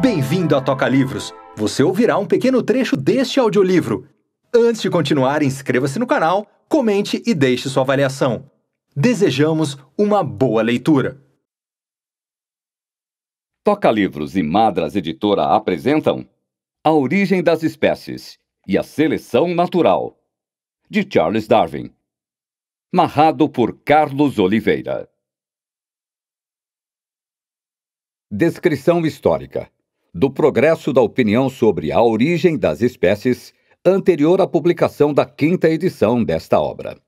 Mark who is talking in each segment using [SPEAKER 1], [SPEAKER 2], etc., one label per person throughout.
[SPEAKER 1] Bem-vindo à Toca Livros. Você ouvirá um pequeno trecho deste audiolivro. Antes de continuar, inscreva-se no canal, comente e deixe sua avaliação. Desejamos uma boa leitura. Toca Livros e Madras Editora apresentam A Origem das Espécies e a Seleção Natural, de Charles Darwin. Narrado por Carlos Oliveira. Descrição histórica do progresso da opinião sobre a origem das espécies anterior à publicação da quinta edição desta obra.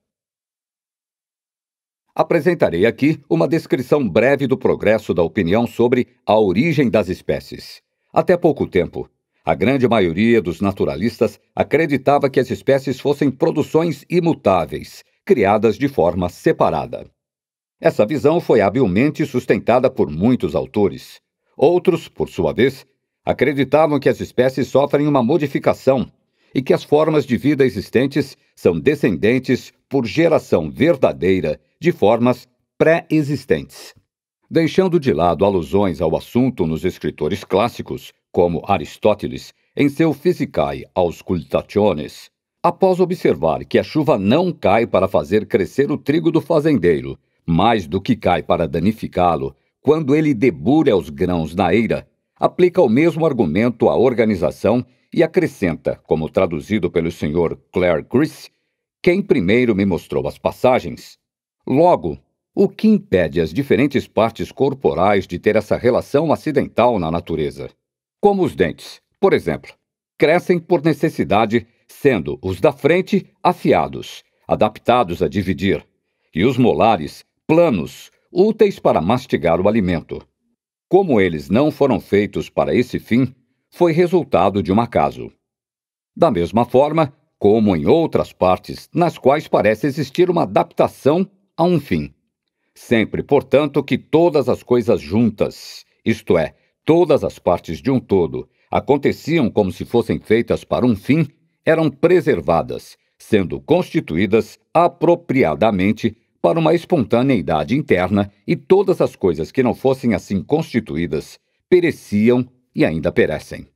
[SPEAKER 1] Apresentarei aqui uma descrição breve do progresso da opinião sobre a origem das espécies. Até pouco tempo, a grande maioria dos naturalistas acreditava que as espécies fossem produções imutáveis, criadas de forma separada. Essa visão foi habilmente sustentada por muitos autores. Outros, por sua vez, acreditavam que as espécies sofrem uma modificação e que as formas de vida existentes são descendentes por geração verdadeira de formas pré-existentes. Deixando de lado alusões ao assunto nos escritores clássicos, como Aristóteles, em seu Physicae Auscultationes, após observar que a chuva não cai para fazer crescer o trigo do fazendeiro, mais do que cai para danificá-lo, quando ele debulha os grãos na eira, aplica o mesmo argumento à organização e acrescenta, como traduzido pelo Sr. Clare Chris, quem primeiro me mostrou as passagens. Logo, o que impede as diferentes partes corporais de ter essa relação acidental na natureza? Como os dentes, por exemplo, crescem por necessidade, sendo os da frente afiados, adaptados a dividir, e os molares planos, úteis para mastigar o alimento. Como eles não foram feitos para esse fim, foi resultado de um acaso. Da mesma forma, como em outras partes nas quais parece existir uma adaptação a um fim. Sempre, portanto, que todas as coisas juntas, isto é, todas as partes de um todo, aconteciam como se fossem feitas para um fim, eram preservadas, sendo constituídas apropriadamente para uma espontaneidade interna e todas as coisas que não fossem assim constituídas pereciam e ainda perecem.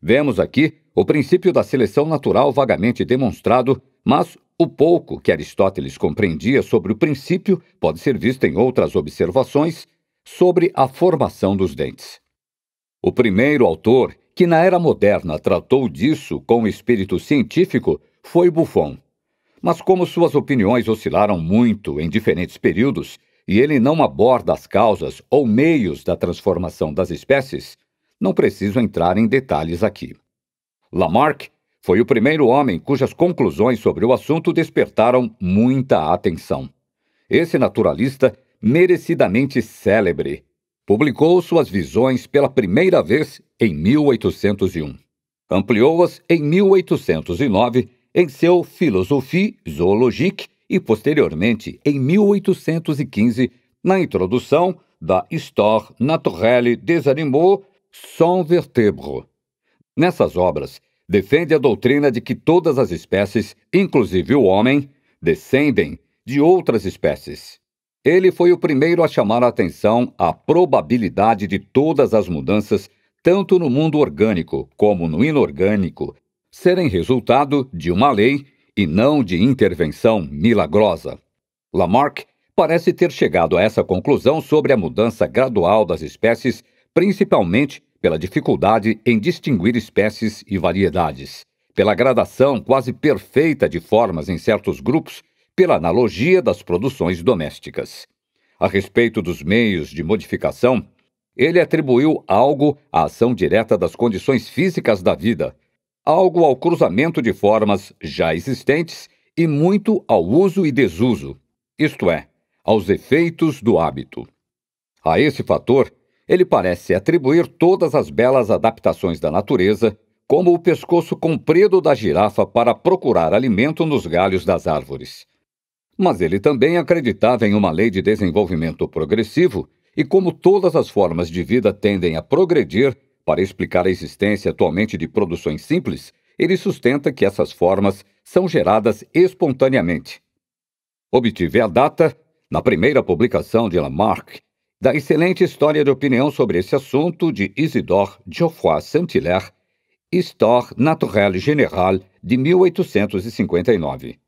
[SPEAKER 1] Vemos aqui o princípio da seleção natural vagamente demonstrado, mas o pouco que Aristóteles compreendia sobre o princípio pode ser visto em outras observações sobre a formação dos dentes. O primeiro autor que na era moderna tratou disso com espírito científico foi Buffon, mas como suas opiniões oscilaram muito em diferentes períodos e ele não aborda as causas ou meios da transformação das espécies, não preciso entrar em detalhes aqui. Lamarck foi o primeiro homem cujas conclusões sobre o assunto despertaram muita atenção. Esse naturalista, merecidamente célebre, publicou suas visões pela primeira vez em 1801. Ampliou-as em 1809 em seu Philosophie zoologique e, posteriormente, em 1815, na introdução da Histoire naturelle des animaux sans vertèbres. Nessas obras, defende a doutrina de que todas as espécies, inclusive o homem, descendem de outras espécies. Ele foi o primeiro a chamar a atenção à probabilidade de todas as mudanças, tanto no mundo orgânico como no inorgânico, serem resultado de uma lei e não de intervenção milagrosa. Lamarck parece ter chegado a essa conclusão sobre a mudança gradual das espécies, principalmente pela dificuldade em distinguir espécies e variedades, pela gradação quase perfeita de formas em certos grupos, pela analogia das produções domésticas. A respeito dos meios de modificação, ele atribuiu algo à ação direta das condições físicas da vida, algo ao cruzamento de formas já existentes e muito ao uso e desuso, isto é, aos efeitos do hábito. A esse fator, ele parece atribuir todas as belas adaptações da natureza, como o pescoço comprido da girafa para procurar alimento nos galhos das árvores. Mas ele também acreditava em uma lei de desenvolvimento progressivo e como todas as formas de vida tendem a progredir para explicar a existência atualmente de produções simples, ele sustenta que essas formas são geradas espontaneamente. Obtive a data, na primeira publicação de Lamarck, da excelente história de opinião sobre esse assunto de Isidore Geoffroy Saint-Hilaire, Histoire naturelle générale de 1859.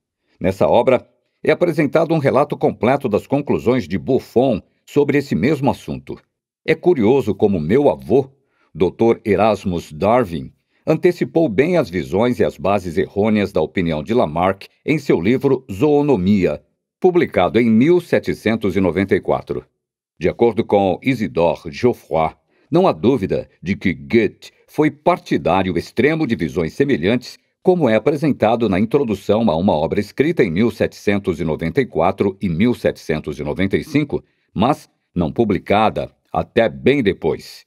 [SPEAKER 1] Nessa obra, é apresentado um relato completo das conclusões de Buffon sobre esse mesmo assunto. É curioso como meu avô Dr. Erasmus Darwin, antecipou bem as visões e as bases errôneas da opinião de Lamarck em seu livro Zoonomia, publicado em 1794. De acordo com Isidore Geoffroy, não há dúvida de que Goethe foi partidário extremo de visões semelhantes, como é apresentado na introdução a uma obra escrita em 1794 e 1795, mas não publicada até bem depois.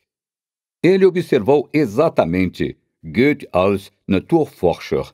[SPEAKER 1] Ele observou exatamente Goethe als Naturforscher,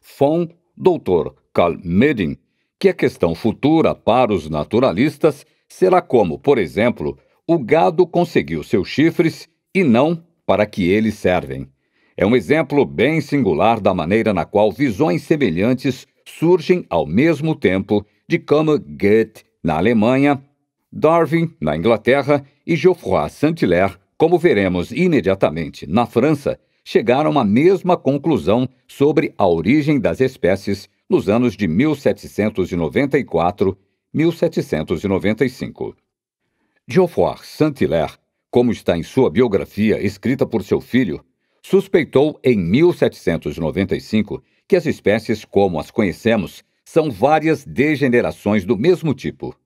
[SPEAKER 1] von Dr. Karl Medin, que a questão futura para os naturalistas será como, por exemplo, o gado conseguiu seus chifres e não para que eles servem. É um exemplo bem singular da maneira na qual visões semelhantes surgem ao mesmo tempo de como Goethe na Alemanha, Darwin na Inglaterra e Geoffroy Saint-Hilaire como veremos imediatamente, na França, chegaram à mesma conclusão sobre a origem das espécies nos anos de 1794 1795. Geoffroy Saint-Hilaire, como está em sua biografia escrita por seu filho, suspeitou em 1795 que as espécies como as conhecemos são várias degenerações do mesmo tipo.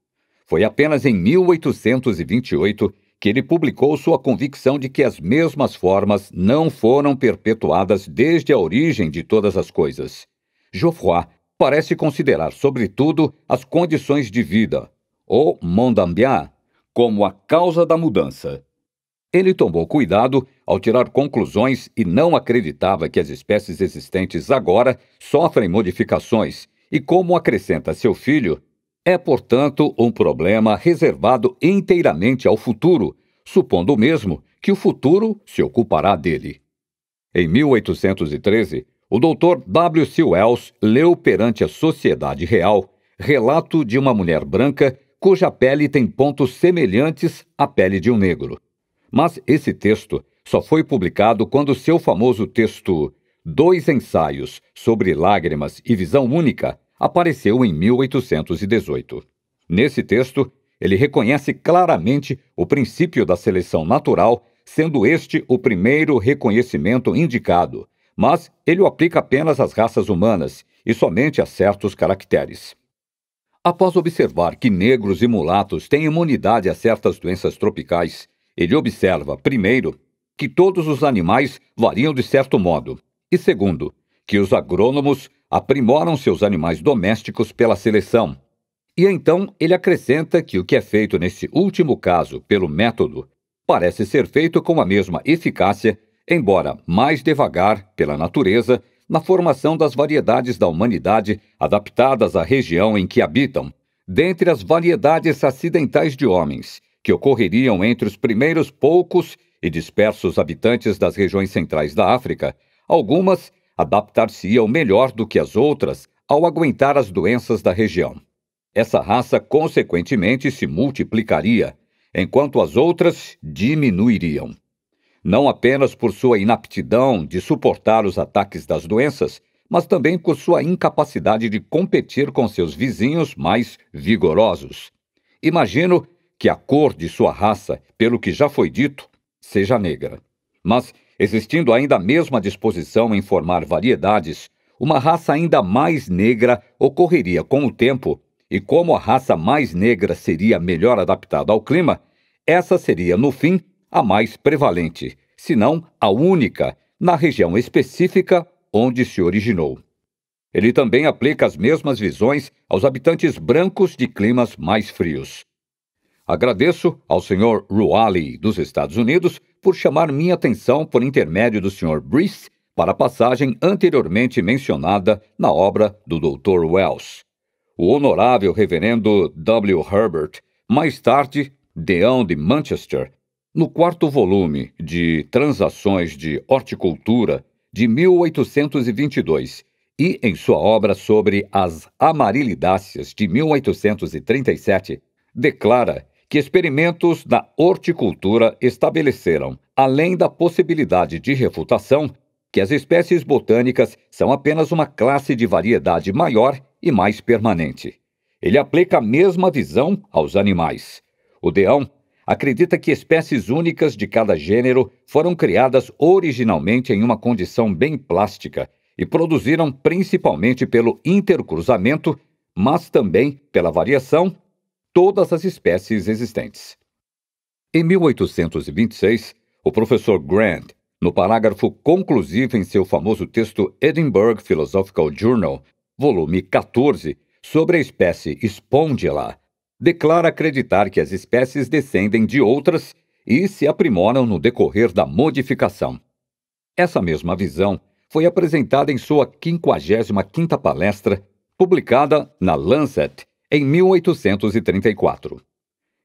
[SPEAKER 1] Foi apenas em 1828 que ele publicou sua convicção de que as mesmas formas não foram perpetuadas desde a origem de todas as coisas. Geoffroy parece considerar, sobretudo, as condições de vida, ou Mondambiá, como a causa da mudança. Ele tomou cuidado ao tirar conclusões e não acreditava que as espécies existentes agora sofrem modificações, e como acrescenta seu filho, é, portanto, um problema reservado inteiramente ao futuro, supondo mesmo que o futuro se ocupará dele. Em 1813, o Dr. W. C. Wells leu perante a sociedade real relato de uma mulher branca cuja pele tem pontos semelhantes à pele de um negro. Mas esse texto só foi publicado quando seu famoso texto Dois Ensaios sobre Lágrimas e Visão Única apareceu em 1818. Nesse texto, ele reconhece claramente o princípio da seleção natural, sendo este o primeiro reconhecimento indicado, mas ele o aplica apenas às raças humanas e somente a certos caracteres. Após observar que negros e mulatos têm imunidade a certas doenças tropicais, ele observa, primeiro, que todos os animais variam de certo modo, e segundo, que os agrônomos aprimoram seus animais domésticos pela seleção. E então ele acrescenta que o que é feito nesse último caso pelo método parece ser feito com a mesma eficácia, embora mais devagar pela natureza, na formação das variedades da humanidade adaptadas à região em que habitam, dentre as variedades acidentais de homens, que ocorreriam entre os primeiros poucos e dispersos habitantes das regiões centrais da África, algumas adaptar-se-iam melhor do que as outras ao aguentar as doenças da região. Essa raça, consequentemente, se multiplicaria, enquanto as outras diminuiriam. Não apenas por sua inaptidão de suportar os ataques das doenças, mas também por sua incapacidade de competir com seus vizinhos mais vigorosos. Imagino que a cor de sua raça, pelo que já foi dito, seja negra. Mas existindo ainda a mesma disposição em formar variedades, uma raça ainda mais negra ocorreria com o tempo, e como a raça mais negra seria melhor adaptada ao clima, essa seria, no fim, a mais prevalente, se não a única, na região específica onde se originou. Ele também aplica as mesmas visões aos habitantes brancos de climas mais frios. Agradeço ao Sr. Ruali, dos Estados Unidos, por chamar minha atenção por intermédio do Sr. Brice para a passagem anteriormente mencionada na obra do Dr. Wells. O honorável reverendo W. Herbert, mais tarde deão de Manchester, no quarto volume de Transações de Horticultura de 1822 e em sua obra sobre as amarilidáceas de 1837, declara que experimentos na horticultura estabeleceram, além da possibilidade de refutação, que as espécies botânicas são apenas uma classe de variedade maior e mais permanente. Ele aplica a mesma visão aos animais. O Deão acredita que espécies únicas de cada gênero foram criadas originalmente em uma condição bem plástica e produziram principalmente pelo intercruzamento, mas também pela variação todas as espécies existentes. Em 1826, o professor Grant, no parágrafo conclusivo em seu famoso texto Edinburgh Philosophical Journal, volume 14, sobre a espécie Spondila, declara acreditar que as espécies descendem de outras e se aprimoram no decorrer da modificação. Essa mesma visão foi apresentada em sua 55ª palestra, publicada na Lancet em 1834.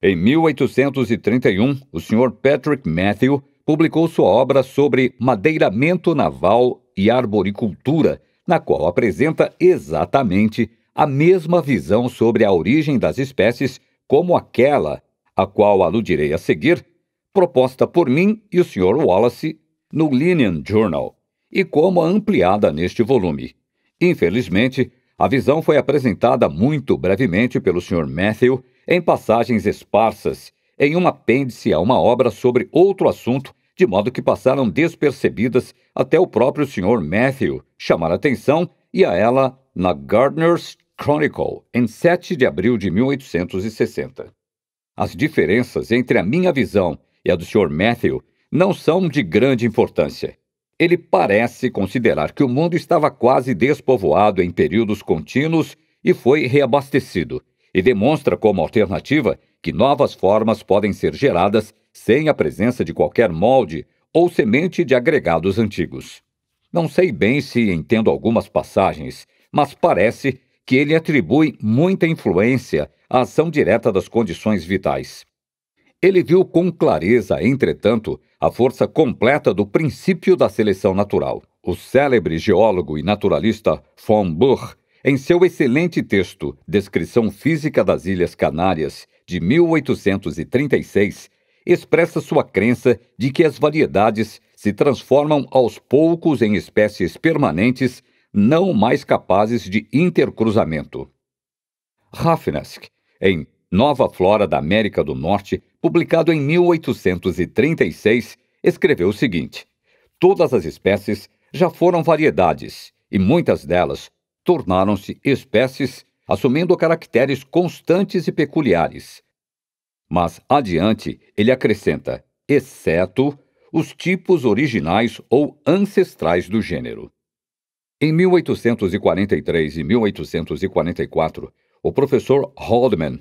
[SPEAKER 1] Em 1831, o Sr. Patrick Matthew publicou sua obra sobre madeiramento naval e arboricultura, na qual apresenta exatamente a mesma visão sobre a origem das espécies como aquela a qual aludirei a seguir, proposta por mim e o Sr. Wallace no Linnean Journal, e como ampliada neste volume. Infelizmente, a visão foi apresentada muito brevemente pelo Sr. Matthew em passagens esparsas, em um apêndice a uma obra sobre outro assunto, de modo que passaram despercebidas até o próprio Sr. Matthew chamar atenção e a ela na Gardner's Chronicle, em 7 de abril de 1860. As diferenças entre a minha visão e a do Sr. Matthew não são de grande importância ele parece considerar que o mundo estava quase despovoado em períodos contínuos e foi reabastecido, e demonstra como alternativa que novas formas podem ser geradas sem a presença de qualquer molde ou semente de agregados antigos. Não sei bem se entendo algumas passagens, mas parece que ele atribui muita influência à ação direta das condições vitais. Ele viu com clareza, entretanto, a força completa do princípio da seleção natural. O célebre geólogo e naturalista von Buch, em seu excelente texto Descrição Física das Ilhas Canárias, de 1836, expressa sua crença de que as variedades se transformam aos poucos em espécies permanentes não mais capazes de intercruzamento. Rafnask, em Nova Flora da América do Norte, publicado em 1836, escreveu o seguinte: Todas as espécies já foram variedades, e muitas delas tornaram-se espécies, assumindo caracteres constantes e peculiares. Mas adiante, ele acrescenta, exceto os tipos originais ou ancestrais do gênero. Em 1843 e 1844, o professor Haldeman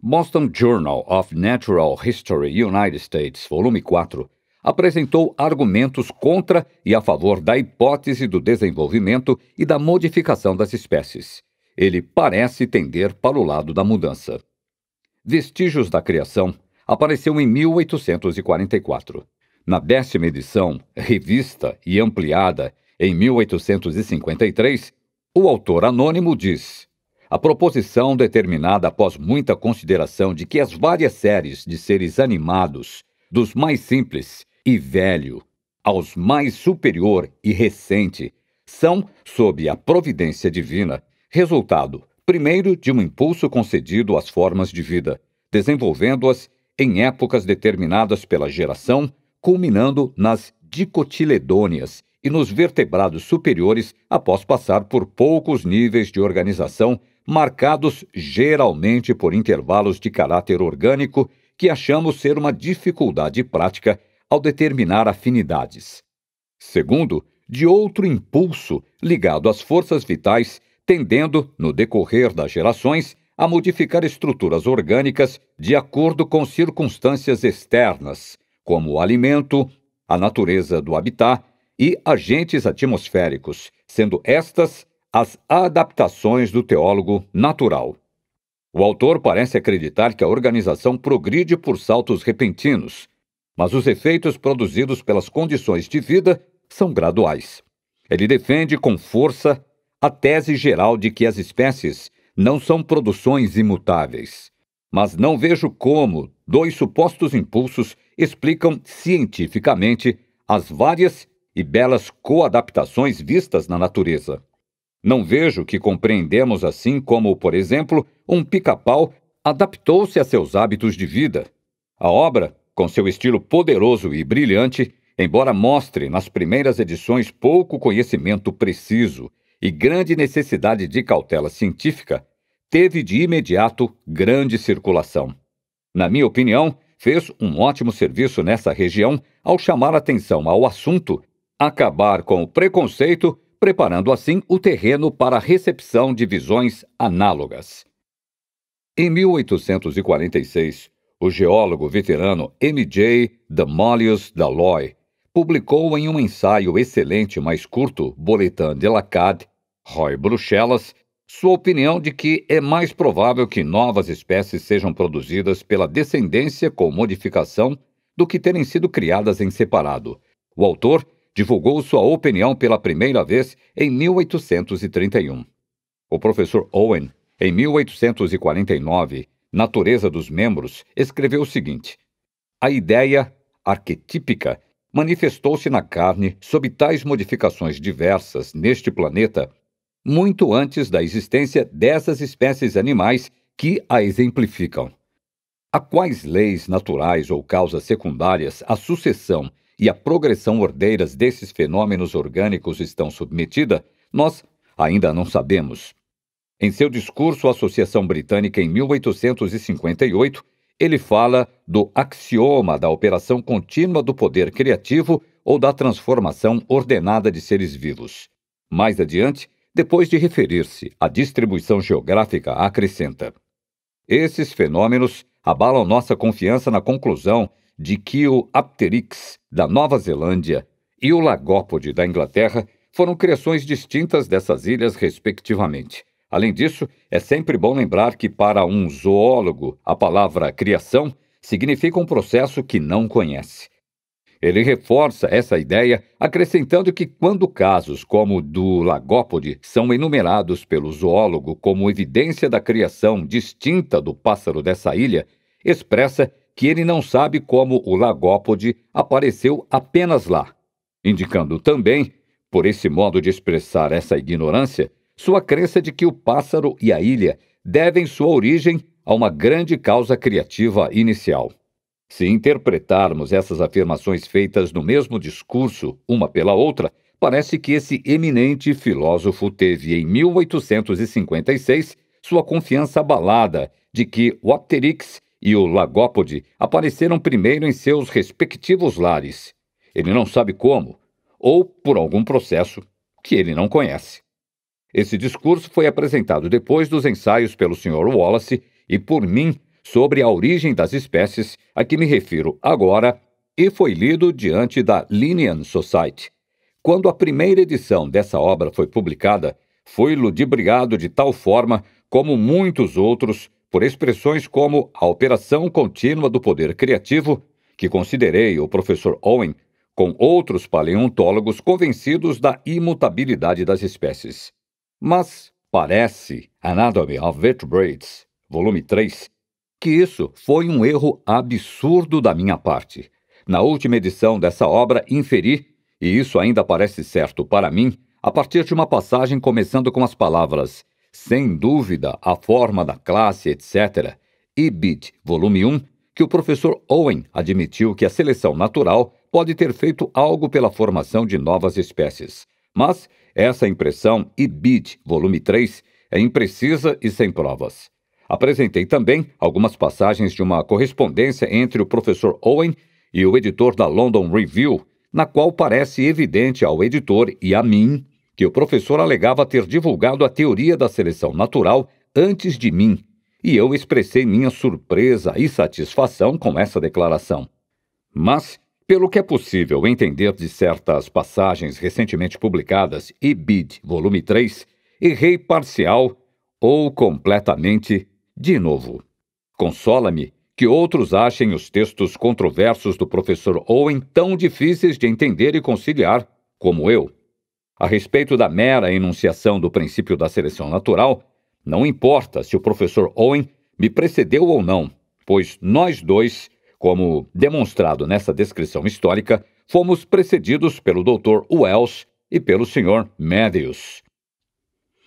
[SPEAKER 1] Boston Journal of Natural History United States, volume 4, apresentou argumentos contra e a favor da hipótese do desenvolvimento e da modificação das espécies. Ele parece tender para o lado da mudança. Vestígios da Criação apareceu em 1844. Na décima edição, revista e ampliada em 1853, o autor anônimo diz: a proposição, determinada após muita consideração de que as várias séries de seres animados, dos mais simples e velho aos mais superior e recente, são, sob a providência divina, resultado, primeiro, de um impulso concedido às formas de vida, desenvolvendo-as em épocas determinadas pela geração, culminando nas dicotiledôneas e nos vertebrados superiores após passar por poucos níveis de organização marcados geralmente por intervalos de caráter orgânico que achamos ser uma dificuldade prática ao determinar afinidades. Segundo, de outro impulso ligado às forças vitais, tendendo, no decorrer das gerações, a modificar estruturas orgânicas de acordo com circunstâncias externas, como o alimento, a natureza do habitat e agentes atmosféricos, sendo estas as adaptações do teólogo natural. O autor parece acreditar que a organização progride por saltos repentinos, mas os efeitos produzidos pelas condições de vida são graduais. Ele defende com força a tese geral de que as espécies não são produções imutáveis. Mas não vejo como dois supostos impulsos explicam cientificamente as várias e belas coadaptações vistas na natureza. Não vejo que compreendemos assim como, por exemplo, um pica-pau adaptou-se a seus hábitos de vida. A obra, com seu estilo poderoso e brilhante, embora mostre nas primeiras edições pouco conhecimento preciso e grande necessidade de cautela científica, teve de imediato grande circulação. Na minha opinião, fez um ótimo serviço nessa região ao chamar atenção ao assunto, acabar com o preconceito preparando assim o terreno para a recepção de visões análogas. Em 1846, o geólogo veterano M.J. Damolius Dalloy publicou em um ensaio excelente mais curto, Boletim de Lacaille, Roy Bruxelas, sua opinião de que é mais provável que novas espécies sejam produzidas pela descendência com modificação do que terem sido criadas em separado. O autor divulgou sua opinião pela primeira vez em 1831. O professor Owen, em 1849, Natureza dos Membros, escreveu o seguinte: A ideia arquetípica manifestou-se na carne sob tais modificações diversas neste planeta muito antes da existência dessas espécies animais que a exemplificam. A quais leis naturais ou causas secundárias a sucessão e à progressão ordeiras desses fenômenos orgânicos estão submetida, nós ainda não sabemos. Em seu discurso à Associação Britânica em 1858, ele fala do axioma da operação contínua do poder criativo ou da transformação ordenada de seres vivos. Mais adiante, depois de referir-se à distribuição geográfica, acrescenta: Esses fenômenos abalam nossa confiança na conclusão de que o Apterix, da Nova Zelândia, e o Lagópode, da Inglaterra, foram criações distintas dessas ilhas, respectivamente. Além disso, é sempre bom lembrar que, para um zoólogo, a palavra criação significa um processo que não conhece. Ele reforça essa ideia acrescentando que, quando casos como o do lagópode são enumerados pelo zoólogo como evidência da criação distinta do pássaro dessa ilha, expressa que ele não sabe como o lagópode apareceu apenas lá, indicando também, por esse modo de expressar essa ignorância, sua crença de que o pássaro e a ilha devem sua origem a uma grande causa criativa inicial. Se interpretarmos essas afirmações feitas no mesmo discurso, uma pela outra, parece que esse eminente filósofo teve em 1856 sua confiança abalada de que o Apterix e o lagópode apareceram primeiro em seus respectivos lares. Ele não sabe como, ou por algum processo que ele não conhece. Esse discurso foi apresentado depois dos ensaios pelo Sr. Wallace e por mim sobre a origem das espécies a que me refiro agora e foi lido diante da Linnean Society. Quando a primeira edição dessa obra foi publicada, foi ludibriado de tal forma como muitos outros por expressões como a operação contínua do poder criativo, que considerei o professor Owen com outros paleontólogos convencidos da imutabilidade das espécies. Mas parece Anatomy of Vertebrates, volume 3, que isso foi um erro absurdo da minha parte. Na última edição dessa obra, inferi, e isso ainda parece certo para mim, a partir de uma passagem começando com as palavras sem dúvida, a forma da classe, etc., Ibid, volume 1, que o professor Owen admitiu que a seleção natural pode ter feito algo pela formação de novas espécies. Mas essa impressão Ibid, volume 3, é imprecisa e sem provas. Apresentei também algumas passagens de uma correspondência entre o professor Owen e o editor da London Review, na qual parece evidente ao editor e a mim que o professor alegava ter divulgado a teoria da seleção natural antes de mim, e eu expressei minha surpresa e satisfação com essa declaração. Mas, pelo que é possível entender de certas passagens recentemente publicadas, (ibid., volume 3, errei parcial ou completamente de novo. Consola-me que outros achem os textos controversos do professor Owen tão difíceis de entender e conciliar como eu. A respeito da mera enunciação do princípio da seleção natural, não importa se o professor Owen me precedeu ou não, pois nós dois, como demonstrado nessa descrição histórica, fomos precedidos pelo Dr. Wells e pelo Sr. Medius.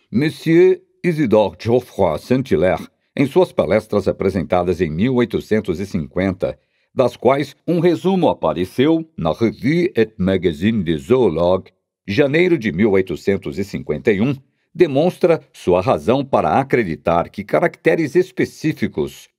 [SPEAKER 1] Monsieur Isidore Geoffroy Saint-Hilaire, em suas palestras apresentadas em 1850, das quais um resumo apareceu na Revue et Magazine des Zoologues janeiro de 1851, demonstra sua razão para acreditar que caracteres específicos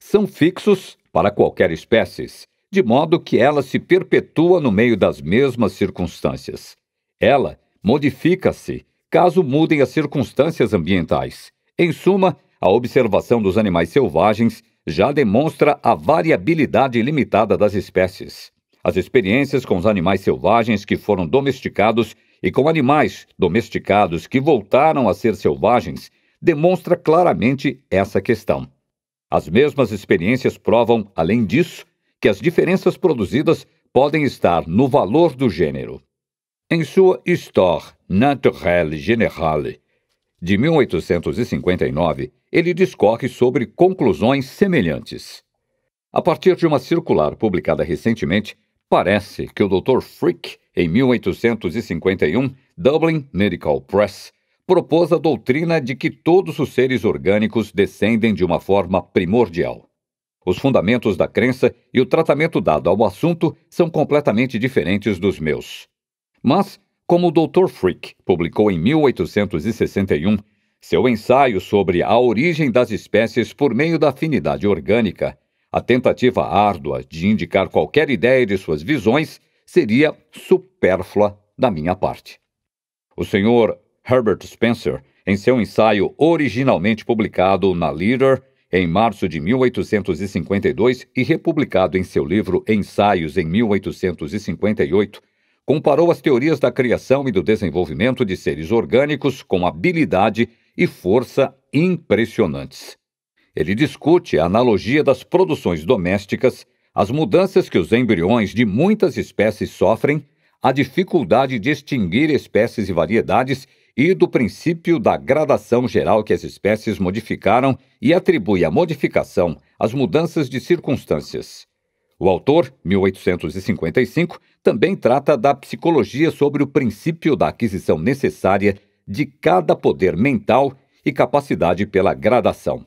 [SPEAKER 1] são fixos para qualquer espécie, de modo que ela se perpetua no meio das mesmas circunstâncias. Ela modifica-se caso mudem as circunstâncias ambientais. Em suma, a observação dos animais selvagens já demonstra a variabilidade limitada das espécies. As experiências com os animais selvagens que foram domesticados e com animais domesticados que voltaram a ser selvagens demonstra claramente essa questão. As mesmas experiências provam, além disso, que as diferenças produzidas podem estar no valor do gênero. Em sua Histoire naturelle générale de 1859, ele discorre sobre conclusões semelhantes. A partir de uma circular publicada recentemente, Parece que o Dr. Frick, em 1851, Dublin Medical Press, propôs a doutrina de que todos os seres orgânicos descendem de uma forma primordial. Os fundamentos da crença e o tratamento dado ao assunto são completamente diferentes dos meus. Mas, como o Dr. Frick publicou em 1861 seu ensaio sobre a origem das espécies por meio da afinidade orgânica, a tentativa árdua de indicar qualquer ideia de suas visões seria supérflua da minha parte. O senhor Herbert Spencer, em seu ensaio originalmente publicado na Leader em março de 1852 e republicado em seu livro Ensaios em 1858, comparou as teorias da criação e do desenvolvimento de seres orgânicos com habilidade e força impressionantes ele discute a analogia das produções domésticas, as mudanças que os embriões de muitas espécies sofrem, a dificuldade de extinguir espécies e variedades e do princípio da gradação geral que as espécies modificaram e atribui a modificação as mudanças de circunstâncias. O autor, 1855, também trata da psicologia sobre o princípio da aquisição necessária de cada poder mental e capacidade pela gradação.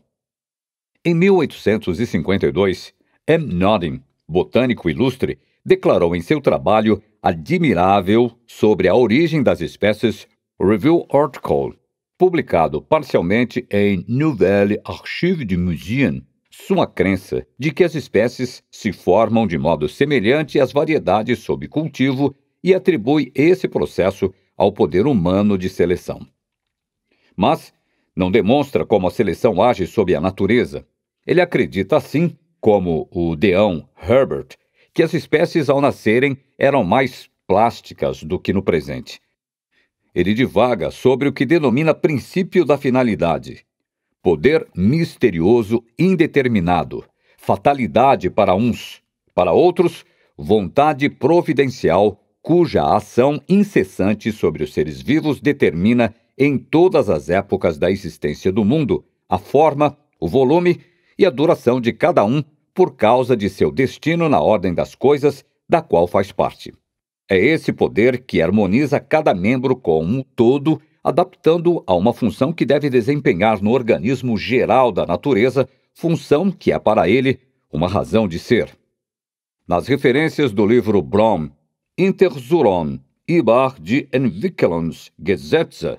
[SPEAKER 1] Em 1852, M. Nodding, botânico ilustre, declarou em seu trabalho admirável sobre a origem das espécies Review Article, publicado parcialmente em Nouvelle Archive du Museum, sua crença de que as espécies se formam de modo semelhante às variedades sob cultivo e atribui esse processo ao poder humano de seleção. Mas não demonstra como a seleção age sobre a natureza, ele acredita, assim, como o Deão Herbert, que as espécies ao nascerem eram mais plásticas do que no presente. Ele divaga sobre o que denomina princípio da finalidade, poder misterioso indeterminado, fatalidade para uns, para outros, vontade providencial cuja ação incessante sobre os seres vivos determina em todas as épocas da existência do mundo a forma, o volume e a duração de cada um por causa de seu destino na ordem das coisas da qual faz parte. É esse poder que harmoniza cada membro com um todo, adaptando-o a uma função que deve desempenhar no organismo geral da natureza, função que é para ele uma razão de ser. Nas referências do livro Brom, Interzuron, Ibar de Entwicklungsgesetze,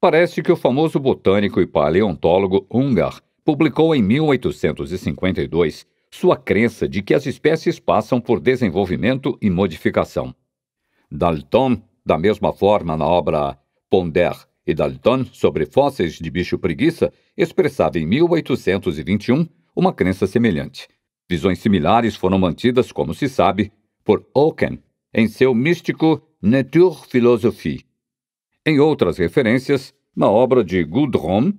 [SPEAKER 1] parece que o famoso botânico e paleontólogo húngaro publicou em 1852 sua crença de que as espécies passam por desenvolvimento e modificação. Dalton, da mesma forma na obra Ponder e Dalton sobre fósseis de bicho preguiça, expressava em 1821 uma crença semelhante. Visões similares foram mantidas, como se sabe, por Oken em seu místico Naturphilosophie. Em outras referências, na obra de Gudron,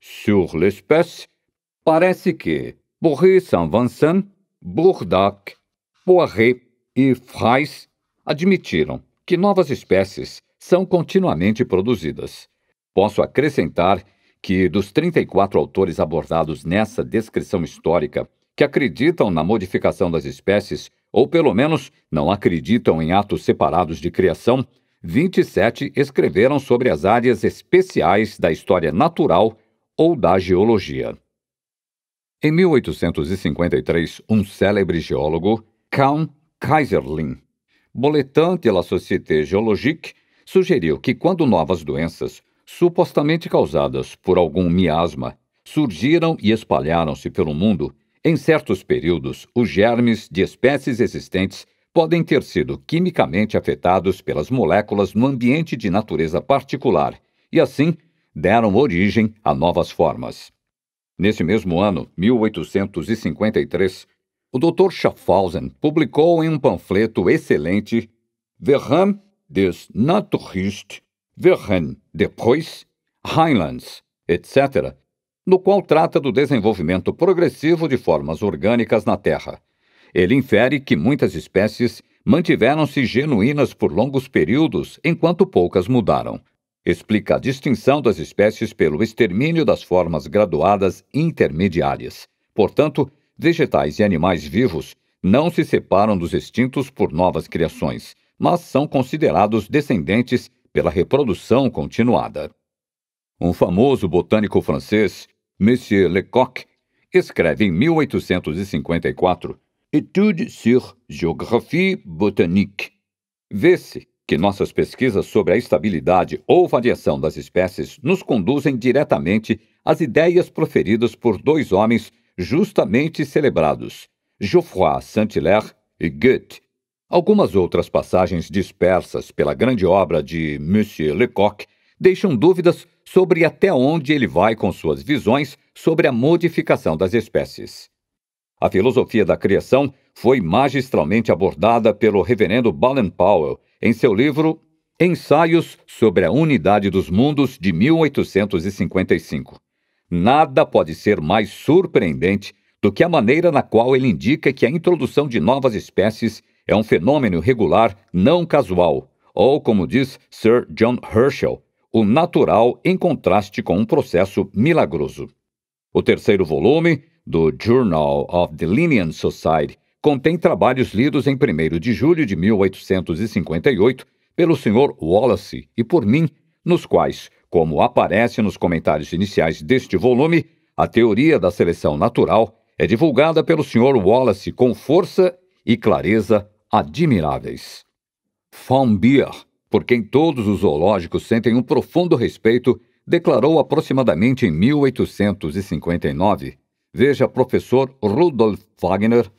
[SPEAKER 1] Sur l'espèce, parece que Bourré Saint Vincent, Bourdac, Poiré e Freys admitiram que novas espécies são continuamente produzidas. Posso acrescentar que, dos 34 autores abordados nessa descrição histórica, que acreditam na modificação das espécies, ou pelo menos não acreditam em atos separados de criação, 27 escreveram sobre as áreas especiais da história natural ou da geologia. Em 1853, um célebre geólogo, Count Kaiserlin, boletante la Société Géologique, sugeriu que quando novas doenças, supostamente causadas por algum miasma, surgiram e espalharam-se pelo mundo, em certos períodos, os germes de espécies existentes podem ter sido quimicamente afetados pelas moléculas no ambiente de natureza particular e, assim, deram origem a novas formas. Nesse mesmo ano, 1853, o Dr. Schaffhausen publicou em um panfleto excelente Verham des Naturist, Verham depois "Highlands", Heinlands, etc., no qual trata do desenvolvimento progressivo de formas orgânicas na Terra. Ele infere que muitas espécies mantiveram-se genuínas por longos períodos, enquanto poucas mudaram explica a distinção das espécies pelo extermínio das formas graduadas intermediárias. Portanto, vegetais e animais vivos não se separam dos extintos por novas criações, mas são considerados descendentes pela reprodução continuada. Um famoso botânico francês, Monsieur Lecoq, escreve em 1854 Études sur géographie botanique. Vê-se que nossas pesquisas sobre a estabilidade ou variação das espécies nos conduzem diretamente às ideias proferidas por dois homens justamente celebrados, Geoffroy Saint-Hilaire e Goethe. Algumas outras passagens dispersas pela grande obra de Monsieur Lecoq deixam dúvidas sobre até onde ele vai com suas visões sobre a modificação das espécies. A filosofia da criação foi magistralmente abordada pelo reverendo Baden Powell em seu livro Ensaios sobre a Unidade dos Mundos de 1855. Nada pode ser mais surpreendente do que a maneira na qual ele indica que a introdução de novas espécies é um fenômeno regular não casual, ou, como diz Sir John Herschel, o natural em contraste com um processo milagroso. O terceiro volume, do Journal of the Linnean Society, contém trabalhos lidos em 1 de julho de 1858 pelo Sr. Wallace e por mim, nos quais, como aparece nos comentários iniciais deste volume, a teoria da seleção natural é divulgada pelo Sr. Wallace com força e clareza admiráveis. Von por quem todos os zoológicos sentem um profundo respeito, declarou aproximadamente em 1859, veja professor Rudolf Wagner,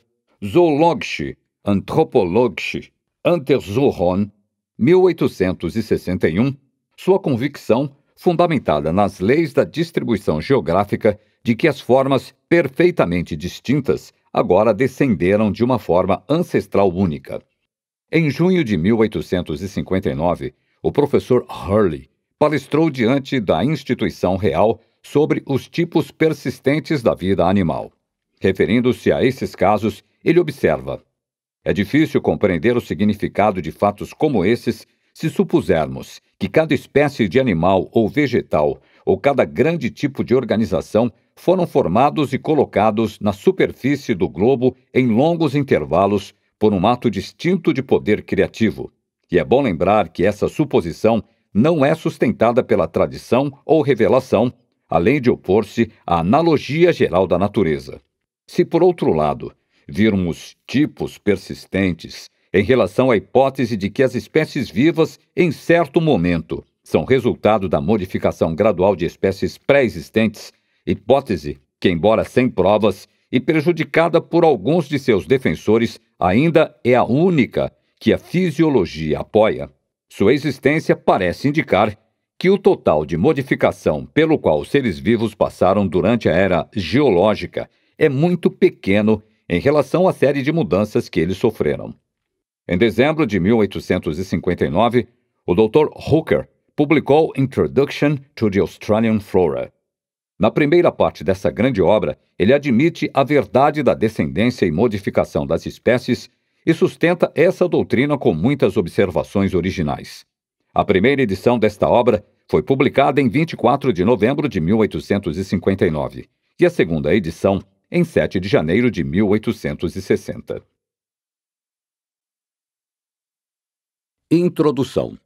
[SPEAKER 1] Zoologische Anthropologische Untersuchung, 1861, sua convicção, fundamentada nas leis da distribuição geográfica, de que as formas perfeitamente distintas agora descenderam de uma forma ancestral única. Em junho de 1859, o professor Hurley palestrou diante da instituição real sobre os tipos persistentes da vida animal. Referindo-se a esses casos, ele observa: É difícil compreender o significado de fatos como esses se supusermos que cada espécie de animal ou vegetal ou cada grande tipo de organização foram formados e colocados na superfície do globo em longos intervalos por um ato distinto de poder criativo. E é bom lembrar que essa suposição não é sustentada pela tradição ou revelação, além de opor-se à analogia geral da natureza. Se, por outro lado, virmos tipos persistentes em relação à hipótese de que as espécies vivas, em certo momento, são resultado da modificação gradual de espécies pré-existentes, hipótese que, embora sem provas e prejudicada por alguns de seus defensores, ainda é a única que a fisiologia apoia. Sua existência parece indicar que o total de modificação pelo qual os seres vivos passaram durante a era geológica é muito pequeno em relação à série de mudanças que eles sofreram. Em dezembro de 1859, o Dr. Hooker publicou Introduction to the Australian Flora. Na primeira parte dessa grande obra, ele admite a verdade da descendência e modificação das espécies e sustenta essa doutrina com muitas observações originais. A primeira edição desta obra foi publicada em 24 de novembro de 1859 e a segunda edição em 7 de janeiro de 1860. Introdução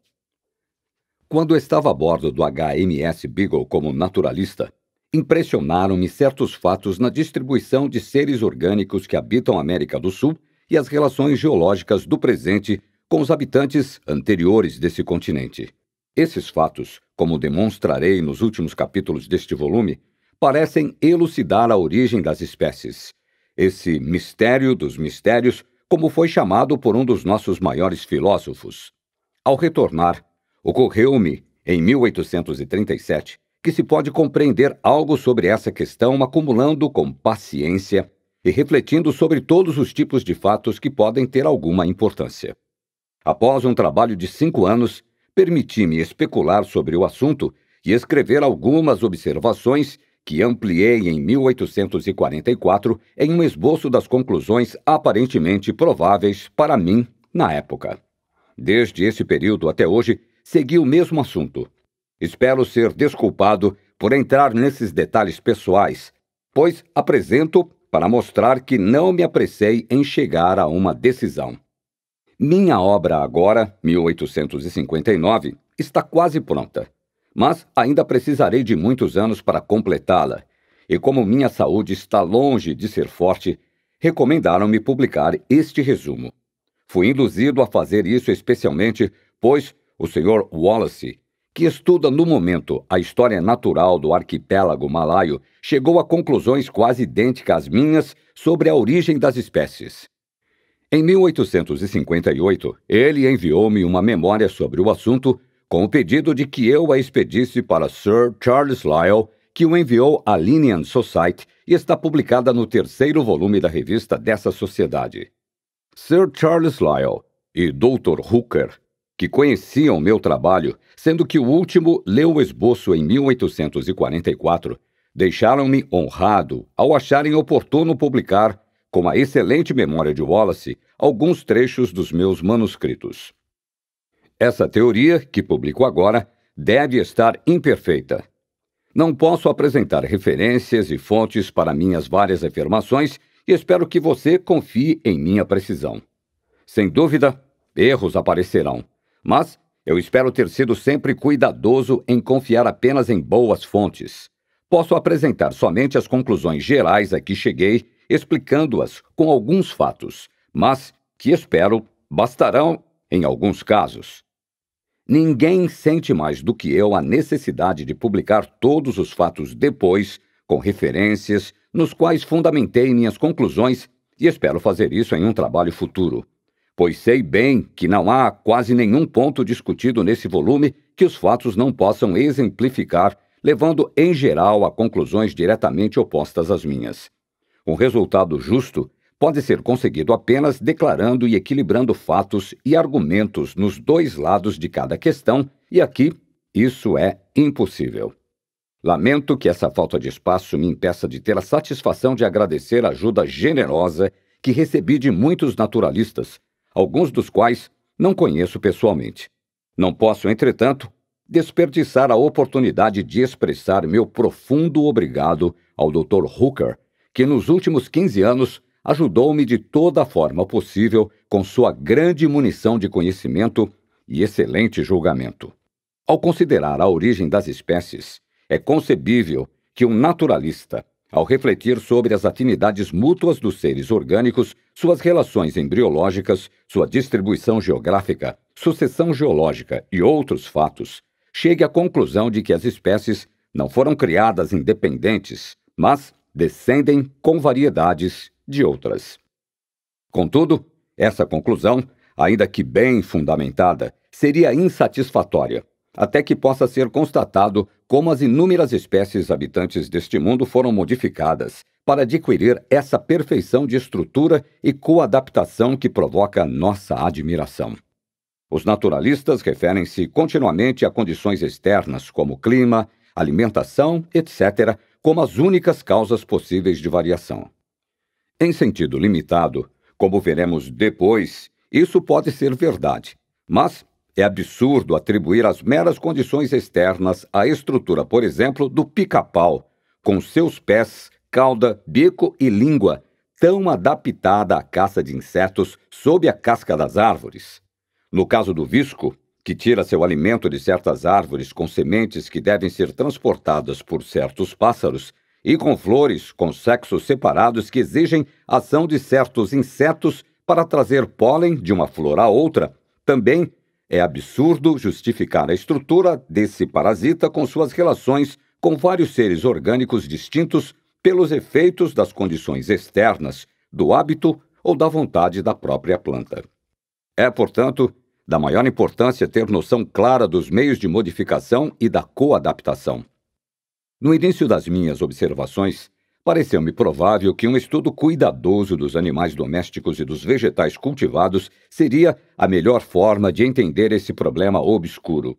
[SPEAKER 1] Quando estava a bordo do HMS Beagle como naturalista, impressionaram-me certos fatos na distribuição de seres orgânicos que habitam a América do Sul e as relações geológicas do presente com os habitantes anteriores desse continente. Esses fatos, como demonstrarei nos últimos capítulos deste volume, parecem elucidar a origem das espécies. Esse mistério dos mistérios, como foi chamado por um dos nossos maiores filósofos. Ao retornar, ocorreu-me, em 1837, que se pode compreender algo sobre essa questão acumulando com paciência e refletindo sobre todos os tipos de fatos que podem ter alguma importância. Após um trabalho de cinco anos, permiti-me especular sobre o assunto e escrever algumas observações que ampliei em 1844 em um esboço das conclusões aparentemente prováveis para mim na época. Desde esse período até hoje, segui o mesmo assunto. Espero ser desculpado por entrar nesses detalhes pessoais, pois apresento para mostrar que não me apressei em chegar a uma decisão. Minha obra agora, 1859, está quase pronta mas ainda precisarei de muitos anos para completá-la. E como minha saúde está longe de ser forte, recomendaram-me publicar este resumo. Fui induzido a fazer isso especialmente, pois o Sr. Wallace, que estuda no momento a história natural do arquipélago malaio, chegou a conclusões quase idênticas às minhas sobre a origem das espécies. Em 1858, ele enviou-me uma memória sobre o assunto com o pedido de que eu a expedisse para Sir Charles Lyell, que o enviou à Linnean Society e está publicada no terceiro volume da revista dessa sociedade. Sir Charles Lyell e Dr. Hooker, que conheciam meu trabalho, sendo que o último leu o esboço em 1844, deixaram-me honrado ao acharem oportuno publicar, com a excelente memória de Wallace, alguns trechos dos meus manuscritos. Essa teoria, que publico agora, deve estar imperfeita. Não posso apresentar referências e fontes para minhas várias afirmações e espero que você confie em minha precisão. Sem dúvida, erros aparecerão, mas eu espero ter sido sempre cuidadoso em confiar apenas em boas fontes. Posso apresentar somente as conclusões gerais a que cheguei, explicando-as com alguns fatos, mas que espero bastarão em alguns casos. Ninguém sente mais do que eu a necessidade de publicar todos os fatos depois, com referências, nos quais fundamentei minhas conclusões, e espero fazer isso em um trabalho futuro. Pois sei bem que não há quase nenhum ponto discutido nesse volume que os fatos não possam exemplificar, levando em geral a conclusões diretamente opostas às minhas. Um resultado justo pode ser conseguido apenas declarando e equilibrando fatos e argumentos nos dois lados de cada questão, e aqui isso é impossível. Lamento que essa falta de espaço me impeça de ter a satisfação de agradecer a ajuda generosa que recebi de muitos naturalistas, alguns dos quais não conheço pessoalmente. Não posso, entretanto, desperdiçar a oportunidade de expressar meu profundo obrigado ao Dr. Hooker, que nos últimos 15 anos ajudou-me de toda forma possível com sua grande munição de conhecimento e excelente julgamento. Ao considerar a origem das espécies, é concebível que um naturalista, ao refletir sobre as afinidades mútuas dos seres orgânicos, suas relações embriológicas, sua distribuição geográfica, sucessão geológica e outros fatos, chegue à conclusão de que as espécies não foram criadas independentes, mas descendem com variedades de outras. Contudo, essa conclusão, ainda que bem fundamentada, seria insatisfatória, até que possa ser constatado como as inúmeras espécies habitantes deste mundo foram modificadas para adquirir essa perfeição de estrutura e coadaptação que provoca nossa admiração. Os naturalistas referem-se continuamente a condições externas, como clima, alimentação, etc., como as únicas causas possíveis de variação. Em sentido limitado, como veremos depois, isso pode ser verdade, mas é absurdo atribuir as meras condições externas à estrutura, por exemplo, do pica-pau, com seus pés, cauda, bico e língua, tão adaptada à caça de insetos sob a casca das árvores. No caso do visco, que tira seu alimento de certas árvores com sementes que devem ser transportadas por certos pássaros, e com flores com sexos separados que exigem ação de certos insetos para trazer pólen de uma flor a outra, também é absurdo justificar a estrutura desse parasita com suas relações com vários seres orgânicos distintos pelos efeitos das condições externas, do hábito ou da vontade da própria planta. É, portanto, da maior importância ter noção clara dos meios de modificação e da coadaptação. No início das minhas observações, pareceu-me provável que um estudo cuidadoso dos animais domésticos e dos vegetais cultivados seria a melhor forma de entender esse problema obscuro.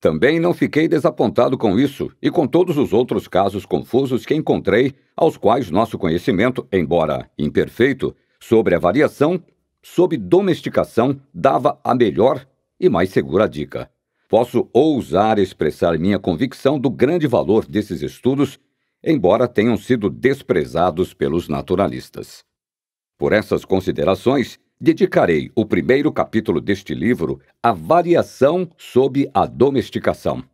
[SPEAKER 1] Também não fiquei desapontado com isso e com todos os outros casos confusos que encontrei, aos quais nosso conhecimento, embora imperfeito, sobre a variação, sob domesticação, dava a melhor e mais segura dica posso ousar expressar minha convicção do grande valor desses estudos, embora tenham sido desprezados pelos naturalistas. Por essas considerações, dedicarei o primeiro capítulo deste livro à variação sob a domesticação.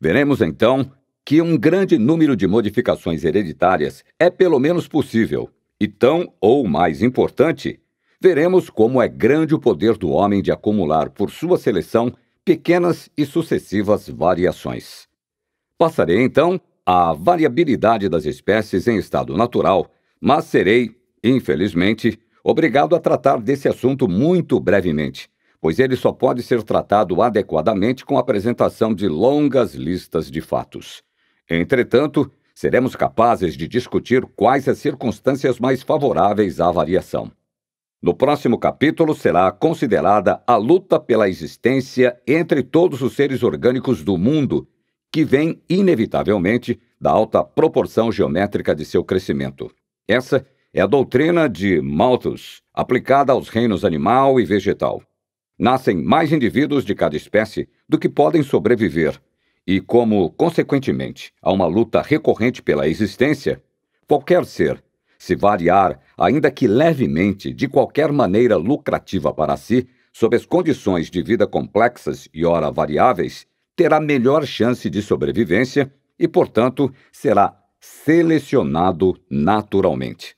[SPEAKER 1] Veremos então que um grande número de modificações hereditárias é pelo menos possível, e tão ou mais importante, veremos como é grande o poder do homem de acumular por sua seleção pequenas e sucessivas variações. Passarei então à variabilidade das espécies em estado natural, mas serei, infelizmente, obrigado a tratar desse assunto muito brevemente, pois ele só pode ser tratado adequadamente com a apresentação de longas listas de fatos. Entretanto, seremos capazes de discutir quais as circunstâncias mais favoráveis à variação. No próximo capítulo será considerada a luta pela existência entre todos os seres orgânicos do mundo, que vem, inevitavelmente, da alta proporção geométrica de seu crescimento. Essa é a doutrina de Malthus, aplicada aos reinos animal e vegetal. Nascem mais indivíduos de cada espécie do que podem sobreviver, e como, consequentemente, há uma luta recorrente pela existência, qualquer ser se variar, ainda que levemente, de qualquer maneira lucrativa para si, sob as condições de vida complexas e ora variáveis, terá melhor chance de sobrevivência e, portanto, será selecionado naturalmente.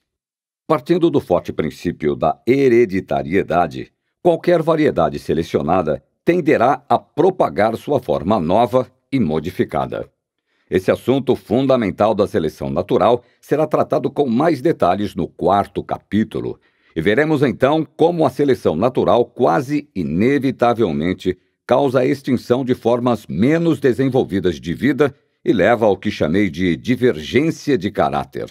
[SPEAKER 1] Partindo do forte princípio da hereditariedade, qualquer variedade selecionada tenderá a propagar sua forma nova e modificada. Esse assunto fundamental da seleção natural será tratado com mais detalhes no quarto capítulo. E veremos então como a seleção natural quase inevitavelmente causa a extinção de formas menos desenvolvidas de vida e leva ao que chamei de divergência de caráter.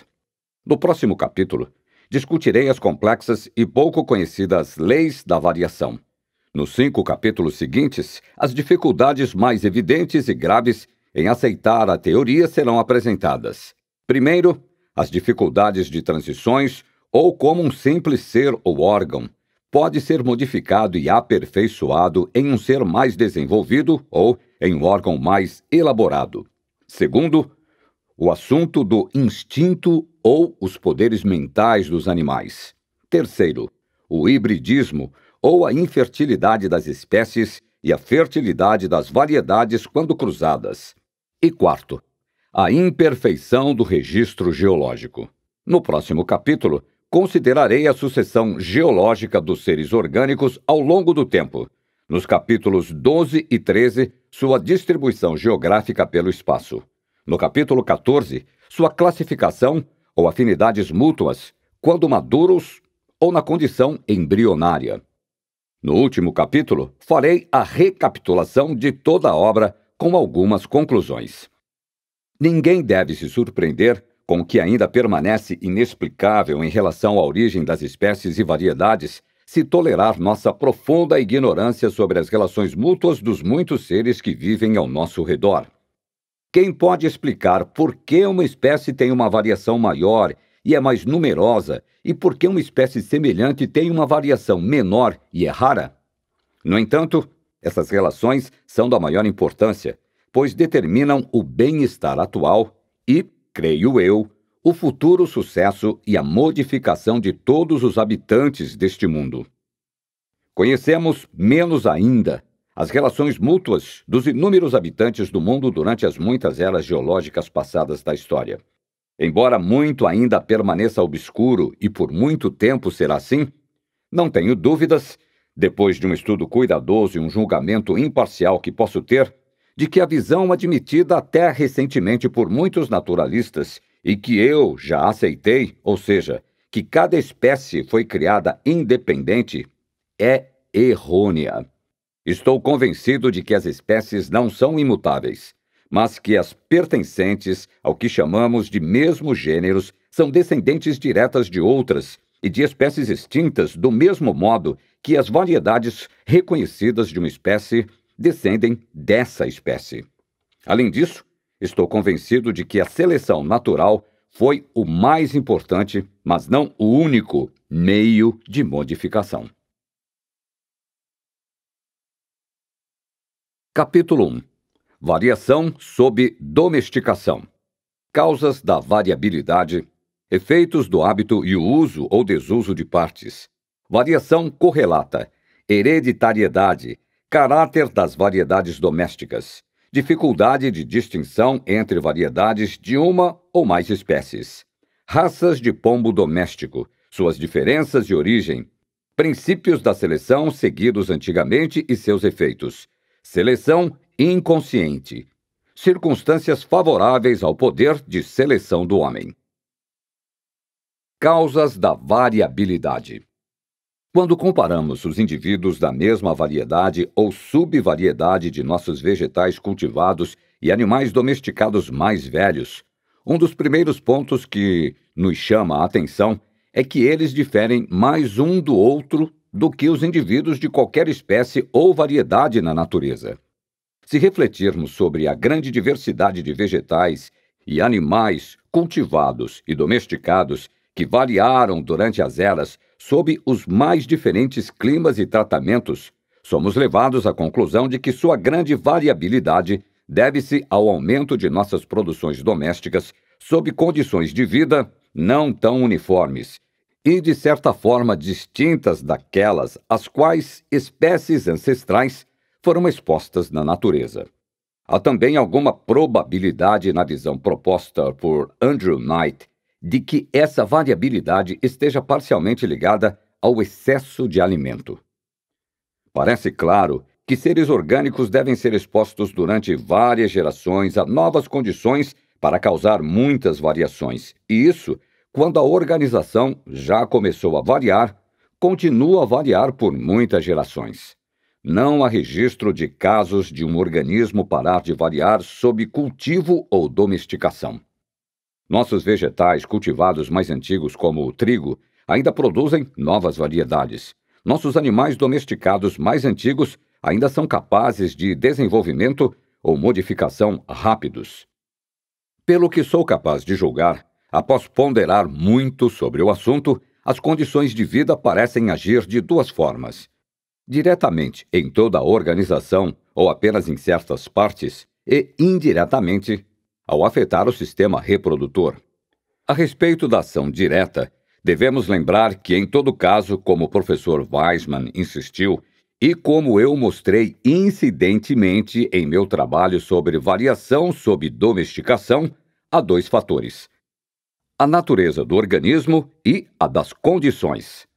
[SPEAKER 1] No próximo capítulo, discutirei as complexas e pouco conhecidas leis da variação. Nos cinco capítulos seguintes, as dificuldades mais evidentes e graves em aceitar a teoria serão apresentadas. Primeiro, as dificuldades de transições ou como um simples ser ou órgão pode ser modificado e aperfeiçoado em um ser mais desenvolvido ou em um órgão mais elaborado. Segundo, o assunto do instinto ou os poderes mentais dos animais. Terceiro, o hibridismo ou a infertilidade das espécies e a fertilidade das variedades quando cruzadas. E quarto, a imperfeição do registro geológico. No próximo capítulo, considerarei a sucessão geológica dos seres orgânicos ao longo do tempo. Nos capítulos 12 e 13, sua distribuição geográfica pelo espaço. No capítulo 14, sua classificação ou afinidades mútuas, quando maduros ou na condição embrionária. No último capítulo, farei a recapitulação de toda a obra com algumas conclusões. Ninguém deve se surpreender com o que ainda permanece inexplicável em relação à origem das espécies e variedades se tolerar nossa profunda ignorância sobre as relações mútuas dos muitos seres que vivem ao nosso redor. Quem pode explicar por que uma espécie tem uma variação maior e é mais numerosa e por que uma espécie semelhante tem uma variação menor e é rara? No entanto, essas relações são da maior importância, pois determinam o bem-estar atual e, creio eu, o futuro sucesso e a modificação de todos os habitantes deste mundo. Conhecemos menos ainda as relações mútuas dos inúmeros habitantes do mundo durante as muitas eras geológicas passadas da história. Embora muito ainda permaneça obscuro e por muito tempo será assim, não tenho dúvidas depois de um estudo cuidadoso e um julgamento imparcial que posso ter, de que a visão admitida até recentemente por muitos naturalistas e que eu já aceitei, ou seja, que cada espécie foi criada independente, é errônea. Estou convencido de que as espécies não são imutáveis, mas que as pertencentes ao que chamamos de mesmos gêneros são descendentes diretas de outras e de espécies extintas do mesmo modo que as variedades reconhecidas de uma espécie descendem dessa espécie. Além disso, estou convencido de que a seleção natural foi o mais importante, mas não o único, meio de modificação. Capítulo 1 Variação sob domesticação. Causas da variabilidade, efeitos do hábito e o uso ou desuso de partes, Variação correlata, hereditariedade, caráter das variedades domésticas, dificuldade de distinção entre variedades de uma ou mais espécies, raças de pombo doméstico, suas diferenças de origem, princípios da seleção seguidos antigamente e seus efeitos, seleção inconsciente, circunstâncias favoráveis ao poder de seleção do homem. Causas da variabilidade. Quando comparamos os indivíduos da mesma variedade ou subvariedade de nossos vegetais cultivados e animais domesticados mais velhos, um dos primeiros pontos que nos chama a atenção é que eles diferem mais um do outro do que os indivíduos de qualquer espécie ou variedade na natureza. Se refletirmos sobre a grande diversidade de vegetais e animais cultivados e domesticados que variaram durante as eras, sob os mais diferentes climas e tratamentos, somos levados à conclusão de que sua grande variabilidade deve-se ao aumento de nossas produções domésticas sob condições de vida não tão uniformes e, de certa forma, distintas daquelas às quais espécies ancestrais foram expostas na natureza. Há também alguma probabilidade na visão proposta por Andrew Knight de que essa variabilidade esteja parcialmente ligada ao excesso de alimento. Parece claro que seres orgânicos devem ser expostos durante várias gerações a novas condições para causar muitas variações, e isso quando a organização já começou a variar, continua a variar por muitas gerações. Não há registro de casos de um organismo parar de variar sob cultivo ou domesticação. Nossos vegetais cultivados mais antigos, como o trigo, ainda produzem novas variedades. Nossos animais domesticados mais antigos ainda são capazes de desenvolvimento ou modificação rápidos. Pelo que sou capaz de julgar, após ponderar muito sobre o assunto, as condições de vida parecem agir de duas formas. Diretamente em toda a organização ou apenas em certas partes, e indiretamente ao afetar o sistema reprodutor. A respeito da ação direta, devemos lembrar que, em todo caso, como o professor Weismann insistiu, e como eu mostrei incidentemente em meu trabalho sobre variação sob domesticação, há dois fatores: a natureza do organismo e a das condições.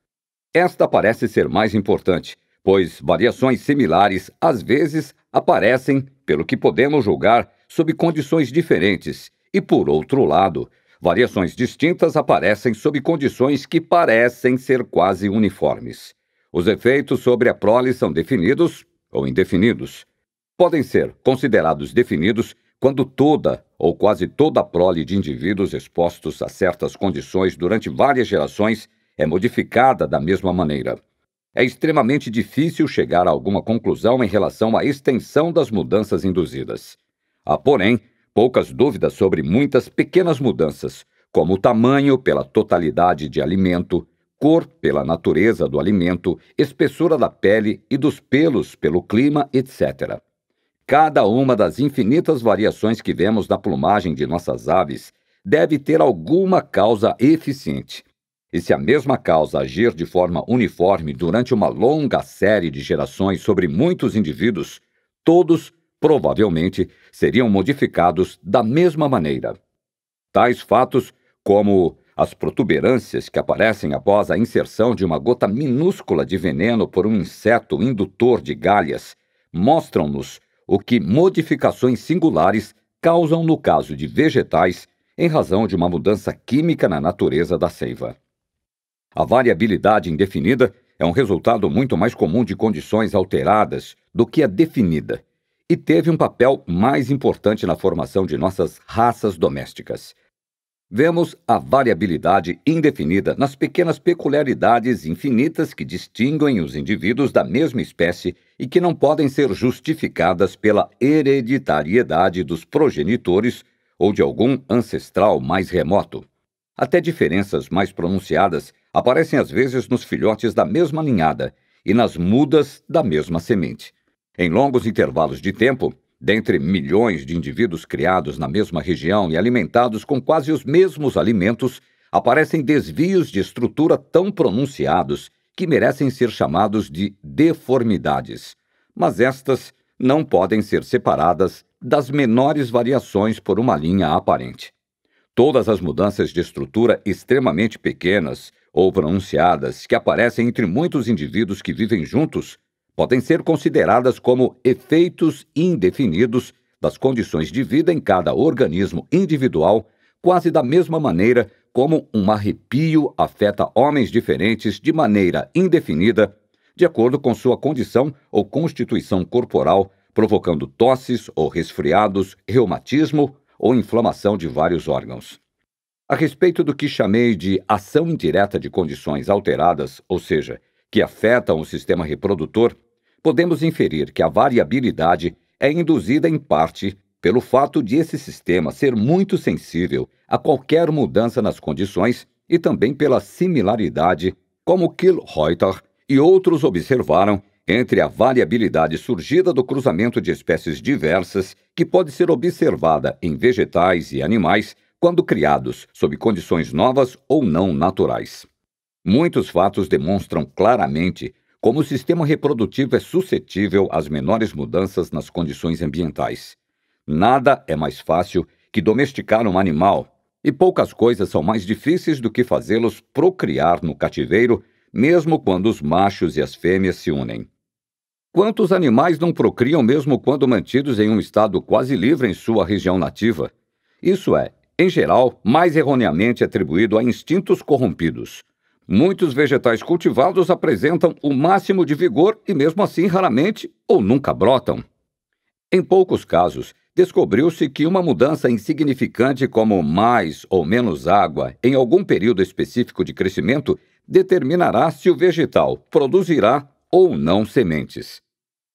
[SPEAKER 1] Esta parece ser mais importante, pois variações similares às vezes aparecem, pelo que podemos julgar, sob condições diferentes e, por outro lado, variações distintas aparecem sob condições que parecem ser quase uniformes. Os efeitos sobre a prole são definidos ou indefinidos. Podem ser considerados definidos quando toda ou quase toda a prole de indivíduos expostos a certas condições durante várias gerações é modificada da mesma maneira. É extremamente difícil chegar a alguma conclusão em relação à extensão das mudanças induzidas. Há, ah, porém, poucas dúvidas sobre muitas pequenas mudanças, como o tamanho pela totalidade de alimento, cor pela natureza do alimento, espessura da pele e dos pelos pelo clima, etc. Cada uma das infinitas variações que vemos na plumagem de nossas aves deve ter alguma causa eficiente. E se a mesma causa agir de forma uniforme durante uma longa série de gerações sobre muitos indivíduos, todos provavelmente seriam modificados da mesma maneira. Tais fatos, como as protuberâncias que aparecem após a inserção de uma gota minúscula de veneno por um inseto indutor de galhas, mostram-nos o que modificações singulares causam no caso de vegetais em razão de uma mudança química na natureza da seiva. A variabilidade indefinida é um resultado muito mais comum de condições alteradas do que a definida, e teve um papel mais importante na formação de nossas raças domésticas. Vemos a variabilidade indefinida nas pequenas peculiaridades infinitas que distinguem os indivíduos da mesma espécie e que não podem ser justificadas pela hereditariedade dos progenitores ou de algum ancestral mais remoto. Até diferenças mais pronunciadas aparecem às vezes nos filhotes da mesma ninhada e nas mudas da mesma semente. Em longos intervalos de tempo, dentre milhões de indivíduos criados na mesma região e alimentados com quase os mesmos alimentos, aparecem desvios de estrutura tão pronunciados que merecem ser chamados de deformidades. Mas estas não podem ser separadas das menores variações por uma linha aparente. Todas as mudanças de estrutura extremamente pequenas ou pronunciadas que aparecem entre muitos indivíduos que vivem juntos podem ser consideradas como efeitos indefinidos das condições de vida em cada organismo individual, quase da mesma maneira como um arrepio afeta homens diferentes de maneira indefinida, de acordo com sua condição ou constituição corporal, provocando tosses ou resfriados, reumatismo ou inflamação de vários órgãos. A respeito do que chamei de ação indireta de condições alteradas, ou seja, que afetam o sistema reprodutor, podemos inferir que a variabilidade é induzida em parte pelo fato de esse sistema ser muito sensível a qualquer mudança nas condições e também pela similaridade, como Kill-Reuter e outros observaram, entre a variabilidade surgida do cruzamento de espécies diversas que pode ser observada em vegetais e animais quando criados sob condições novas ou não naturais. Muitos fatos demonstram claramente como o sistema reprodutivo é suscetível às menores mudanças nas condições ambientais, nada é mais fácil que domesticar um animal, e poucas coisas são mais difíceis do que fazê-los procriar no cativeiro, mesmo quando os machos e as fêmeas se unem. Quantos animais não procriam mesmo quando mantidos em um estado quase livre em sua região nativa? Isso é, em geral, mais erroneamente atribuído a instintos corrompidos, Muitos vegetais cultivados apresentam o máximo de vigor e, mesmo assim, raramente ou nunca brotam. Em poucos casos, descobriu-se que uma mudança insignificante, como mais ou menos água em algum período específico de crescimento, determinará se o vegetal produzirá ou não sementes.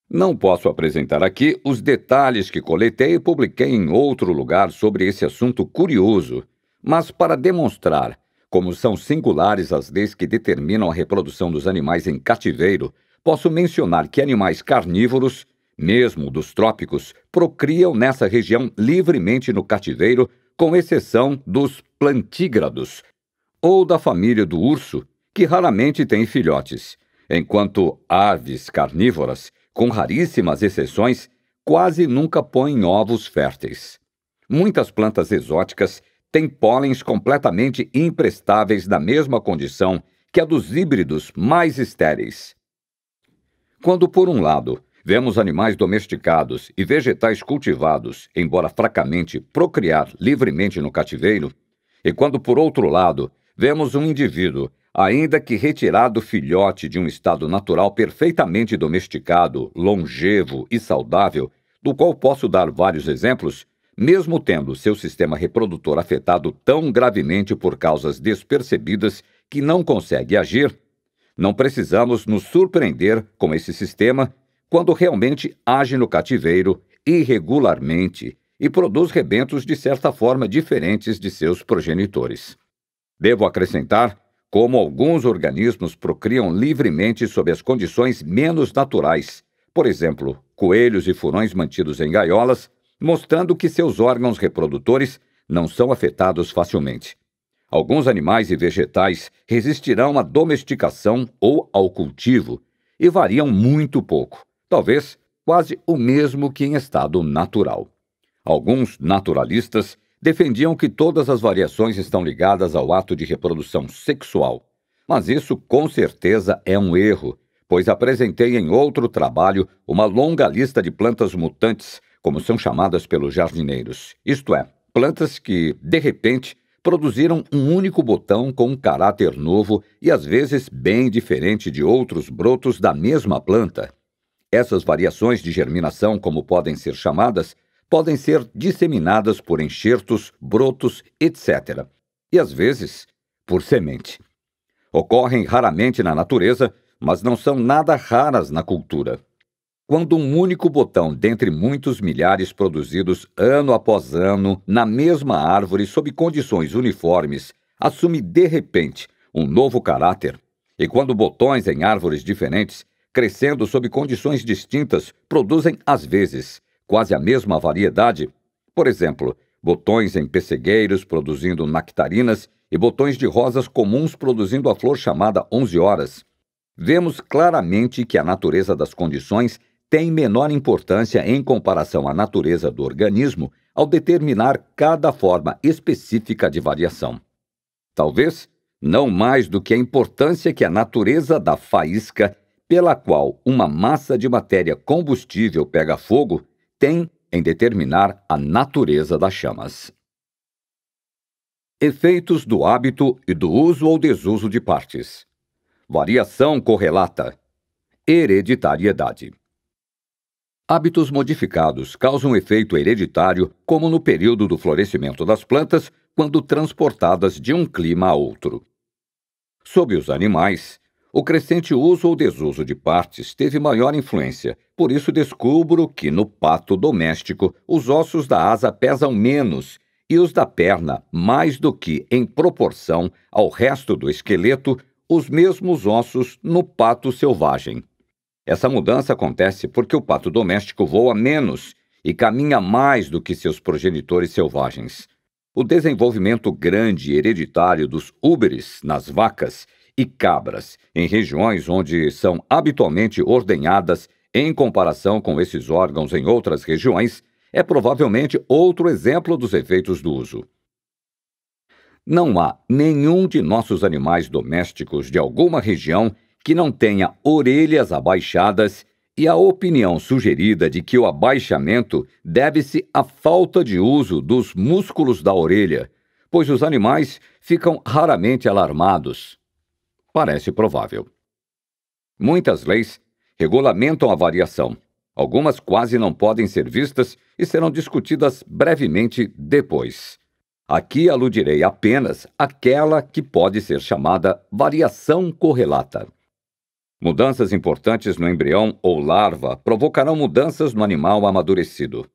[SPEAKER 1] Não posso apresentar aqui os detalhes que coletei e publiquei em outro lugar sobre esse assunto curioso, mas para demonstrar como são singulares as leis que determinam a reprodução dos animais em cativeiro, posso mencionar que animais carnívoros, mesmo dos trópicos, procriam nessa região livremente no cativeiro, com exceção dos plantígrados ou da família do urso, que raramente tem filhotes, enquanto aves carnívoras, com raríssimas exceções, quase nunca põem ovos férteis. Muitas plantas exóticas têm pólens completamente imprestáveis na mesma condição que a dos híbridos mais estéreis. Quando, por um lado, vemos animais domesticados e vegetais cultivados, embora fracamente, procriar livremente no cativeiro, e quando, por outro lado, vemos um indivíduo, ainda que retirado filhote de um estado natural perfeitamente domesticado, longevo e saudável, do qual posso dar vários exemplos, mesmo tendo seu sistema reprodutor afetado tão gravemente por causas despercebidas que não consegue agir, não precisamos nos surpreender com esse sistema quando realmente age no cativeiro irregularmente e produz rebentos de certa forma diferentes de seus progenitores. Devo acrescentar como alguns organismos procriam livremente sob as condições menos naturais, por exemplo, coelhos e furões mantidos em gaiolas mostrando que seus órgãos reprodutores não são afetados facilmente. Alguns animais e vegetais resistirão à domesticação ou ao cultivo e variam muito pouco, talvez quase o mesmo que em estado natural. Alguns naturalistas defendiam que todas as variações estão ligadas ao ato de reprodução sexual, mas isso com certeza é um erro, pois apresentei em outro trabalho uma longa lista de plantas mutantes como são chamadas pelos jardineiros, isto é, plantas que, de repente, produziram um único botão com um caráter novo e às vezes bem diferente de outros brotos da mesma planta. Essas variações de germinação, como podem ser chamadas, podem ser disseminadas por enxertos, brotos, etc. E às vezes, por semente. Ocorrem raramente na natureza, mas não são nada raras na cultura. Quando um único botão dentre muitos milhares produzidos ano após ano na mesma árvore sob condições uniformes assume de repente um novo caráter, e quando botões em árvores diferentes, crescendo sob condições distintas, produzem às vezes quase a mesma variedade, por exemplo, botões em pessegueiros produzindo nectarinas e botões de rosas comuns produzindo a flor chamada onze horas, vemos claramente que a natureza das condições tem menor importância em comparação à natureza do organismo ao determinar cada forma específica de variação. Talvez não mais do que a importância que a natureza da faísca pela qual uma massa de matéria combustível pega fogo tem em determinar a natureza das chamas. Efeitos do hábito e do uso ou desuso de partes. Variação correlata. Hereditariedade hábitos modificados causam efeito hereditário, como no período do florescimento das plantas, quando transportadas de um clima a outro. Sobre os animais, o crescente uso ou desuso de partes teve maior influência, por isso descubro que no pato doméstico os ossos da asa pesam menos e os da perna mais do que em proporção ao resto do esqueleto, os mesmos ossos no pato selvagem. Essa mudança acontece porque o pato doméstico voa menos e caminha mais do que seus progenitores selvagens. O desenvolvimento grande e hereditário dos úberes nas vacas e cabras, em regiões onde são habitualmente ordenhadas em comparação com esses órgãos em outras regiões, é provavelmente outro exemplo dos efeitos do uso. Não há nenhum de nossos animais domésticos de alguma região que não tenha orelhas abaixadas e a opinião sugerida de que o abaixamento deve-se à falta de uso dos músculos da orelha, pois os animais ficam raramente alarmados. Parece provável. Muitas leis regulamentam a variação. Algumas quase não podem ser vistas e serão discutidas brevemente depois. Aqui aludirei apenas àquela que pode ser chamada variação correlata. Mudanças importantes no embrião ou larva provocarão mudanças no animal amadurecido.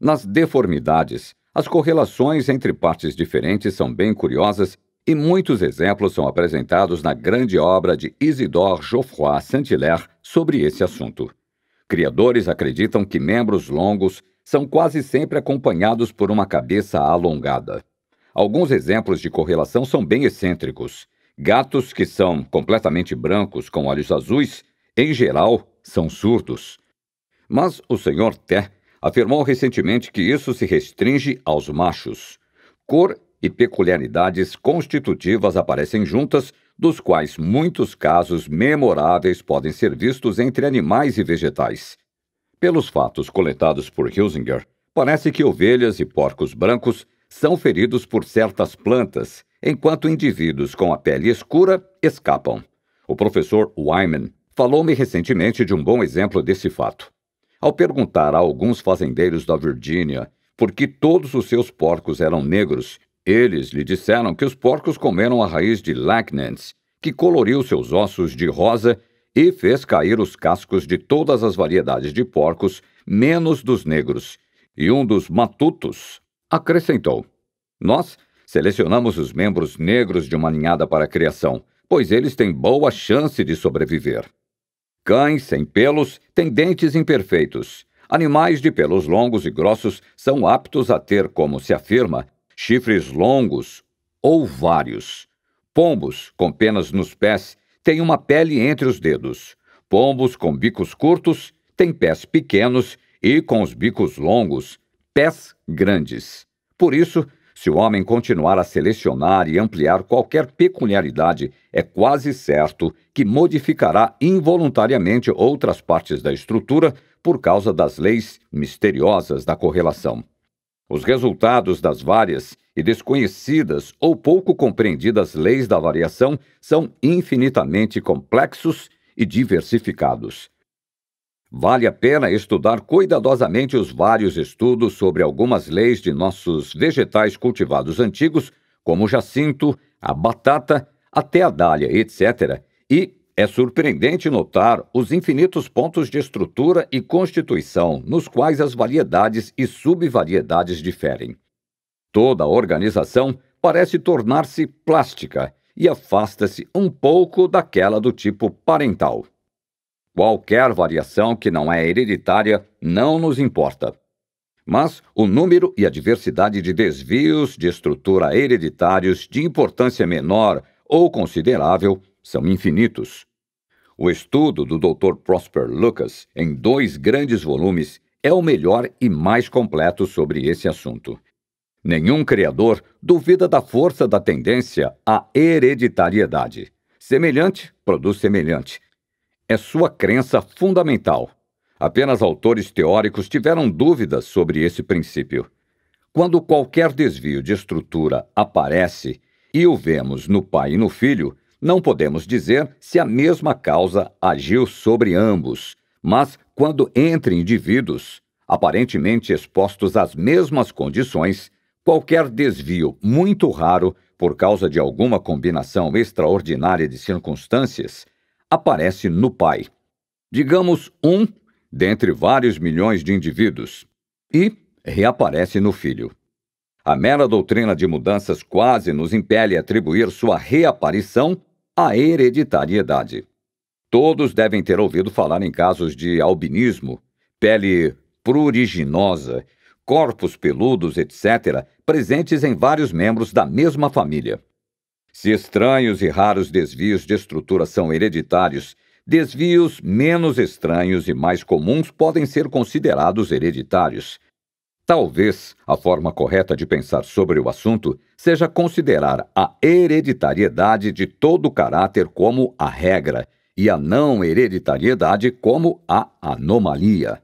[SPEAKER 1] Nas deformidades, as correlações entre partes diferentes são bem curiosas e muitos exemplos são apresentados na grande obra de Isidore Geoffroy Saint-Hilaire sobre esse assunto. Criadores acreditam que membros longos são quase sempre acompanhados por uma cabeça alongada. Alguns exemplos de correlação são bem excêntricos. Gatos que são completamente brancos com olhos azuis, em geral, são surdos. Mas o Sr. Té afirmou recentemente que isso se restringe aos machos. Cor e peculiaridades constitutivas aparecem juntas, dos quais muitos casos memoráveis podem ser vistos entre animais e vegetais. Pelos fatos coletados por Hilsinger, parece que ovelhas e porcos brancos são feridos por certas plantas, enquanto indivíduos com a pele escura escapam. O professor Wyman falou-me recentemente de um bom exemplo desse fato. Ao perguntar a alguns fazendeiros da Virgínia por que todos os seus porcos eram negros, eles lhe disseram que os porcos comeram a raiz de lacnans, que coloriu seus ossos de rosa e fez cair os cascos de todas as variedades de porcos, menos dos negros. E um dos matutos acrescentou: Nós Selecionamos os membros negros de uma ninhada para a criação, pois eles têm boa chance de sobreviver. Cães sem pelos têm dentes imperfeitos. Animais de pelos longos e grossos são aptos a ter, como se afirma, chifres longos ou vários. Pombos com penas nos pés têm uma pele entre os dedos. Pombos com bicos curtos têm pés pequenos e, com os bicos longos, pés grandes. Por isso, se o homem continuar a selecionar e ampliar qualquer peculiaridade, é quase certo que modificará involuntariamente outras partes da estrutura por causa das leis misteriosas da correlação. Os resultados das várias e desconhecidas ou pouco compreendidas leis da variação são infinitamente complexos e diversificados. Vale a pena estudar cuidadosamente os vários estudos sobre algumas leis de nossos vegetais cultivados antigos, como o jacinto, a batata, até a dália, etc. E é surpreendente notar os infinitos pontos de estrutura e constituição nos quais as variedades e subvariedades diferem. Toda a organização parece tornar-se plástica e afasta-se um pouco daquela do tipo parental. Qualquer variação que não é hereditária não nos importa. Mas o número e a diversidade de desvios de estrutura hereditários de importância menor ou considerável são infinitos. O estudo do Dr. Prosper Lucas, em dois grandes volumes, é o melhor e mais completo sobre esse assunto. Nenhum criador duvida da força da tendência à hereditariedade. Semelhante produz semelhante é sua crença fundamental. Apenas autores teóricos tiveram dúvidas sobre esse princípio. Quando qualquer desvio de estrutura aparece e o vemos no pai e no filho, não podemos dizer se a mesma causa agiu sobre ambos, mas quando entre indivíduos, aparentemente expostos às mesmas condições, qualquer desvio muito raro, por causa de alguma combinação extraordinária de circunstâncias, aparece no pai. Digamos um dentre vários milhões de indivíduos e reaparece no filho. A mera doutrina de mudanças quase nos impele a atribuir sua reaparição à hereditariedade. Todos devem ter ouvido falar em casos de albinismo, pele pruriginosa, corpos peludos, etc., presentes em vários membros da mesma família. Se estranhos e raros desvios de estrutura são hereditários, desvios menos estranhos e mais comuns podem ser considerados hereditários. Talvez a forma correta de pensar sobre o assunto seja considerar a hereditariedade de todo caráter como a regra e a não hereditariedade como a anomalia.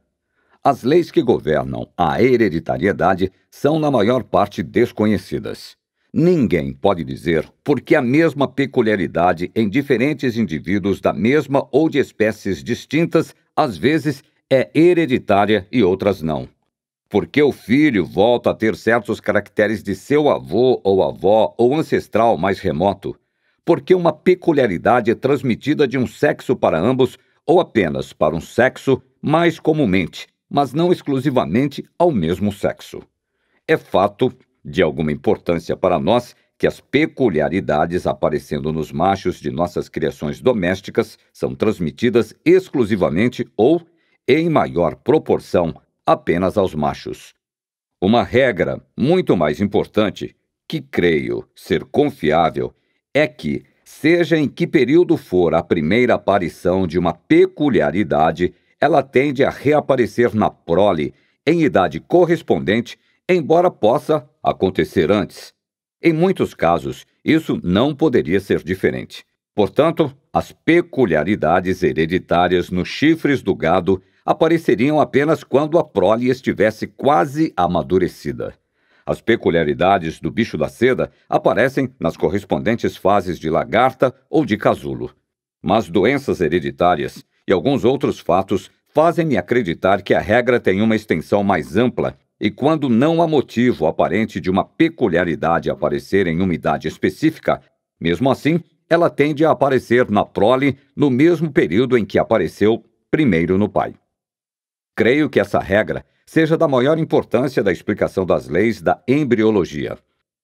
[SPEAKER 1] As leis que governam a hereditariedade são, na maior parte, desconhecidas. Ninguém pode dizer por que a mesma peculiaridade em diferentes indivíduos da mesma ou de espécies distintas às vezes é hereditária e outras não. Porque o filho volta a ter certos caracteres de seu avô ou avó ou ancestral mais remoto? Porque uma peculiaridade é transmitida de um sexo para ambos ou apenas para um sexo mais comumente, mas não exclusivamente ao mesmo sexo. É fato de alguma importância para nós que as peculiaridades aparecendo nos machos de nossas criações domésticas são transmitidas exclusivamente ou, em maior proporção, apenas aos machos. Uma regra muito mais importante, que creio ser confiável, é que, seja em que período for a primeira aparição de uma peculiaridade, ela tende a reaparecer na prole em idade correspondente, embora possa acontecer antes. Em muitos casos, isso não poderia ser diferente. Portanto, as peculiaridades hereditárias nos chifres do gado apareceriam apenas quando a prole estivesse quase amadurecida. As peculiaridades do bicho da seda aparecem nas correspondentes fases de lagarta ou de casulo. Mas doenças hereditárias e alguns outros fatos fazem-me acreditar que a regra tem uma extensão mais ampla e quando não há motivo aparente de uma peculiaridade aparecer em uma idade específica, mesmo assim, ela tende a aparecer na prole no mesmo período em que apareceu primeiro no pai. Creio que essa regra seja da maior importância da explicação das leis da embriologia.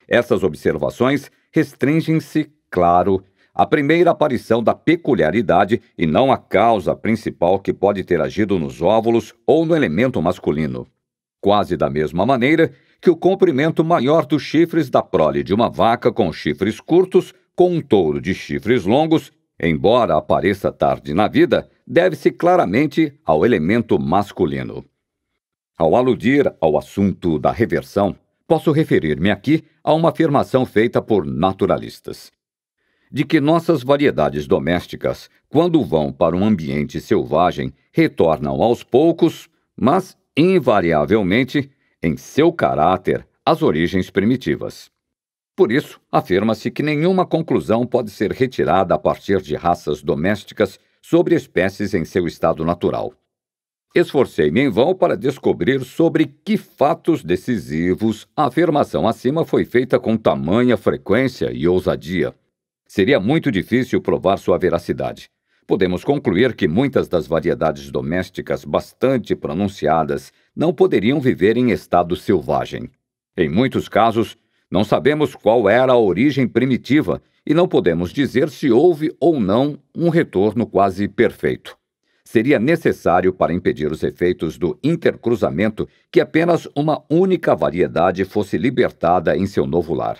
[SPEAKER 1] Essas observações restringem-se, claro, à primeira aparição da peculiaridade e não à causa principal que pode ter agido nos óvulos ou no elemento masculino quase da mesma maneira que o comprimento maior dos chifres da prole de uma vaca com chifres curtos com um touro de chifres longos, embora apareça tarde na vida, deve-se claramente ao elemento masculino. Ao aludir ao assunto da reversão, posso referir-me aqui a uma afirmação feita por naturalistas. De que nossas variedades domésticas, quando vão para um ambiente selvagem, retornam aos poucos, mas invariavelmente, em seu caráter, as origens primitivas. Por isso, afirma-se que nenhuma conclusão pode ser retirada a partir de raças domésticas sobre espécies em seu estado natural. Esforcei-me em vão para descobrir sobre que fatos decisivos a afirmação acima foi feita com tamanha frequência e ousadia. Seria muito difícil provar sua veracidade podemos concluir que muitas das variedades domésticas bastante pronunciadas não poderiam viver em estado selvagem. Em muitos casos, não sabemos qual era a origem primitiva e não podemos dizer se houve ou não um retorno quase perfeito. Seria necessário para impedir os efeitos do intercruzamento que apenas uma única variedade fosse libertada em seu novo lar.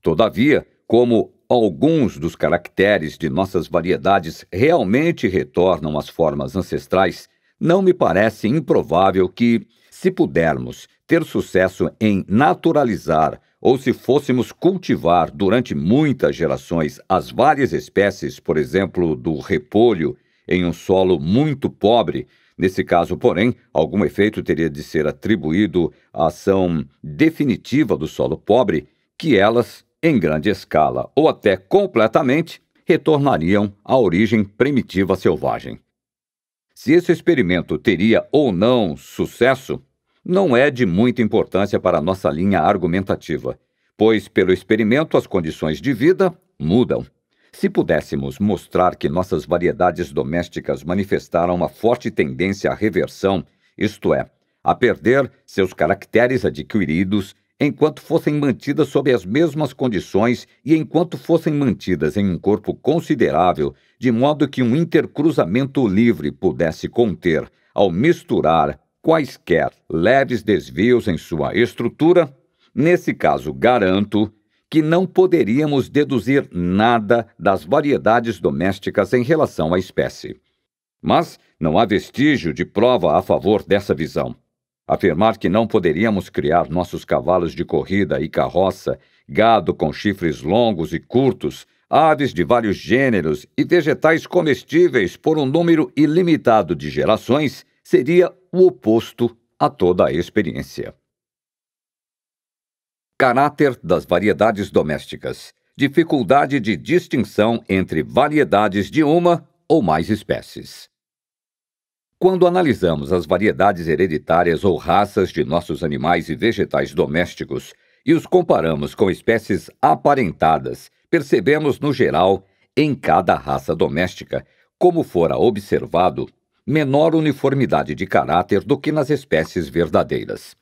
[SPEAKER 1] Todavia, como alguns dos caracteres de nossas variedades realmente retornam às formas ancestrais, não me parece improvável que, se pudermos ter sucesso em naturalizar ou se fôssemos cultivar durante muitas gerações as várias espécies, por exemplo, do repolho, em um solo muito pobre, Nesse caso, porém, algum efeito teria de ser atribuído à ação definitiva do solo pobre, que elas em grande escala ou até completamente, retornariam à origem primitiva selvagem. Se esse experimento teria ou não sucesso, não é de muita importância para nossa linha argumentativa, pois pelo experimento as condições de vida mudam. Se pudéssemos mostrar que nossas variedades domésticas manifestaram uma forte tendência à reversão, isto é, a perder seus caracteres adquiridos enquanto fossem mantidas sob as mesmas condições e enquanto fossem mantidas em um corpo considerável, de modo que um intercruzamento livre pudesse conter, ao misturar quaisquer leves desvios em sua estrutura, nesse caso garanto que não poderíamos deduzir nada das variedades domésticas em relação à espécie. Mas não há vestígio de prova a favor dessa visão. Afirmar que não poderíamos criar nossos cavalos de corrida e carroça, gado com chifres longos e curtos, aves de vários gêneros e vegetais comestíveis por um número ilimitado de gerações seria o oposto a toda a experiência. Caráter das variedades domésticas dificuldade de distinção entre variedades de uma ou mais espécies. Quando analisamos as variedades hereditárias ou raças de nossos animais e vegetais domésticos e os comparamos com espécies aparentadas, percebemos, no geral, em cada raça doméstica, como fora observado, menor uniformidade de caráter do que nas espécies verdadeiras.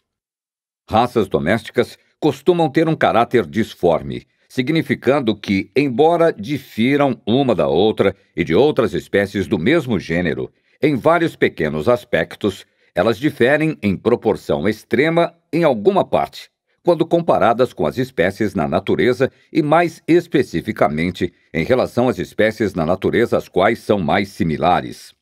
[SPEAKER 1] Raças domésticas costumam ter um caráter disforme, significando que, embora difiram uma da outra e de outras espécies do mesmo gênero, em vários pequenos aspectos, elas diferem em proporção extrema em alguma parte, quando comparadas com as espécies na natureza e, mais especificamente, em relação às espécies na natureza às quais são mais similares.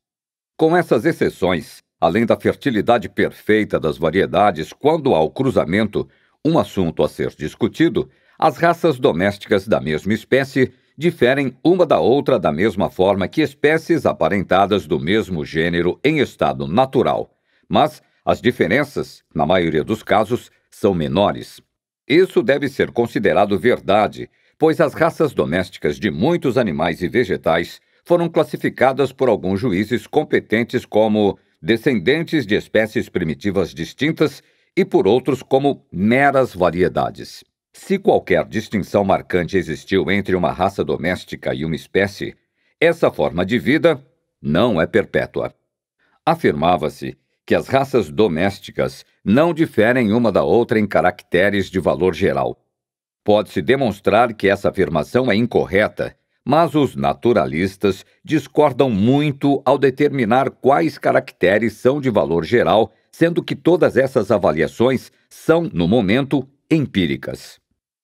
[SPEAKER 1] Com essas exceções, além da fertilidade perfeita das variedades quando há o cruzamento, um assunto a ser discutido, as raças domésticas da mesma espécie diferem uma da outra da mesma forma que espécies aparentadas do mesmo gênero em estado natural, mas as diferenças, na maioria dos casos, são menores. Isso deve ser considerado verdade, pois as raças domésticas de muitos animais e vegetais foram classificadas por alguns juízes competentes como descendentes de espécies primitivas distintas e por outros como meras variedades. Se qualquer distinção marcante existiu entre uma raça doméstica e uma espécie, essa forma de vida não é perpétua. Afirmava-se que as raças domésticas não diferem uma da outra em caracteres de valor geral. Pode-se demonstrar que essa afirmação é incorreta, mas os naturalistas discordam muito ao determinar quais caracteres são de valor geral, sendo que todas essas avaliações são, no momento, empíricas.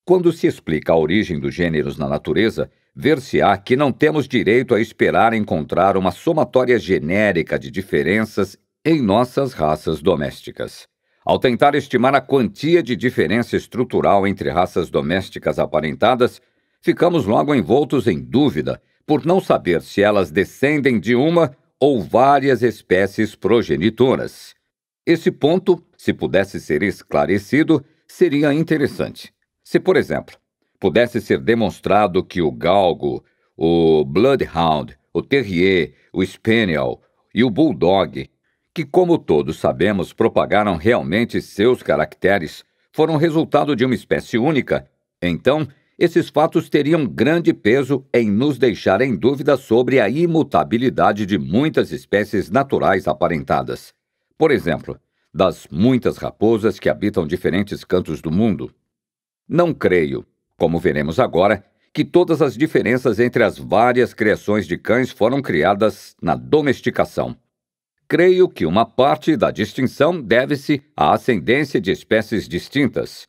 [SPEAKER 1] Quando se explica a origem dos gêneros na natureza, ver-se-á que não temos direito a esperar encontrar uma somatória genérica de diferenças em nossas raças domésticas. Ao tentar estimar a quantia de diferença estrutural entre raças domésticas aparentadas, ficamos logo envoltos em dúvida por não saber se elas descendem de uma ou várias espécies progenitoras. Esse ponto, se pudesse ser esclarecido, seria interessante. Se, por exemplo, pudesse ser demonstrado que o galgo, o bloodhound, o terrier, o spaniel e o bulldog, que, como todos sabemos, propagaram realmente seus caracteres, foram resultado de uma espécie única, então esses fatos teriam grande peso em nos deixar em dúvida sobre a imutabilidade de muitas espécies naturais aparentadas. Por exemplo, das muitas raposas que habitam diferentes cantos do mundo. Não creio, como veremos agora, que todas as diferenças entre as várias criações de cães foram criadas na domesticação. Creio que uma parte da distinção deve-se à ascendência de espécies distintas.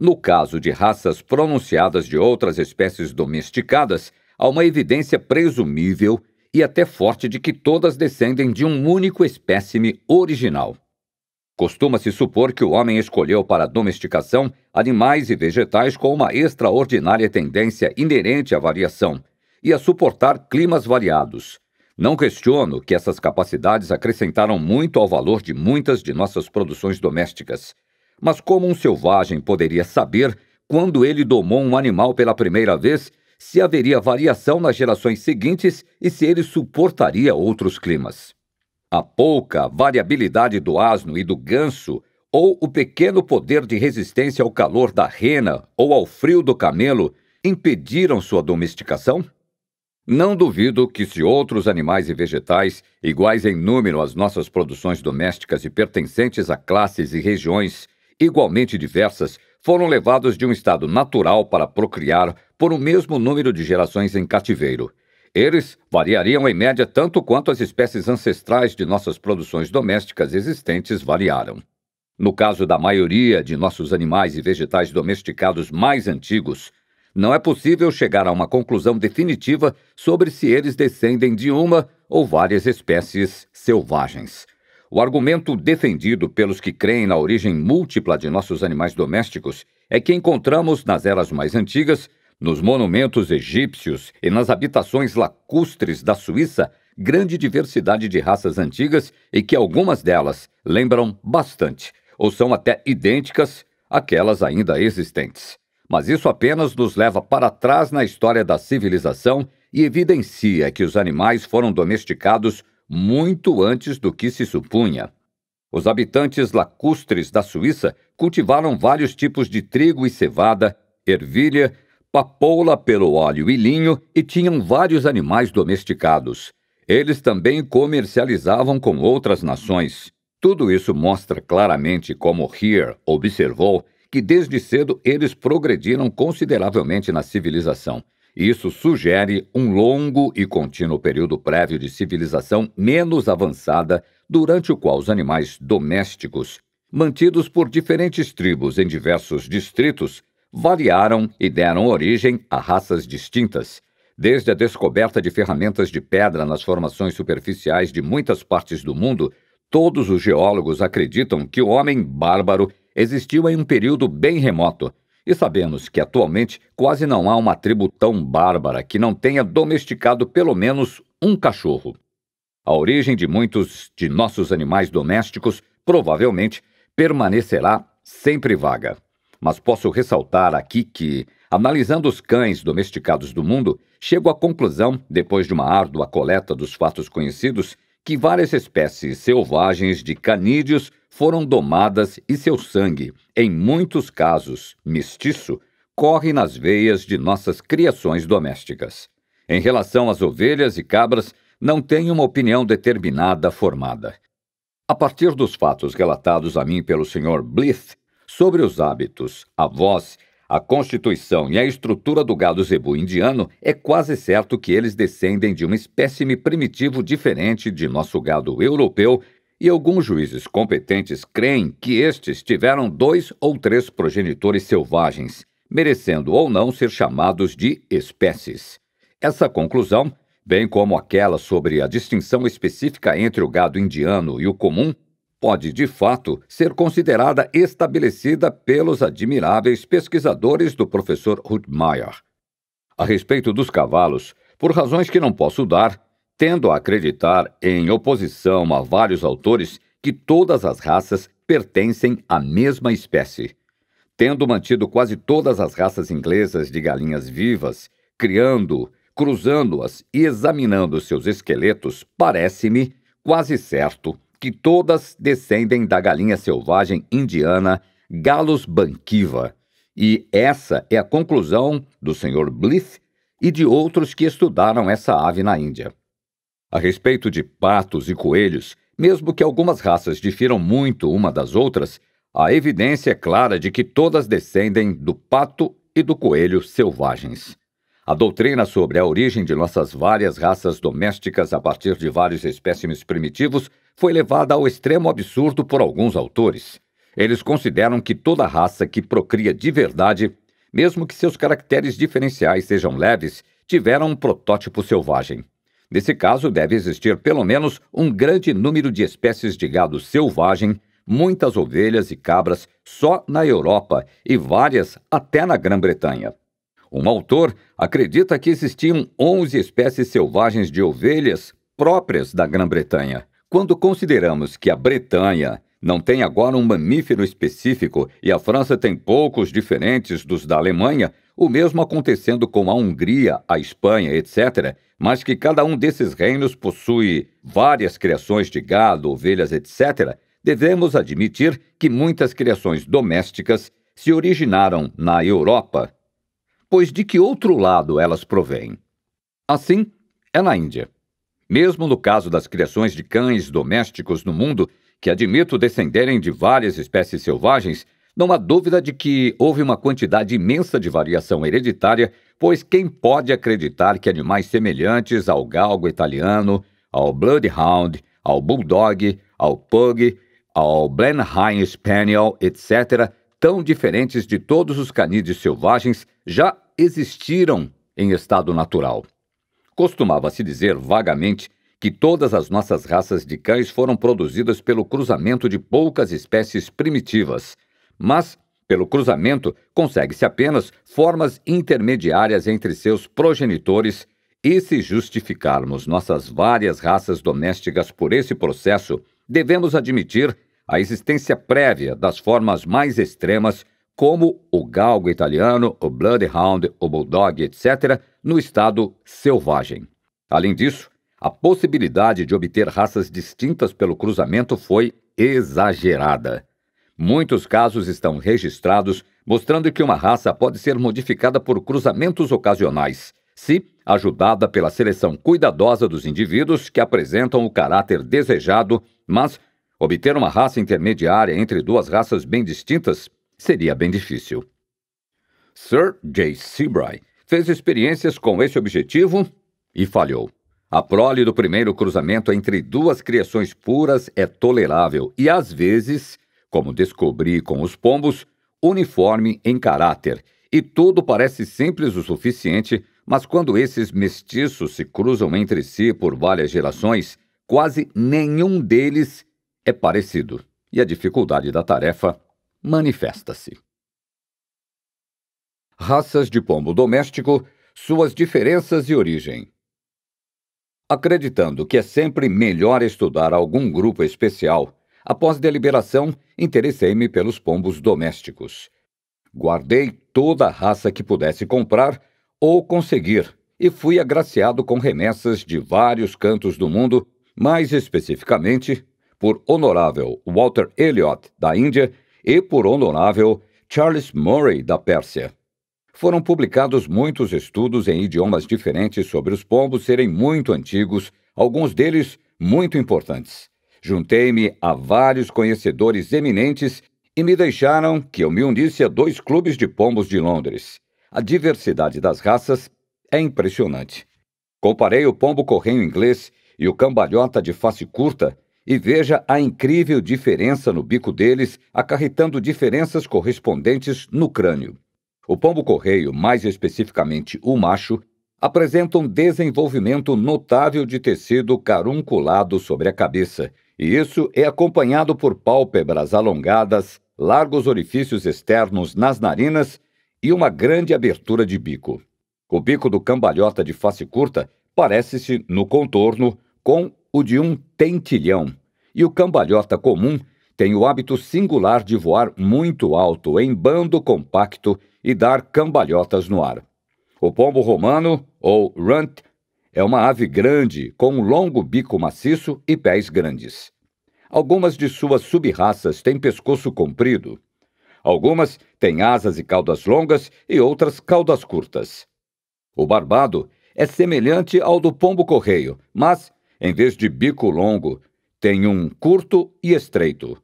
[SPEAKER 1] No caso de raças pronunciadas de outras espécies domesticadas, há uma evidência presumível e até forte de que todas descendem de um único espécime original. Costuma-se supor que o homem escolheu para domesticação animais e vegetais com uma extraordinária tendência inerente à variação e a suportar climas variados. Não questiono que essas capacidades acrescentaram muito ao valor de muitas de nossas produções domésticas. Mas como um selvagem poderia saber, quando ele domou um animal pela primeira vez, se haveria variação nas gerações seguintes e se ele suportaria outros climas? A pouca variabilidade do asno e do ganso, ou o pequeno poder de resistência ao calor da rena ou ao frio do camelo, impediram sua domesticação? Não duvido que, se outros animais e vegetais, iguais em número às nossas produções domésticas e pertencentes a classes e regiões igualmente diversas, foram levados de um estado natural para procriar por o um mesmo número de gerações em cativeiro, eles variariam em média tanto quanto as espécies ancestrais de nossas produções domésticas existentes variaram. No caso da maioria de nossos animais e vegetais domesticados mais antigos, não é possível chegar a uma conclusão definitiva sobre se eles descendem de uma ou várias espécies selvagens. O argumento defendido pelos que creem na origem múltipla de nossos animais domésticos é que encontramos nas eras mais antigas nos monumentos egípcios e nas habitações lacustres da Suíça, grande diversidade de raças antigas e que algumas delas lembram bastante, ou são até idênticas àquelas ainda existentes. Mas isso apenas nos leva para trás na história da civilização e evidencia que os animais foram domesticados muito antes do que se supunha. Os habitantes lacustres da Suíça cultivaram vários tipos de trigo e cevada, ervilha papoula pelo óleo e linho e tinham vários animais domesticados. Eles também comercializavam com outras nações. Tudo isso mostra claramente como Heer observou que desde cedo eles progrediram consideravelmente na civilização. Isso sugere um longo e contínuo período prévio de civilização menos avançada, durante o qual os animais domésticos, mantidos por diferentes tribos em diversos distritos, variaram e deram origem a raças distintas, desde a descoberta de ferramentas de pedra nas formações superficiais de muitas partes do mundo. Todos os geólogos acreditam que o homem bárbaro existiu em um período bem remoto, e sabemos que atualmente quase não há uma tribo tão bárbara que não tenha domesticado pelo menos um cachorro. A origem de muitos de nossos animais domésticos provavelmente permanecerá sempre vaga mas posso ressaltar aqui que, analisando os cães domesticados do mundo, chego à conclusão, depois de uma árdua coleta dos fatos conhecidos, que várias espécies selvagens de canídeos foram domadas e seu sangue, em muitos casos mestiço, corre nas veias de nossas criações domésticas. Em relação às ovelhas e cabras, não tenho uma opinião determinada formada. A partir dos fatos relatados a mim pelo Sr. Blith, Sobre os hábitos, a voz, a constituição e a estrutura do gado zebu indiano, é quase certo que eles descendem de uma espécime primitivo diferente de nosso gado europeu, e alguns juízes competentes creem que estes tiveram dois ou três progenitores selvagens, merecendo ou não ser chamados de espécies. Essa conclusão, bem como aquela sobre a distinção específica entre o gado indiano e o comum, pode, de fato, ser considerada estabelecida pelos admiráveis pesquisadores do professor Hutmeier. A respeito dos cavalos, por razões que não posso dar, tendo a acreditar, em oposição a vários autores, que todas as raças pertencem à mesma espécie. Tendo mantido quase todas as raças inglesas de galinhas vivas, criando, cruzando-as e examinando seus esqueletos, parece-me quase certo que todas descendem da galinha selvagem indiana Galus banquiva, e essa é a conclusão do Sr. Blith e de outros que estudaram essa ave na Índia. A respeito de patos e coelhos, mesmo que algumas raças difiram muito uma das outras, a evidência é clara de que todas descendem do pato e do coelho selvagens. A doutrina sobre a origem de nossas várias raças domésticas a partir de vários espécimes primitivos foi levada ao extremo absurdo por alguns autores. Eles consideram que toda raça que procria de verdade, mesmo que seus caracteres diferenciais sejam leves, tiveram um protótipo selvagem. Nesse caso, deve existir pelo menos um grande número de espécies de gado selvagem, muitas ovelhas e cabras só na Europa e várias até na Grã-Bretanha. Um autor acredita que existiam 11 espécies selvagens de ovelhas próprias da Grã-Bretanha. Quando consideramos que a Bretanha não tem agora um mamífero específico e a França tem poucos diferentes dos da Alemanha, o mesmo acontecendo com a Hungria, a Espanha, etc., mas que cada um desses reinos possui várias criações de gado, ovelhas, etc., devemos admitir que muitas criações domésticas se originaram na Europa pois de que outro lado elas provêm? Assim é na Índia. Mesmo no caso das criações de cães domésticos no mundo, que admito descenderem de várias espécies selvagens, não há dúvida de que houve uma quantidade imensa de variação hereditária, pois quem pode acreditar que animais semelhantes ao galgo italiano, ao bloodhound, ao bulldog, ao pug, ao Blenheim Spaniel, etc., tão diferentes de todos os canídeos selvagens já existiram em estado natural. Costumava-se dizer vagamente que todas as nossas raças de cães foram produzidas pelo cruzamento de poucas espécies primitivas, mas pelo cruzamento consegue-se apenas formas intermediárias entre seus progenitores e se justificarmos nossas várias raças domésticas por esse processo, devemos admitir a existência prévia das formas mais extremas, como o galgo italiano, o bloodhound, o bulldog, etc., no estado selvagem. Além disso, a possibilidade de obter raças distintas pelo cruzamento foi exagerada. Muitos casos estão registrados mostrando que uma raça pode ser modificada por cruzamentos ocasionais, se ajudada pela seleção cuidadosa dos indivíduos que apresentam o caráter desejado, mas Obter uma raça intermediária entre duas raças bem distintas seria bem difícil. Sir J. Seabright fez experiências com esse objetivo e falhou. A prole do primeiro cruzamento entre duas criações puras é tolerável e, às vezes, como descobri com os pombos, uniforme em caráter, e tudo parece simples o suficiente, mas quando esses mestiços se cruzam entre si por várias gerações, quase nenhum deles é parecido e a dificuldade da tarefa manifesta-se. Raças de pombo doméstico, suas diferenças e origem. Acreditando que é sempre melhor estudar algum grupo especial, após deliberação, interessei-me pelos pombos domésticos. Guardei toda a raça que pudesse comprar ou conseguir e fui agraciado com remessas de vários cantos do mundo, mais especificamente por Honorável Walter Elliot, da Índia, e por Honorável Charles Murray, da Pérsia. Foram publicados muitos estudos em idiomas diferentes sobre os pombos serem muito antigos, alguns deles muito importantes. Juntei-me a vários conhecedores eminentes e me deixaram que eu me unisse a dois clubes de pombos de Londres. A diversidade das raças é impressionante. Comparei o pombo correio inglês e o cambalhota de face curta e veja a incrível diferença no bico deles, acarretando diferenças correspondentes no crânio. O pombo-correio, mais especificamente o macho, apresenta um desenvolvimento notável de tecido carunculado sobre a cabeça, e isso é acompanhado por pálpebras alongadas, largos orifícios externos nas narinas e uma grande abertura de bico. O bico do cambalhota de face curta parece-se, no contorno, com o de um pentilhão, e o cambalhota comum tem o hábito singular de voar muito alto, em bando compacto e dar cambalhotas no ar. O pombo romano, ou runt, é uma ave grande, com um longo bico maciço e pés grandes. Algumas de suas subraças têm pescoço comprido. Algumas têm asas e caudas longas e outras caudas curtas. O barbado é semelhante ao do pombo-correio, mas em vez de bico longo, tem um curto e estreito.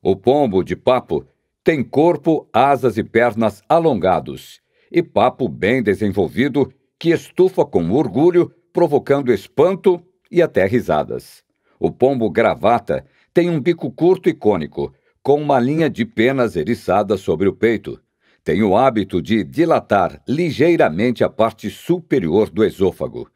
[SPEAKER 1] O pombo de papo tem corpo, asas e pernas alongados, e papo bem desenvolvido que estufa com orgulho, provocando espanto e até risadas. O pombo gravata tem um bico curto e cônico, com uma linha de penas eriçada sobre o peito. Tem o hábito de dilatar ligeiramente a parte superior do esôfago.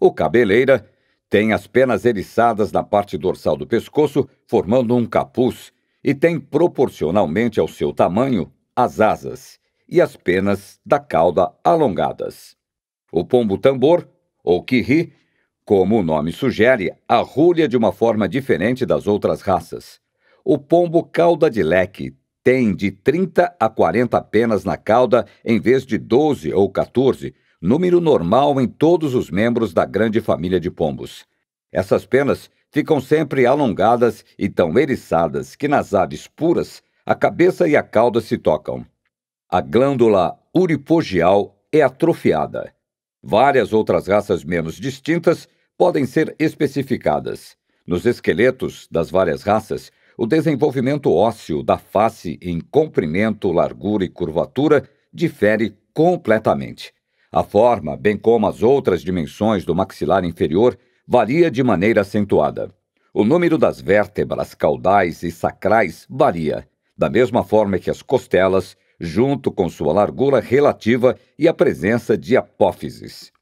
[SPEAKER 1] O cabeleira tem as penas eriçadas na parte dorsal do pescoço, formando um capuz, e tem proporcionalmente ao seu tamanho as asas e as penas da cauda alongadas. O pombo-tambor, ou quirri, como o nome sugere, arrulha de uma forma diferente das outras raças. O pombo cauda de leque tem de 30 a 40 penas na cauda em vez de 12 ou 14, número normal em todos os membros da grande família de pombos. Essas penas ficam sempre alongadas e tão eriçadas que nas aves puras a cabeça e a cauda se tocam. A glândula uripogial é atrofiada. Várias outras raças menos distintas podem ser especificadas. Nos esqueletos das várias raças, o desenvolvimento ósseo da face em comprimento, largura e curvatura difere completamente. A forma, bem como as outras dimensões do maxilar inferior, varia de maneira acentuada. O número das vértebras caudais e sacrais varia, da mesma forma que as costelas, junto com sua largura relativa e a presença de apófises.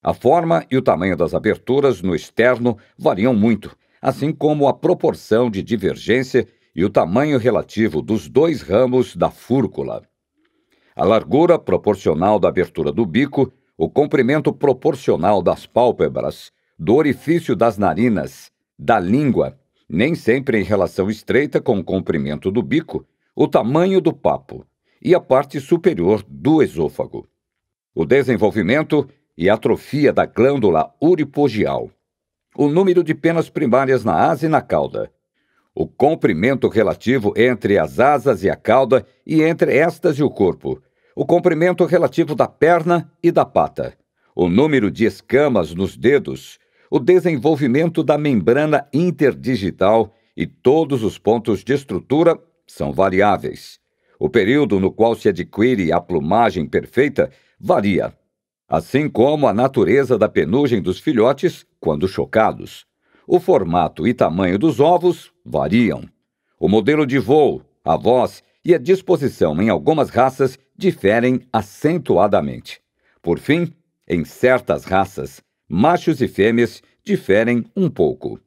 [SPEAKER 1] A forma e o tamanho das aberturas no externo variam muito, assim como a proporção de divergência e o tamanho relativo dos dois ramos da fúrcula a largura proporcional da abertura do bico, o comprimento proporcional das pálpebras, do orifício das narinas, da língua, nem sempre em relação estreita com o comprimento do bico, o tamanho do papo e a parte superior do esôfago. O desenvolvimento e atrofia da glândula uripogial. O número de penas primárias na asa e na cauda. O comprimento relativo entre as asas e a cauda e entre estas e o corpo, o comprimento relativo da perna e da pata, o número de escamas nos dedos, o desenvolvimento da membrana interdigital e todos os pontos de estrutura são variáveis. O período no qual se adquire a plumagem perfeita varia, assim como a natureza da penugem dos filhotes quando chocados. O formato e tamanho dos ovos variam. O modelo de voo, a voz e a disposição em algumas raças diferem acentuadamente. Por fim, em certas raças, machos e fêmeas diferem um pouco.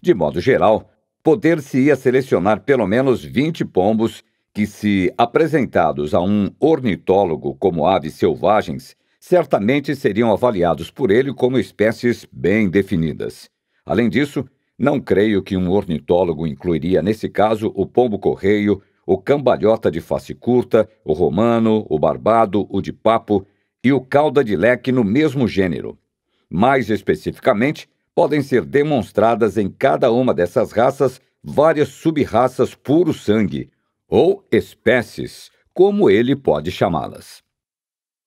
[SPEAKER 1] De modo geral, poder-se-ia selecionar pelo menos 20 pombos que, se apresentados a um ornitólogo como aves selvagens, certamente seriam avaliados por ele como espécies bem definidas. Além disso, não creio que um ornitólogo incluiria nesse caso o pombo-correio, o cambalhota de face curta, o romano, o barbado, o de papo e o cauda de leque no mesmo gênero. Mais especificamente, podem ser demonstradas em cada uma dessas raças várias subraças puro-sangue, ou espécies, como ele pode chamá-las.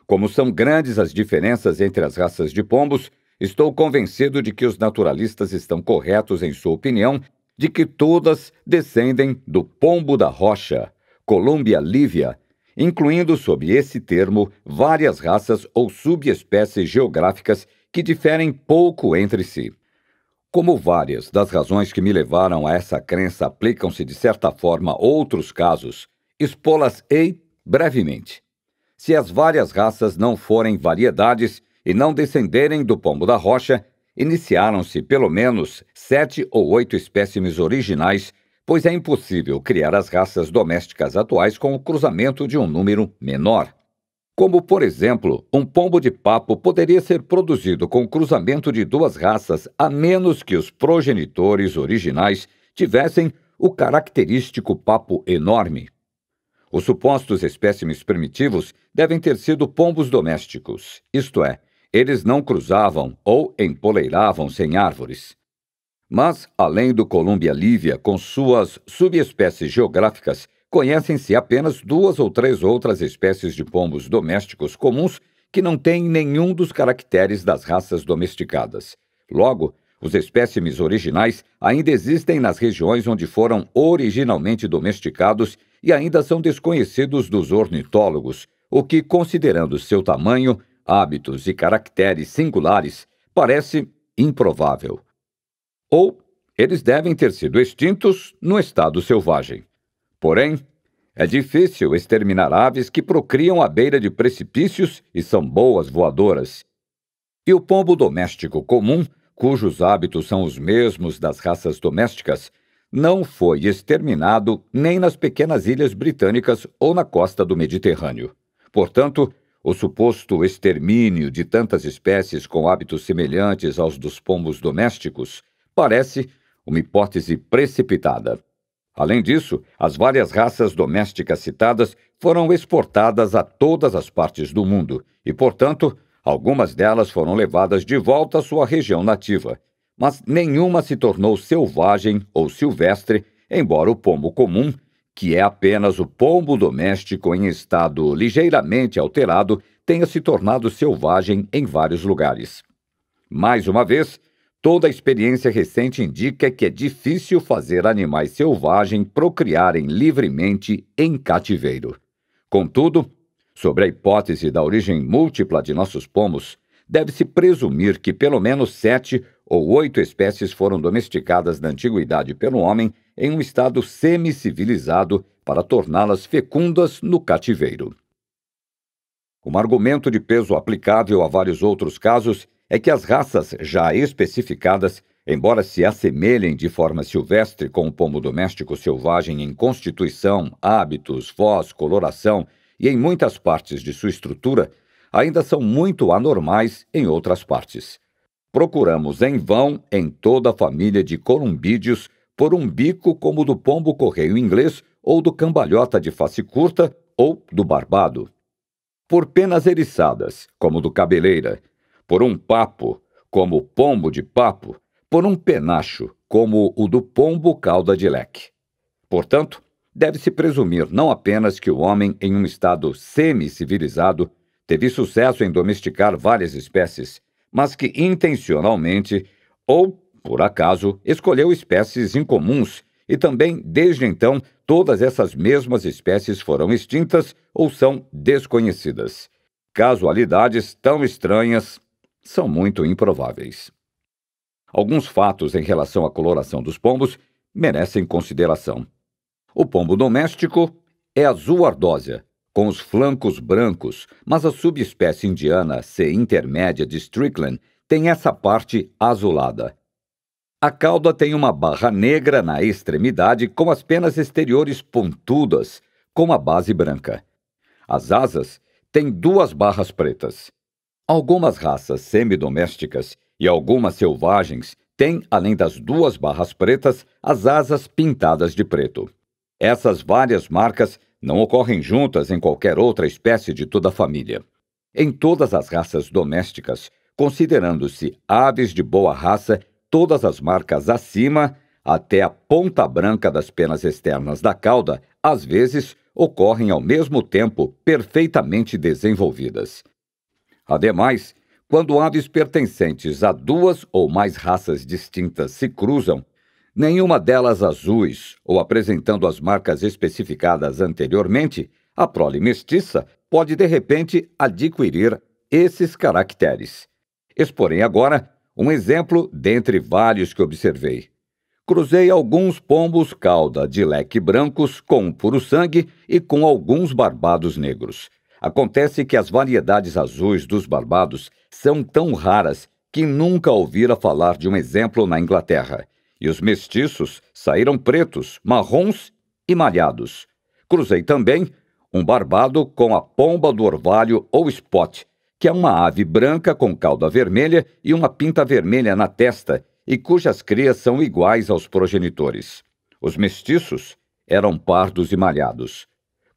[SPEAKER 1] Como são grandes as diferenças entre as raças de pombos, estou convencido de que os naturalistas estão corretos em sua opinião de que todas descendem do pombo da rocha, Colômbia lívia, incluindo sob esse termo várias raças ou subespécies geográficas que diferem pouco entre si. Como várias das razões que me levaram a essa crença aplicam-se de certa forma a outros casos, expô-las-ei brevemente. Se as várias raças não forem variedades e não descenderem do pombo da rocha, iniciaram-se pelo menos sete ou oito espécimes originais, pois é impossível criar as raças domésticas atuais com o cruzamento de um número menor. Como, por exemplo, um pombo de papo poderia ser produzido com o cruzamento de duas raças a menos que os progenitores originais tivessem o característico papo enorme. Os supostos espécimes primitivos devem ter sido pombos domésticos, isto é, eles não cruzavam ou empoleiravam sem árvores. Mas, além do Columbia lívia, com suas subespécies geográficas, conhecem-se apenas duas ou três outras espécies de pombos domésticos comuns que não têm nenhum dos caracteres das raças domesticadas. Logo, os espécimes originais ainda existem nas regiões onde foram originalmente domesticados e ainda são desconhecidos dos ornitólogos, o que, considerando seu tamanho, hábitos e caracteres singulares parece improvável. Ou eles devem ter sido extintos no estado selvagem. Porém, é difícil exterminar aves que procriam à beira de precipícios e são boas voadoras. E o pombo doméstico comum, cujos hábitos são os mesmos das raças domésticas, não foi exterminado nem nas pequenas ilhas britânicas ou na costa do Mediterrâneo. Portanto, o suposto extermínio de tantas espécies com hábitos semelhantes aos dos pombos domésticos parece uma hipótese precipitada. Além disso, as várias raças domésticas citadas foram exportadas a todas as partes do mundo e, portanto, algumas delas foram levadas de volta à sua região nativa. Mas nenhuma se tornou selvagem ou silvestre, embora o pombo comum que é apenas o pombo doméstico em estado ligeiramente alterado, tenha se tornado selvagem em vários lugares. Mais uma vez, toda a experiência recente indica que é difícil fazer animais selvagens procriarem livremente em cativeiro. Contudo, sobre a hipótese da origem múltipla de nossos pomos, deve-se presumir que pelo menos sete ou oito espécies foram domesticadas na antiguidade pelo homem em um estado semi-civilizado para torná-las fecundas no cativeiro. Um argumento de peso aplicável a vários outros casos é que as raças já especificadas, embora se assemelhem de forma silvestre com o pombo doméstico selvagem em constituição, hábitos, voz, coloração e em muitas partes de sua estrutura, ainda são muito anormais em outras partes. Procuramos em vão, em toda a família de columbídeos, por um bico como o do pombo correio inglês ou do cambalhota de face curta ou do barbado. Por penas eriçadas, como do cabeleira, por um papo, como o pombo de papo, por um penacho, como o do pombo cauda de leque. Portanto, deve-se presumir não apenas que o homem, em um estado semi-civilizado, teve sucesso em domesticar várias espécies, mas que intencionalmente ou por acaso, escolheu espécies incomuns e também, desde então, todas essas mesmas espécies foram extintas ou são desconhecidas. Casualidades tão estranhas são muito improváveis. Alguns fatos em relação à coloração dos pombos merecem consideração. O pombo doméstico é azul ardósia, com os flancos brancos, mas a subespécie indiana C intermédia de Strickland tem essa parte azulada. A cauda tem uma barra negra na extremidade com as penas exteriores pontudas, com a base branca. As asas têm duas barras pretas. Algumas raças semidomésticas e algumas selvagens têm, além das duas barras pretas, as asas pintadas de preto. Essas várias marcas não ocorrem juntas em qualquer outra espécie de toda a família. Em todas as raças domésticas, considerando-se aves de boa raça todas as marcas acima até a ponta branca das penas externas da cauda, às vezes ocorrem ao mesmo tempo perfeitamente desenvolvidas. Ademais, quando aves pertencentes a duas ou mais raças distintas se cruzam, nenhuma delas azuis ou apresentando as marcas especificadas anteriormente, a prole mestiça pode de repente adquirir esses caracteres. Exporém agora um exemplo dentre vários que observei. Cruzei alguns pombos cauda de leque brancos com puro-sangue e com alguns barbados negros. Acontece que as variedades azuis dos barbados são tão raras que nunca ouvira falar de um exemplo na Inglaterra. E os mestiços saíram pretos, marrons e malhados. Cruzei também um barbado com a pomba do orvalho ou spot, que é uma ave branca com cauda vermelha e uma pinta vermelha na testa e cujas crias são iguais aos progenitores. Os mestiços eram pardos e malhados.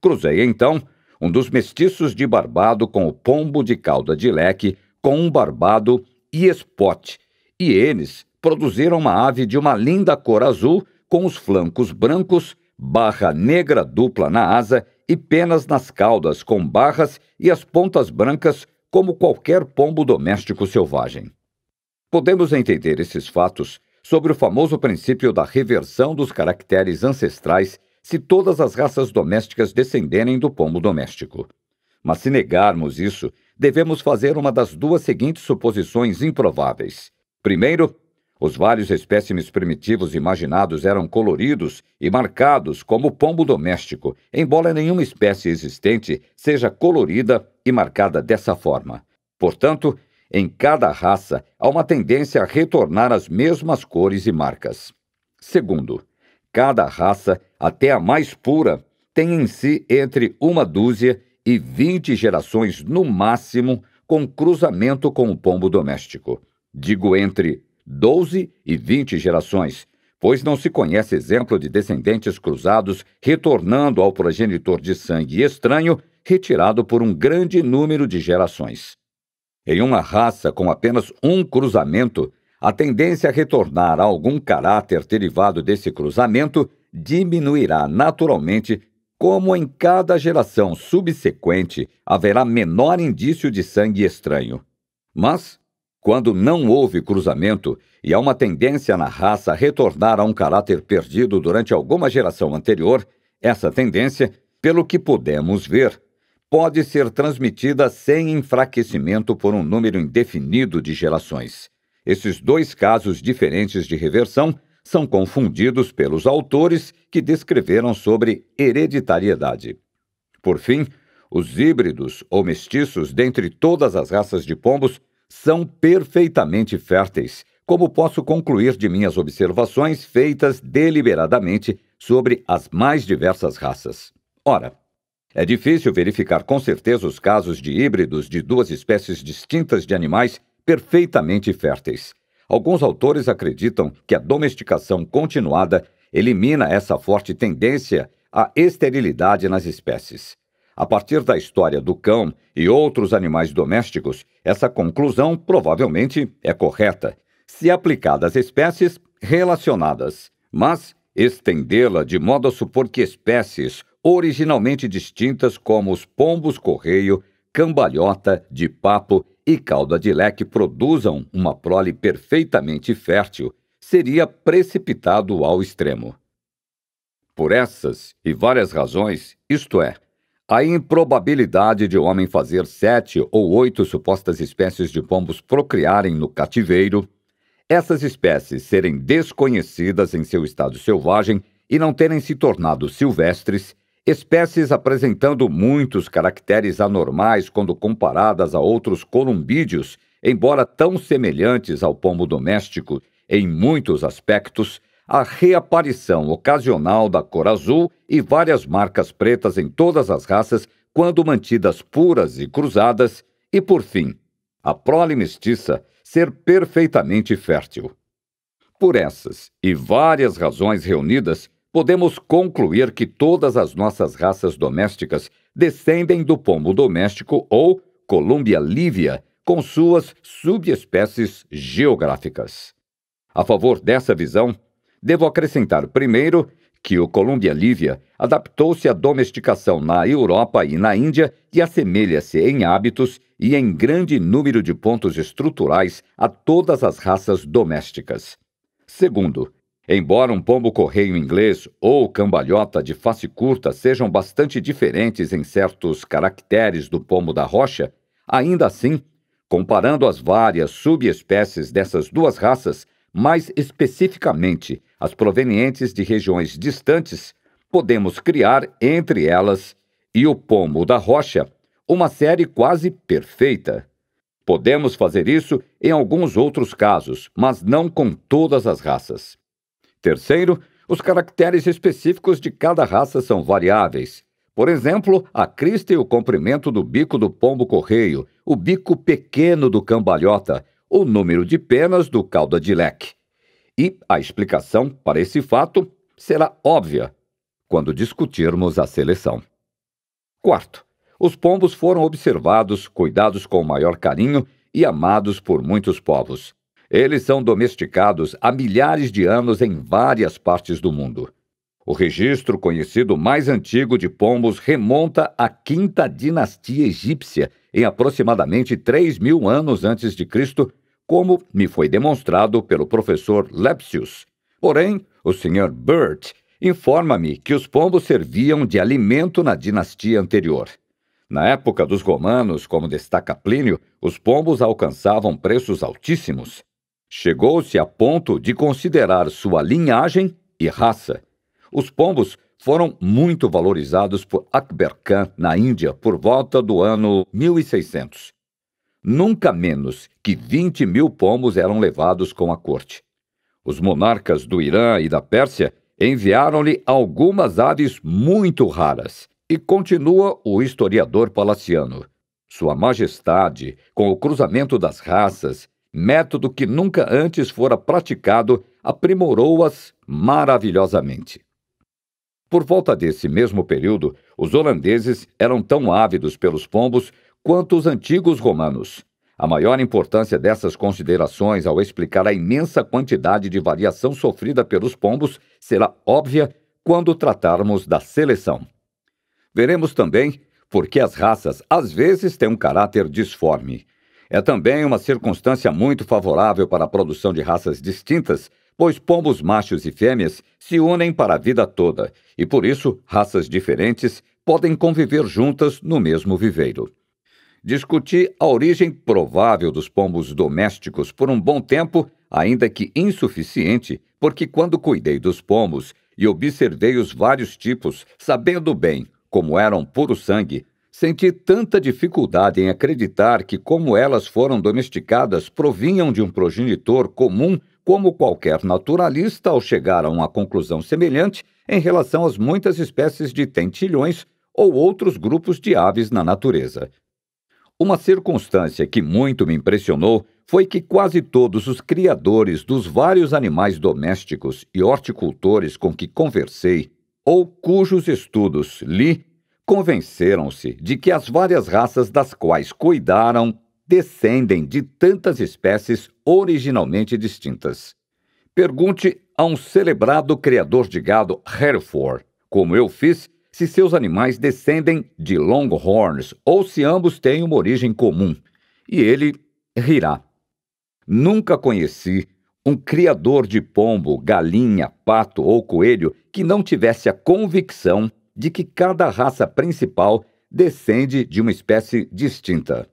[SPEAKER 1] Cruzei, então, um dos mestiços de barbado com o pombo de cauda de leque, com um barbado e espote, e eles produziram uma ave de uma linda cor azul, com os flancos brancos, barra negra dupla na asa e penas nas caudas com barras e as pontas brancas como qualquer pombo doméstico selvagem. Podemos entender esses fatos sobre o famoso princípio da reversão dos caracteres ancestrais se todas as raças domésticas descenderem do pombo doméstico. Mas se negarmos isso, devemos fazer uma das duas seguintes suposições improváveis. Primeiro, os vários espécimes primitivos imaginados eram coloridos e marcados como pombo doméstico, embora nenhuma espécie existente seja colorida e marcada dessa forma. Portanto, em cada raça há uma tendência a retornar às mesmas cores e marcas. Segundo, cada raça, até a mais pura, tem em si entre uma dúzia e vinte gerações no máximo com cruzamento com o pombo doméstico. Digo entre doze e vinte gerações, pois não se conhece exemplo de descendentes cruzados retornando ao progenitor de sangue estranho retirado por um grande número de gerações. Em uma raça com apenas um cruzamento, a tendência a retornar a algum caráter derivado desse cruzamento diminuirá naturalmente, como em cada geração subsequente haverá menor indício de sangue estranho. Mas quando não houve cruzamento e há uma tendência na raça retornar a um caráter perdido durante alguma geração anterior, essa tendência, pelo que podemos ver, pode ser transmitida sem enfraquecimento por um número indefinido de gerações. Esses dois casos diferentes de reversão são confundidos pelos autores que descreveram sobre hereditariedade. Por fim, os híbridos ou mestiços dentre todas as raças de pombos são perfeitamente férteis, como posso concluir de minhas observações feitas deliberadamente sobre as mais diversas raças. Ora, é difícil verificar com certeza os casos de híbridos de duas espécies distintas de animais perfeitamente férteis. Alguns autores acreditam que a domesticação continuada elimina essa forte tendência à esterilidade nas espécies. A partir da história do cão e outros animais domésticos, essa conclusão provavelmente é correta, se aplicada às espécies relacionadas, mas estendê-la de modo a supor que espécies originalmente distintas, como os pombos-correio, cambalhota, de papo e cauda de leque, produzam uma prole perfeitamente fértil, seria precipitado ao extremo. Por essas e várias razões, isto é, a improbabilidade de o homem fazer sete ou oito supostas espécies de pombos procriarem no cativeiro, essas espécies serem desconhecidas em seu estado selvagem e não terem se tornado silvestres, espécies apresentando muitos caracteres anormais quando comparadas a outros columbídeos, embora tão semelhantes ao pombo doméstico em muitos aspectos, a reaparição ocasional da cor azul e várias marcas pretas em todas as raças quando mantidas puras e cruzadas, e por fim, a prole mestiça ser perfeitamente fértil. Por essas e várias razões reunidas, podemos concluir que todas as nossas raças domésticas descendem do pombo doméstico ou Colômbia livia com suas subespécies geográficas. A favor dessa visão, Devo acrescentar primeiro que o Columbia Livia adaptou-se à domesticação na Europa e na Índia e assemelha-se em hábitos e em grande número de pontos estruturais a todas as raças domésticas. Segundo, Embora um pombo-correio inglês ou cambalhota de face curta sejam bastante diferentes em certos caracteres do pombo da rocha, ainda assim, comparando as várias subespécies dessas duas raças, mais especificamente as provenientes de regiões distantes, podemos criar entre elas e o pomo da rocha uma série quase perfeita. Podemos fazer isso em alguns outros casos, mas não com todas as raças. Terceiro, os caracteres específicos de cada raça são variáveis. Por exemplo, a crista e o comprimento do bico do pombo-correio, o bico pequeno do cambalhota, o número de penas do cauda de leque. E a explicação para esse fato será óbvia quando discutirmos a seleção. Quarto, os pombos foram observados, cuidados com o maior carinho e amados por muitos povos. Eles são domesticados há milhares de anos em várias partes do mundo. O registro conhecido mais antigo de pombos remonta à Quinta Dinastia Egípcia, em aproximadamente 3 mil anos antes de Cristo, como me foi demonstrado pelo professor Lepsius. Porém, o Sr. Burt informa-me que os pombos serviam de alimento na dinastia anterior. Na época dos romanos, como destaca Plínio, os pombos alcançavam preços altíssimos. Chegou-se a ponto de considerar sua linhagem e raça. Os pombos foram muito valorizados por Akber Khan na Índia por volta do ano 1600 nunca menos que 20 mil pomos eram levados com a corte. Os monarcas do Irã e da Pérsia enviaram-lhe algumas aves muito raras. E continua o historiador palaciano. Sua Majestade, com o cruzamento das raças, método que nunca antes fora praticado, aprimorou-as maravilhosamente. Por volta desse mesmo período, os holandeses eram tão ávidos pelos pombos quanto os antigos romanos. A maior importância dessas considerações ao explicar a imensa quantidade de variação sofrida pelos pombos será óbvia quando tratarmos da seleção. Veremos também por que as raças às vezes têm um caráter disforme. É também uma circunstância muito favorável para a produção de raças distintas, pois pombos machos e fêmeas se unem para a vida toda, e por isso raças diferentes podem conviver juntas no mesmo viveiro discuti a origem provável dos pombos domésticos por um bom tempo, ainda que insuficiente, porque quando cuidei dos pombos e observei os vários tipos, sabendo bem como eram puro sangue, senti tanta dificuldade em acreditar que, como elas foram domesticadas, provinham de um progenitor comum, como qualquer naturalista, ao chegar a uma conclusão semelhante em relação às muitas espécies de tentilhões ou outros grupos de aves na natureza. Uma circunstância que muito me impressionou foi que quase todos os criadores dos vários animais domésticos e horticultores com que conversei, ou cujos estudos li, convenceram-se de que as várias raças das quais cuidaram descendem de tantas espécies originalmente distintas. Pergunte a um celebrado criador de gado Hereford, como eu fiz se seus animais descendem de longhorns ou se ambos têm uma origem comum. E ele rirá. Nunca conheci um criador de pombo, galinha, pato ou coelho que não tivesse a convicção de que cada raça principal descende de uma espécie distinta.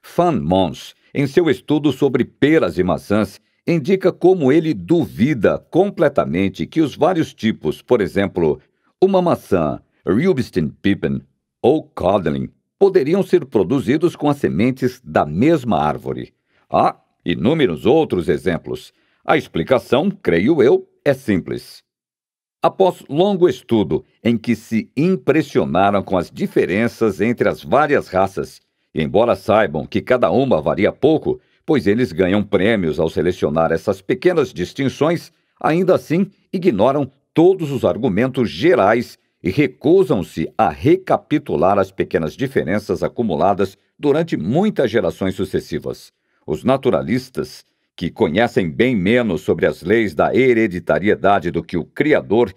[SPEAKER 1] Fan Mons, em seu estudo sobre peras e maçãs, indica como ele duvida completamente que os vários tipos, por exemplo, uma maçã, Rubinstein-Pippen ou Codling poderiam ser produzidos com as sementes da mesma árvore. Há inúmeros outros exemplos. A explicação, creio eu, é simples. Após longo estudo em que se impressionaram com as diferenças entre as várias raças, embora saibam que cada uma varia pouco, pois eles ganham prêmios ao selecionar essas pequenas distinções, ainda assim ignoram todos os argumentos gerais e recusam-se a recapitular as pequenas diferenças acumuladas durante muitas gerações sucessivas. Os naturalistas, que conhecem bem menos sobre as leis da hereditariedade do que o Criador,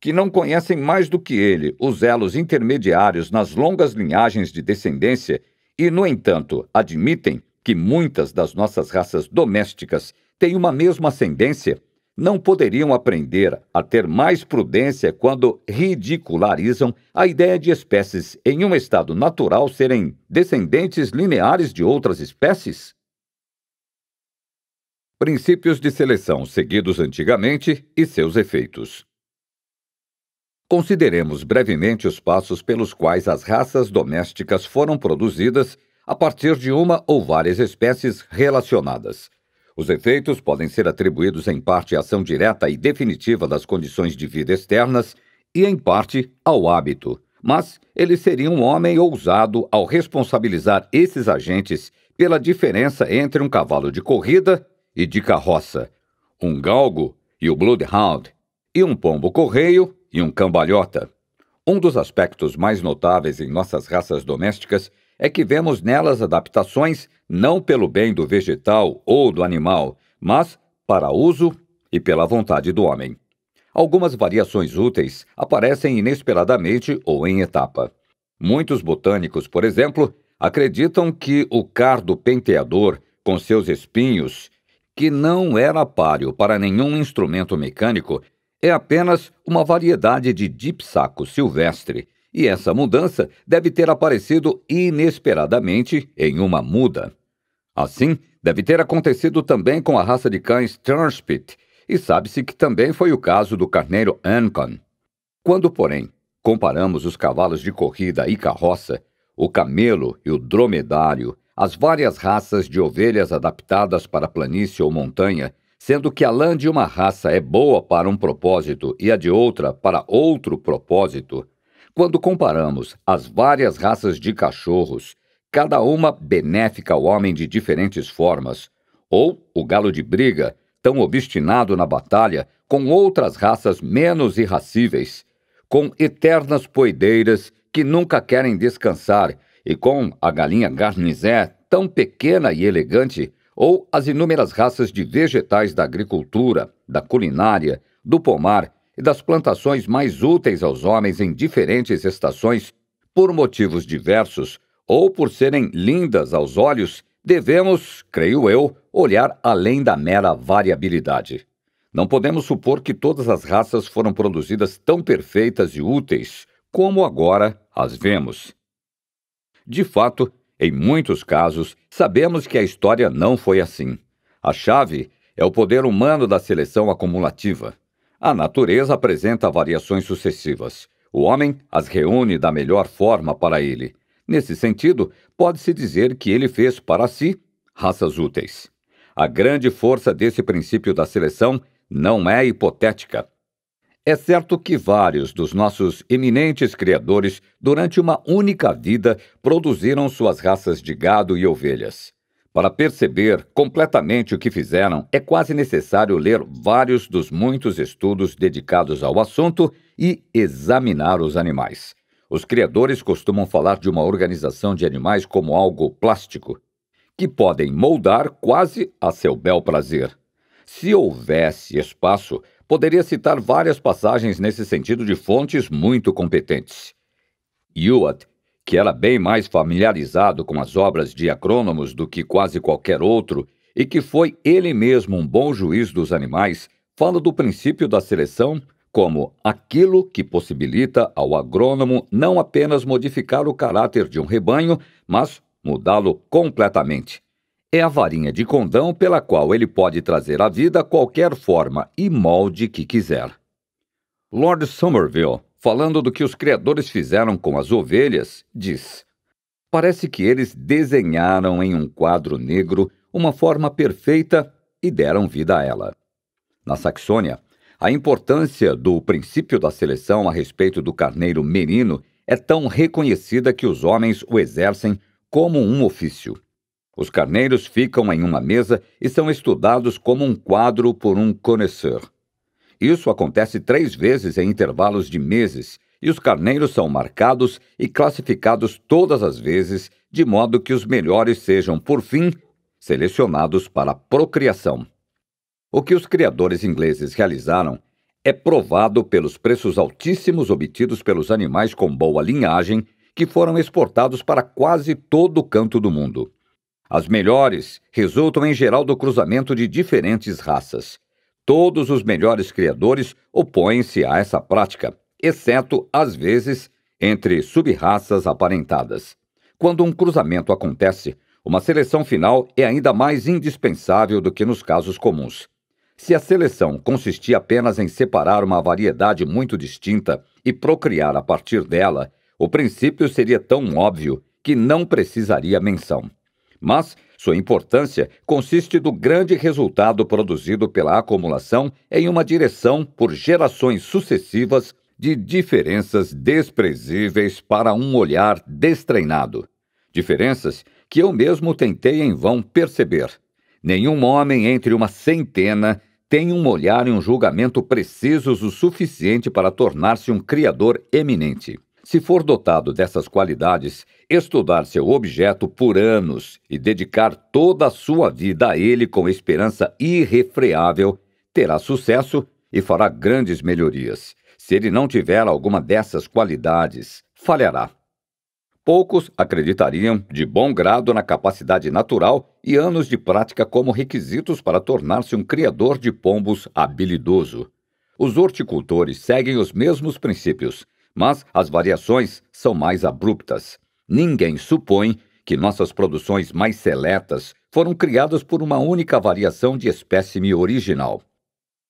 [SPEAKER 1] que não conhecem mais do que ele os elos intermediários nas longas linhagens de descendência e, no entanto, admitem que muitas das nossas raças domésticas têm uma mesma ascendência, não poderiam aprender a ter mais prudência quando ridicularizam a ideia de espécies em um estado natural serem descendentes lineares de outras espécies? Princípios de seleção seguidos antigamente e seus efeitos. Consideremos brevemente os passos pelos quais as raças domésticas foram produzidas a partir de uma ou várias espécies relacionadas. Os efeitos podem ser atribuídos em parte à ação direta e definitiva das condições de vida externas e, em parte, ao hábito. Mas ele seria um homem ousado ao responsabilizar esses agentes pela diferença entre um cavalo de corrida e de carroça, um galgo e o bloodhound, e um pombo-correio e um cambalhota. Um dos aspectos mais notáveis em nossas raças domésticas é que vemos nelas adaptações não pelo bem do vegetal ou do animal, mas para uso e pela vontade do homem. Algumas variações úteis aparecem inesperadamente ou em etapa. Muitos botânicos, por exemplo, acreditam que o cardo penteador, com seus espinhos, que não era páreo para nenhum instrumento mecânico, é apenas uma variedade de dipsaco silvestre, e essa mudança deve ter aparecido inesperadamente em uma muda. Assim, deve ter acontecido também com a raça de cães Turnspit, e sabe-se que também foi o caso do carneiro Ancon. Quando, porém, comparamos os cavalos de corrida e carroça, o camelo e o dromedário, as várias raças de ovelhas adaptadas para planície ou montanha, sendo que a lã de uma raça é boa para um propósito e a de outra para outro propósito, quando comparamos as várias raças de cachorros, cada uma benéfica ao homem de diferentes formas, ou o galo de briga, tão obstinado na batalha com outras raças menos irracíveis, com eternas poideiras que nunca querem descansar, e com a galinha garnizé, tão pequena e elegante, ou as inúmeras raças de vegetais da agricultura, da culinária, do pomar e das plantações mais úteis aos homens em diferentes estações, por motivos diversos, ou por serem lindas aos olhos, devemos, creio eu, olhar além da mera variabilidade. Não podemos supor que todas as raças foram produzidas tão perfeitas e úteis como agora as vemos. De fato, em muitos casos, sabemos que a história não foi assim. A chave é o poder humano da seleção acumulativa. A natureza apresenta variações sucessivas. O homem as reúne da melhor forma para ele. Nesse sentido, pode-se dizer que ele fez para si raças úteis. A grande força desse princípio da seleção não é hipotética. É certo que vários dos nossos eminentes criadores, durante uma única vida, produziram suas raças de gado e ovelhas. Para perceber completamente o que fizeram, é quase necessário ler vários dos muitos estudos dedicados ao assunto e examinar os animais. Os criadores costumam falar de uma organização de animais como algo plástico, que podem moldar quase a seu bel prazer. Se houvesse espaço, poderia citar várias passagens nesse sentido de fontes muito competentes. Ewart, que era bem mais familiarizado com as obras de acrônomos do que quase qualquer outro e que foi ele mesmo um bom juiz dos animais, fala do princípio da seleção como aquilo que possibilita ao agrônomo não apenas modificar o caráter de um rebanho, mas mudá-lo completamente. É a varinha de condão pela qual ele pode trazer à vida qualquer forma e molde que quiser. Lord Somerville, falando do que os criadores fizeram com as ovelhas, diz: Parece que eles desenharam em um quadro negro uma forma perfeita e deram vida a ela. Na Saxônia, a importância do princípio da seleção a respeito do carneiro merino é tão reconhecida que os homens o exercem como um ofício. Os carneiros ficam em uma mesa e são estudados como um quadro por um conhecedor. Isso acontece três vezes em intervalos de meses, e os carneiros são marcados e classificados todas as vezes, de modo que os melhores sejam, por fim, selecionados para a procriação. O que os criadores ingleses realizaram é provado pelos preços altíssimos obtidos pelos animais com boa linhagem que foram exportados para quase todo o canto do mundo. As melhores resultam em geral do cruzamento de diferentes raças. Todos os melhores criadores opõem-se a essa prática, exceto, às vezes, entre sub-raças aparentadas. Quando um cruzamento acontece, uma seleção final é ainda mais indispensável do que nos casos comuns. Se a seleção consistia apenas em separar uma variedade muito distinta e procriar a partir dela, o princípio seria tão óbvio que não precisaria menção. Mas sua importância consiste do grande resultado produzido pela acumulação em uma direção por gerações sucessivas de diferenças desprezíveis para um olhar destreinado. Diferenças que eu mesmo tentei em vão perceber. Nenhum homem entre uma centena tem um olhar e um julgamento precisos o suficiente para tornar-se um criador eminente. Se for dotado dessas qualidades, estudar seu objeto por anos e dedicar toda a sua vida a ele com esperança irrefreável, terá sucesso e fará grandes melhorias. Se ele não tiver alguma dessas qualidades, falhará. Poucos acreditariam de bom grado na capacidade natural e anos de prática como requisitos para tornar-se um criador de pombos habilidoso. Os horticultores seguem os mesmos princípios, mas as variações são mais abruptas. Ninguém supõe que nossas produções mais seletas foram criadas por uma única variação de espécime original.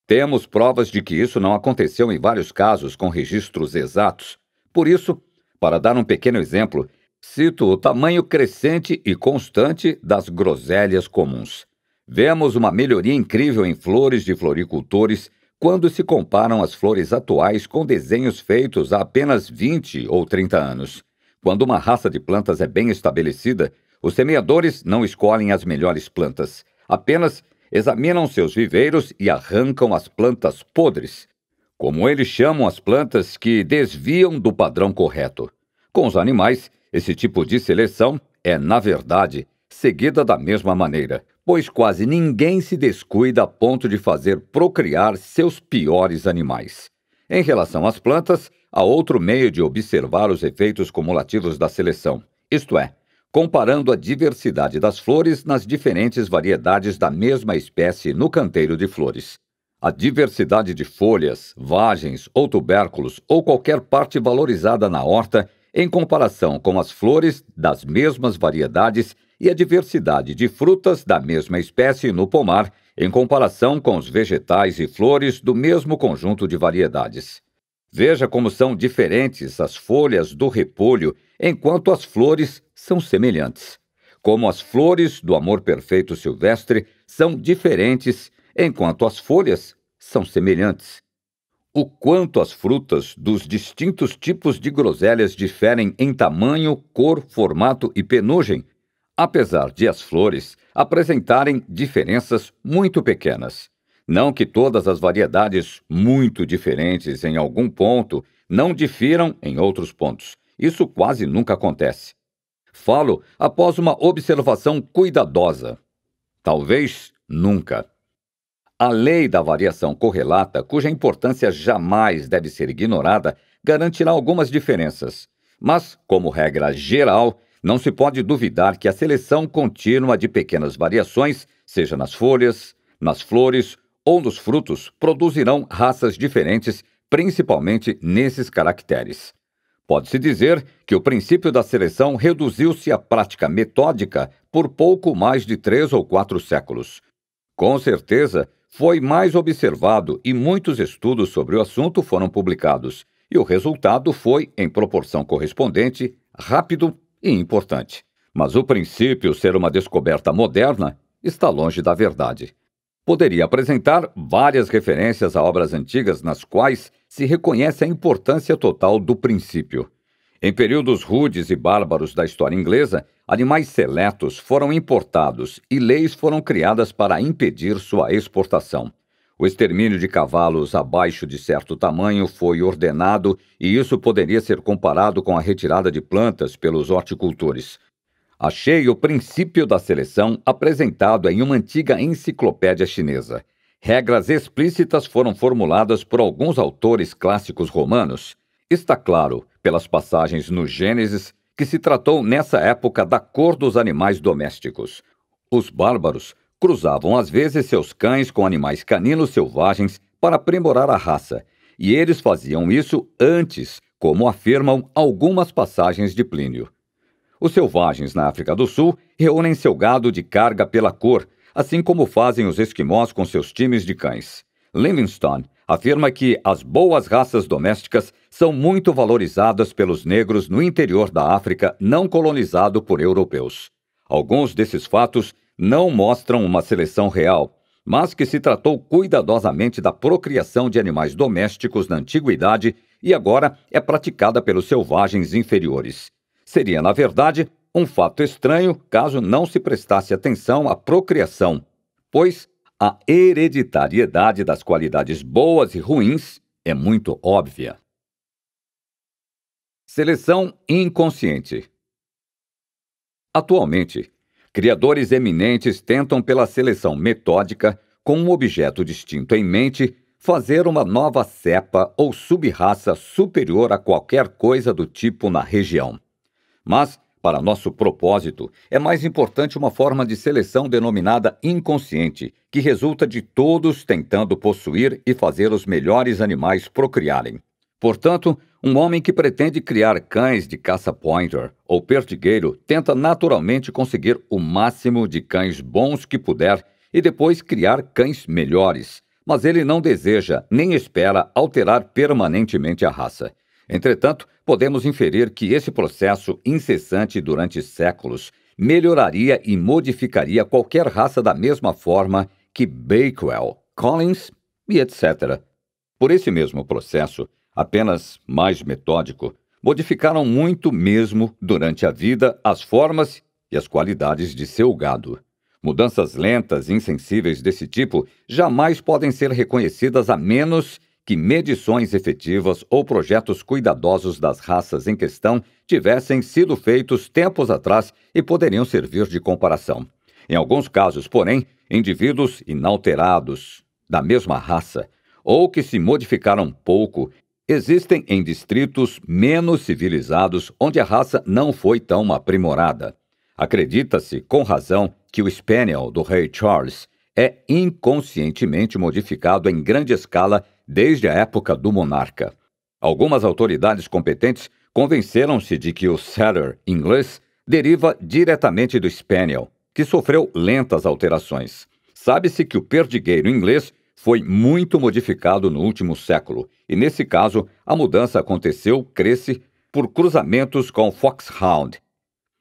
[SPEAKER 1] Temos provas de que isso não aconteceu em vários casos com registros exatos. Por isso, para dar um pequeno exemplo, cito o tamanho crescente e constante das groselhas comuns. Vemos uma melhoria incrível em flores de floricultores quando se comparam as flores atuais com desenhos feitos há apenas 20 ou 30 anos. Quando uma raça de plantas é bem estabelecida, os semeadores não escolhem as melhores plantas, apenas examinam seus viveiros e arrancam as plantas podres, como eles chamam as plantas que desviam do padrão correto. Com os animais, esse tipo de seleção é, na verdade, seguida da mesma maneira, pois quase ninguém se descuida a ponto de fazer procriar seus piores animais. Em relação às plantas, há outro meio de observar os efeitos cumulativos da seleção, isto é, comparando a diversidade das flores nas diferentes variedades da mesma espécie no canteiro de flores. A diversidade de folhas, vagens ou tubérculos ou qualquer parte valorizada na horta em comparação com as flores das mesmas variedades e a diversidade de frutas da mesma espécie no pomar em comparação com os vegetais e flores do mesmo conjunto de variedades. Veja como são diferentes as folhas do repolho, enquanto as flores são semelhantes. Como as flores do amor perfeito silvestre são diferentes enquanto as folhas são semelhantes. O quanto as frutas dos distintos tipos de groselhas diferem em tamanho, cor, formato e penugem, apesar de as flores apresentarem diferenças muito pequenas. Não que todas as variedades muito diferentes em algum ponto não difiram em outros pontos. Isso quase nunca acontece. Falo após uma observação cuidadosa. Talvez nunca. A lei da variação correlata, cuja importância jamais deve ser ignorada, garantirá algumas diferenças. Mas, como regra geral, não se pode duvidar que a seleção contínua de pequenas variações, seja nas folhas, nas flores ou nos frutos, produzirão raças diferentes, principalmente nesses caracteres. Pode-se dizer que o princípio da seleção reduziu-se à prática metódica por pouco mais de três ou quatro séculos. Com certeza, foi mais observado e muitos estudos sobre o assunto foram publicados, e o resultado foi, em proporção correspondente, rápido e importante. Mas o princípio ser uma descoberta moderna está longe da verdade. Poderia apresentar várias referências a obras antigas nas quais se reconhece a importância total do princípio. Em períodos rudes e bárbaros da história inglesa, animais seletos foram importados e leis foram criadas para impedir sua exportação. O extermínio de cavalos abaixo de certo tamanho foi ordenado e isso poderia ser comparado com a retirada de plantas pelos horticultores. Achei o princípio da seleção apresentado em uma antiga enciclopédia chinesa. Regras explícitas foram formuladas por alguns autores clássicos romanos. Está claro pelas passagens no Gênesis que se tratou nessa época da cor dos animais domésticos. Os bárbaros cruzavam às vezes seus cães com animais caninos selvagens para aprimorar a raça, e eles faziam isso antes, como afirmam algumas passagens de Plínio. Os selvagens na África do Sul reúnem seu gado de carga pela cor, assim como fazem os esquimós com seus times de cães. Livingstone afirma que as boas raças domésticas são muito valorizadas pelos negros no interior da África não colonizado por europeus. Alguns desses fatos não mostram uma seleção real, mas que se tratou cuidadosamente da procriação de animais domésticos na antiguidade e agora é praticada pelos selvagens inferiores. Seria, na verdade, um fato estranho caso não se prestasse atenção à procriação, pois a hereditariedade das qualidades boas e ruins é muito óbvia. Seleção inconsciente. Atualmente, criadores eminentes tentam, pela seleção metódica, com um objeto distinto em mente, fazer uma nova cepa ou subraça superior a qualquer coisa do tipo na região. Mas para nosso propósito, é mais importante uma forma de seleção denominada inconsciente, que resulta de todos tentando possuir e fazer os melhores animais procriarem. Portanto, um homem que pretende criar cães de caça pointer ou pertigueiro tenta naturalmente conseguir o máximo de cães bons que puder e depois criar cães melhores, mas ele não deseja nem espera alterar permanentemente a raça. Entretanto, podemos inferir que esse processo incessante durante séculos melhoraria e modificaria qualquer raça da mesma forma que Bakewell, Collins e etc. Por esse mesmo processo, apenas mais metódico, modificaram muito mesmo durante a vida as formas e as qualidades de seu gado. Mudanças lentas e insensíveis desse tipo jamais podem ser reconhecidas a menos que medições efetivas ou projetos cuidadosos das raças em questão tivessem sido feitos tempos atrás e poderiam servir de comparação. Em alguns casos, porém, indivíduos inalterados, da mesma raça, ou que se modificaram pouco, existem em distritos menos civilizados onde a raça não foi tão aprimorada. Acredita-se, com razão, que o Spaniel do rei Charles é inconscientemente modificado em grande escala desde a época do monarca. Algumas autoridades competentes convenceram-se de que o setter inglês deriva diretamente do spaniel, que sofreu lentas alterações. Sabe-se que o perdigueiro inglês foi muito modificado no último século, e nesse caso a mudança aconteceu, cresce, por cruzamentos com Foxhound.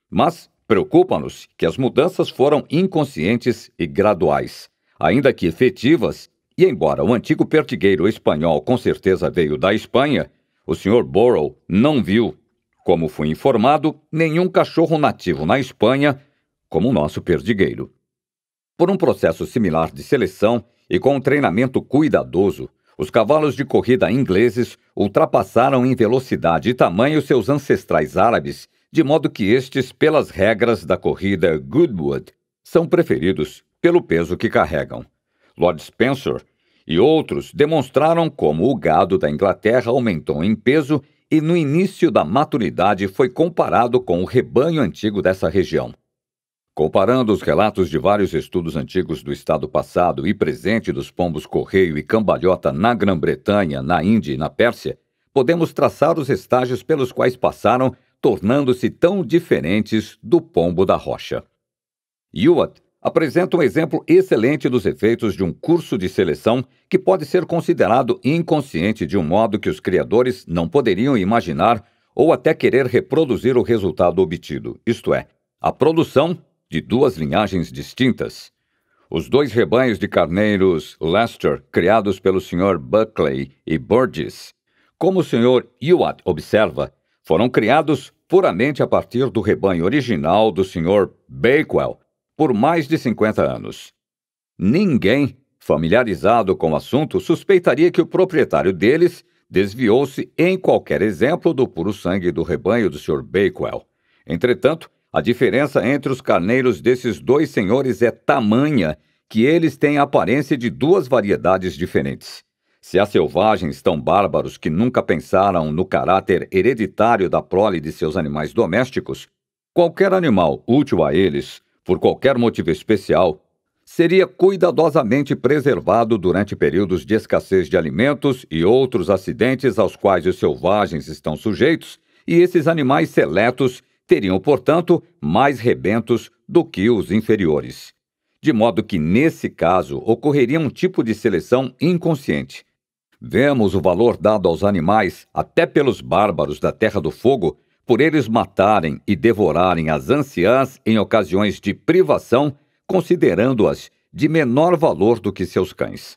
[SPEAKER 1] Mas preocupa-nos que as mudanças foram inconscientes e graduais. Ainda que efetivas, e embora o antigo pertigueiro espanhol com certeza veio da Espanha, o Sr. Burrow não viu, como fui informado, nenhum cachorro nativo na Espanha como o nosso perdigueiro. Por um processo similar de seleção e com um treinamento cuidadoso, os cavalos de corrida ingleses ultrapassaram em velocidade e tamanho seus ancestrais árabes, de modo que estes, pelas regras da corrida Goodwood, são preferidos pelo peso que carregam. Lord Spencer e outros demonstraram como o gado da Inglaterra aumentou em peso e no início da maturidade foi comparado com o rebanho antigo dessa região. Comparando os relatos de vários estudos antigos do estado passado e presente dos pombos correio e cambalhota na Grã-Bretanha, na Índia e na Pérsia, podemos traçar os estágios pelos quais passaram, tornando-se tão diferentes do pombo da rocha. Hewitt apresenta um exemplo excelente dos efeitos de um curso de seleção que pode ser considerado inconsciente de um modo que os criadores não poderiam imaginar ou até querer reproduzir o resultado obtido, isto é, a produção de duas linhagens distintas. Os dois rebanhos de carneiros Lester, criados pelo Sr. Buckley e Burgess, como o Sr. Hewitt observa, foram criados puramente a partir do rebanho original do Sr. Bakewell, por mais de 50 anos. Ninguém familiarizado com o assunto suspeitaria que o proprietário deles desviou-se em qualquer exemplo do puro sangue do rebanho do Sr. Bakewell. Entretanto, a diferença entre os carneiros desses dois senhores é tamanha que eles têm a aparência de duas variedades diferentes. Se as selvagens tão bárbaros que nunca pensaram no caráter hereditário da prole de seus animais domésticos, qualquer animal útil a eles por qualquer motivo especial, seria cuidadosamente preservado durante períodos de escassez de alimentos e outros acidentes aos quais os selvagens estão sujeitos, e esses animais seletos teriam, portanto, mais rebentos do que os inferiores. De modo que, nesse caso, ocorreria um tipo de seleção inconsciente. Vemos o valor dado aos animais, até pelos bárbaros da Terra do Fogo, por eles matarem e devorarem as anciãs em ocasiões de privação, considerando-as de menor valor do que seus cães.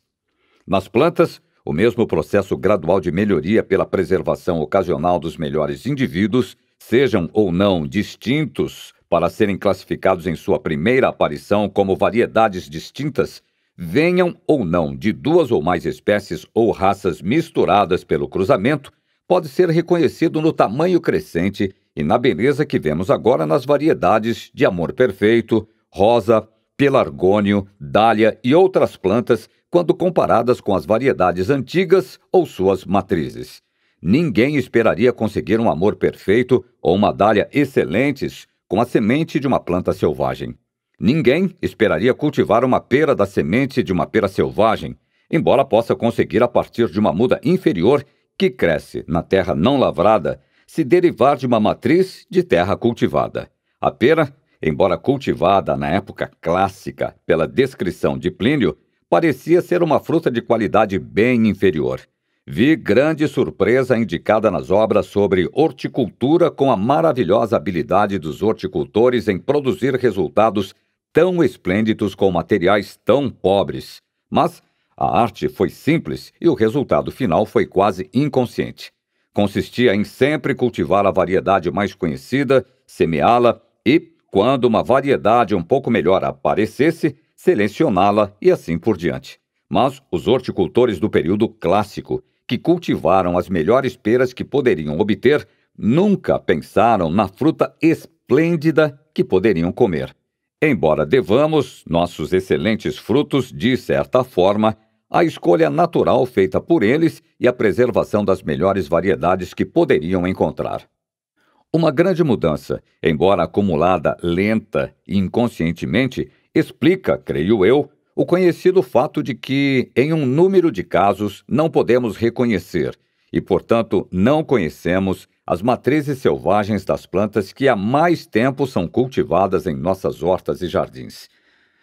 [SPEAKER 1] Nas plantas, o mesmo processo gradual de melhoria pela preservação ocasional dos melhores indivíduos, sejam ou não distintos para serem classificados em sua primeira aparição como variedades distintas, venham ou não de duas ou mais espécies ou raças misturadas pelo cruzamento, pode ser reconhecido no tamanho crescente e na beleza que vemos agora nas variedades de amor perfeito, rosa, pelargônio, dália e outras plantas quando comparadas com as variedades antigas ou suas matrizes. Ninguém esperaria conseguir um amor perfeito ou uma dália excelentes com a semente de uma planta selvagem. Ninguém esperaria cultivar uma pera da semente de uma pera selvagem, embora possa conseguir a partir de uma muda inferior que cresce na terra não lavrada se derivar de uma matriz de terra cultivada. A pera, embora cultivada na época clássica pela descrição de Plínio, parecia ser uma fruta de qualidade bem inferior. Vi grande surpresa indicada nas obras sobre horticultura com a maravilhosa habilidade dos horticultores em produzir resultados tão esplêndidos com materiais tão pobres. Mas a arte foi simples e o resultado final foi quase inconsciente. Consistia em sempre cultivar a variedade mais conhecida, semeá-la e, quando uma variedade um pouco melhor aparecesse, selecioná-la e assim por diante. Mas os horticultores do período clássico, que cultivaram as melhores peras que poderiam obter, nunca pensaram na fruta esplêndida que poderiam comer. Embora devamos nossos excelentes frutos, de certa forma, a escolha natural feita por eles e a preservação das melhores variedades que poderiam encontrar. Uma grande mudança, embora acumulada lenta e inconscientemente, explica, creio eu, o conhecido fato de que, em um número de casos, não podemos reconhecer e, portanto, não conhecemos as matrizes selvagens das plantas que há mais tempo são cultivadas em nossas hortas e jardins.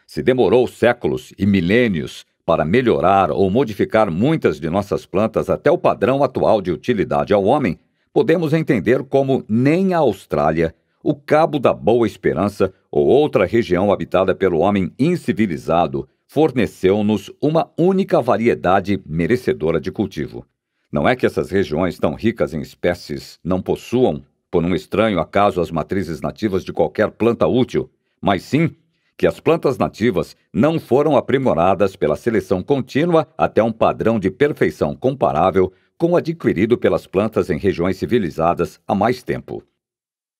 [SPEAKER 1] Se demorou séculos e milênios para melhorar ou modificar muitas de nossas plantas até o padrão atual de utilidade ao homem, podemos entender como nem a Austrália, o Cabo da Boa Esperança ou outra região habitada pelo homem incivilizado forneceu-nos uma única variedade merecedora de cultivo. Não é que essas regiões tão ricas em espécies não possuam, por um estranho acaso, as matrizes nativas de qualquer planta útil, mas sim que as plantas nativas não foram aprimoradas pela seleção contínua até um padrão de perfeição comparável com o adquirido pelas plantas em regiões civilizadas há mais tempo.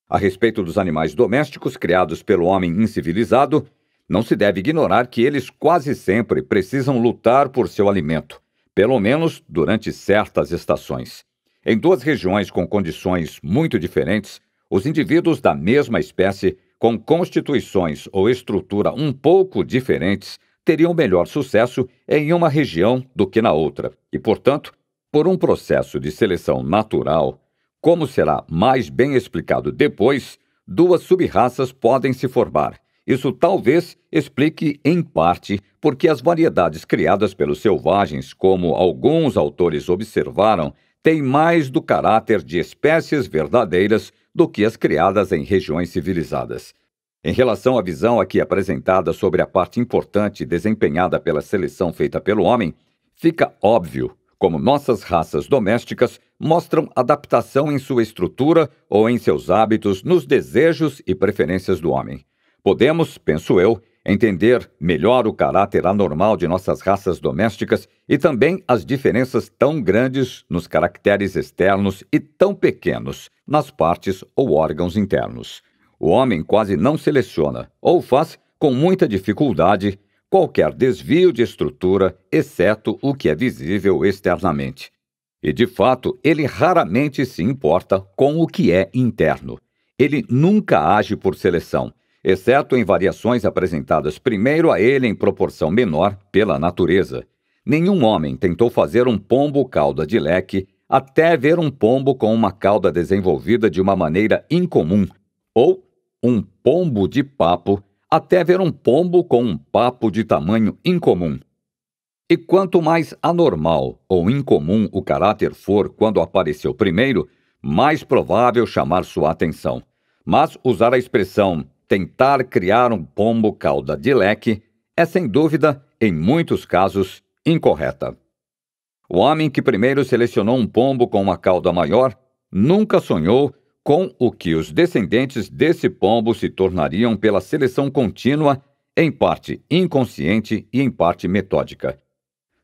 [SPEAKER 1] A respeito dos animais domésticos criados pelo homem incivilizado, não se deve ignorar que eles quase sempre precisam lutar por seu alimento, pelo menos durante certas estações. Em duas regiões com condições muito diferentes, os indivíduos da mesma espécie com constituições ou estrutura um pouco diferentes, teriam melhor sucesso em uma região do que na outra, e, portanto, por um processo de seleção natural, como será mais bem explicado depois, duas sub-raças podem se formar. Isso talvez explique, em parte, porque as variedades criadas pelos selvagens, como alguns autores observaram, têm mais do caráter de espécies verdadeiras do que as criadas em regiões civilizadas. Em relação à visão aqui apresentada sobre a parte importante desempenhada pela seleção feita pelo homem, fica óbvio como nossas raças domésticas mostram adaptação em sua estrutura ou em seus hábitos nos desejos e preferências do homem. Podemos, penso eu, entender melhor o caráter anormal de nossas raças domésticas e também as diferenças tão grandes nos caracteres externos e tão pequenos nas partes ou órgãos internos. O homem quase não seleciona, ou faz com muita dificuldade, qualquer desvio de estrutura, exceto o que é visível externamente. E de fato, ele raramente se importa com o que é interno. Ele nunca age por seleção, exceto em variações apresentadas primeiro a ele em proporção menor pela natureza. Nenhum homem tentou fazer um pombo cauda de leque até ver um pombo com uma cauda desenvolvida de uma maneira incomum, ou um pombo de papo até ver um pombo com um papo de tamanho incomum. E quanto mais anormal ou incomum o caráter for quando apareceu primeiro, mais provável chamar sua atenção. Mas usar a expressão tentar criar um pombo cauda de leque é, sem dúvida, em muitos casos, incorreta. O homem que primeiro selecionou um pombo com uma cauda maior nunca sonhou com o que os descendentes desse pombo se tornariam pela seleção contínua, em parte inconsciente e em parte metódica.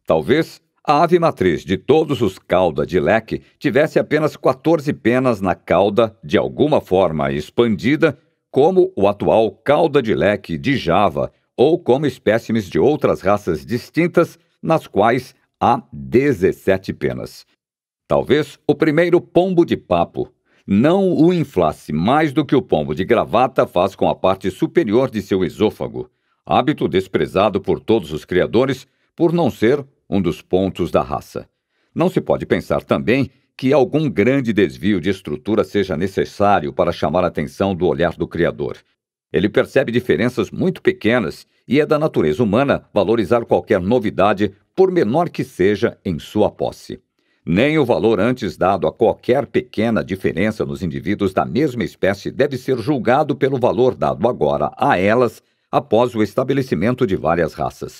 [SPEAKER 1] Talvez a ave matriz de todos os cauda de leque tivesse apenas 14 penas na cauda, de alguma forma expandida, como o atual cauda de leque de Java ou como espécimes de outras raças distintas, nas quais há 17 penas. Talvez o primeiro pombo de papo não o inflasse mais do que o pombo de gravata faz com a parte superior de seu esôfago, hábito desprezado por todos os criadores por não ser um dos pontos da raça. Não se pode pensar também que algum grande desvio de estrutura seja necessário para chamar a atenção do olhar do Criador. Ele percebe diferenças muito pequenas e é da natureza humana valorizar qualquer novidade, por menor que seja, em sua posse. Nem o valor antes dado a qualquer pequena diferença nos indivíduos da mesma espécie deve ser julgado pelo valor dado agora a elas após o estabelecimento de várias raças.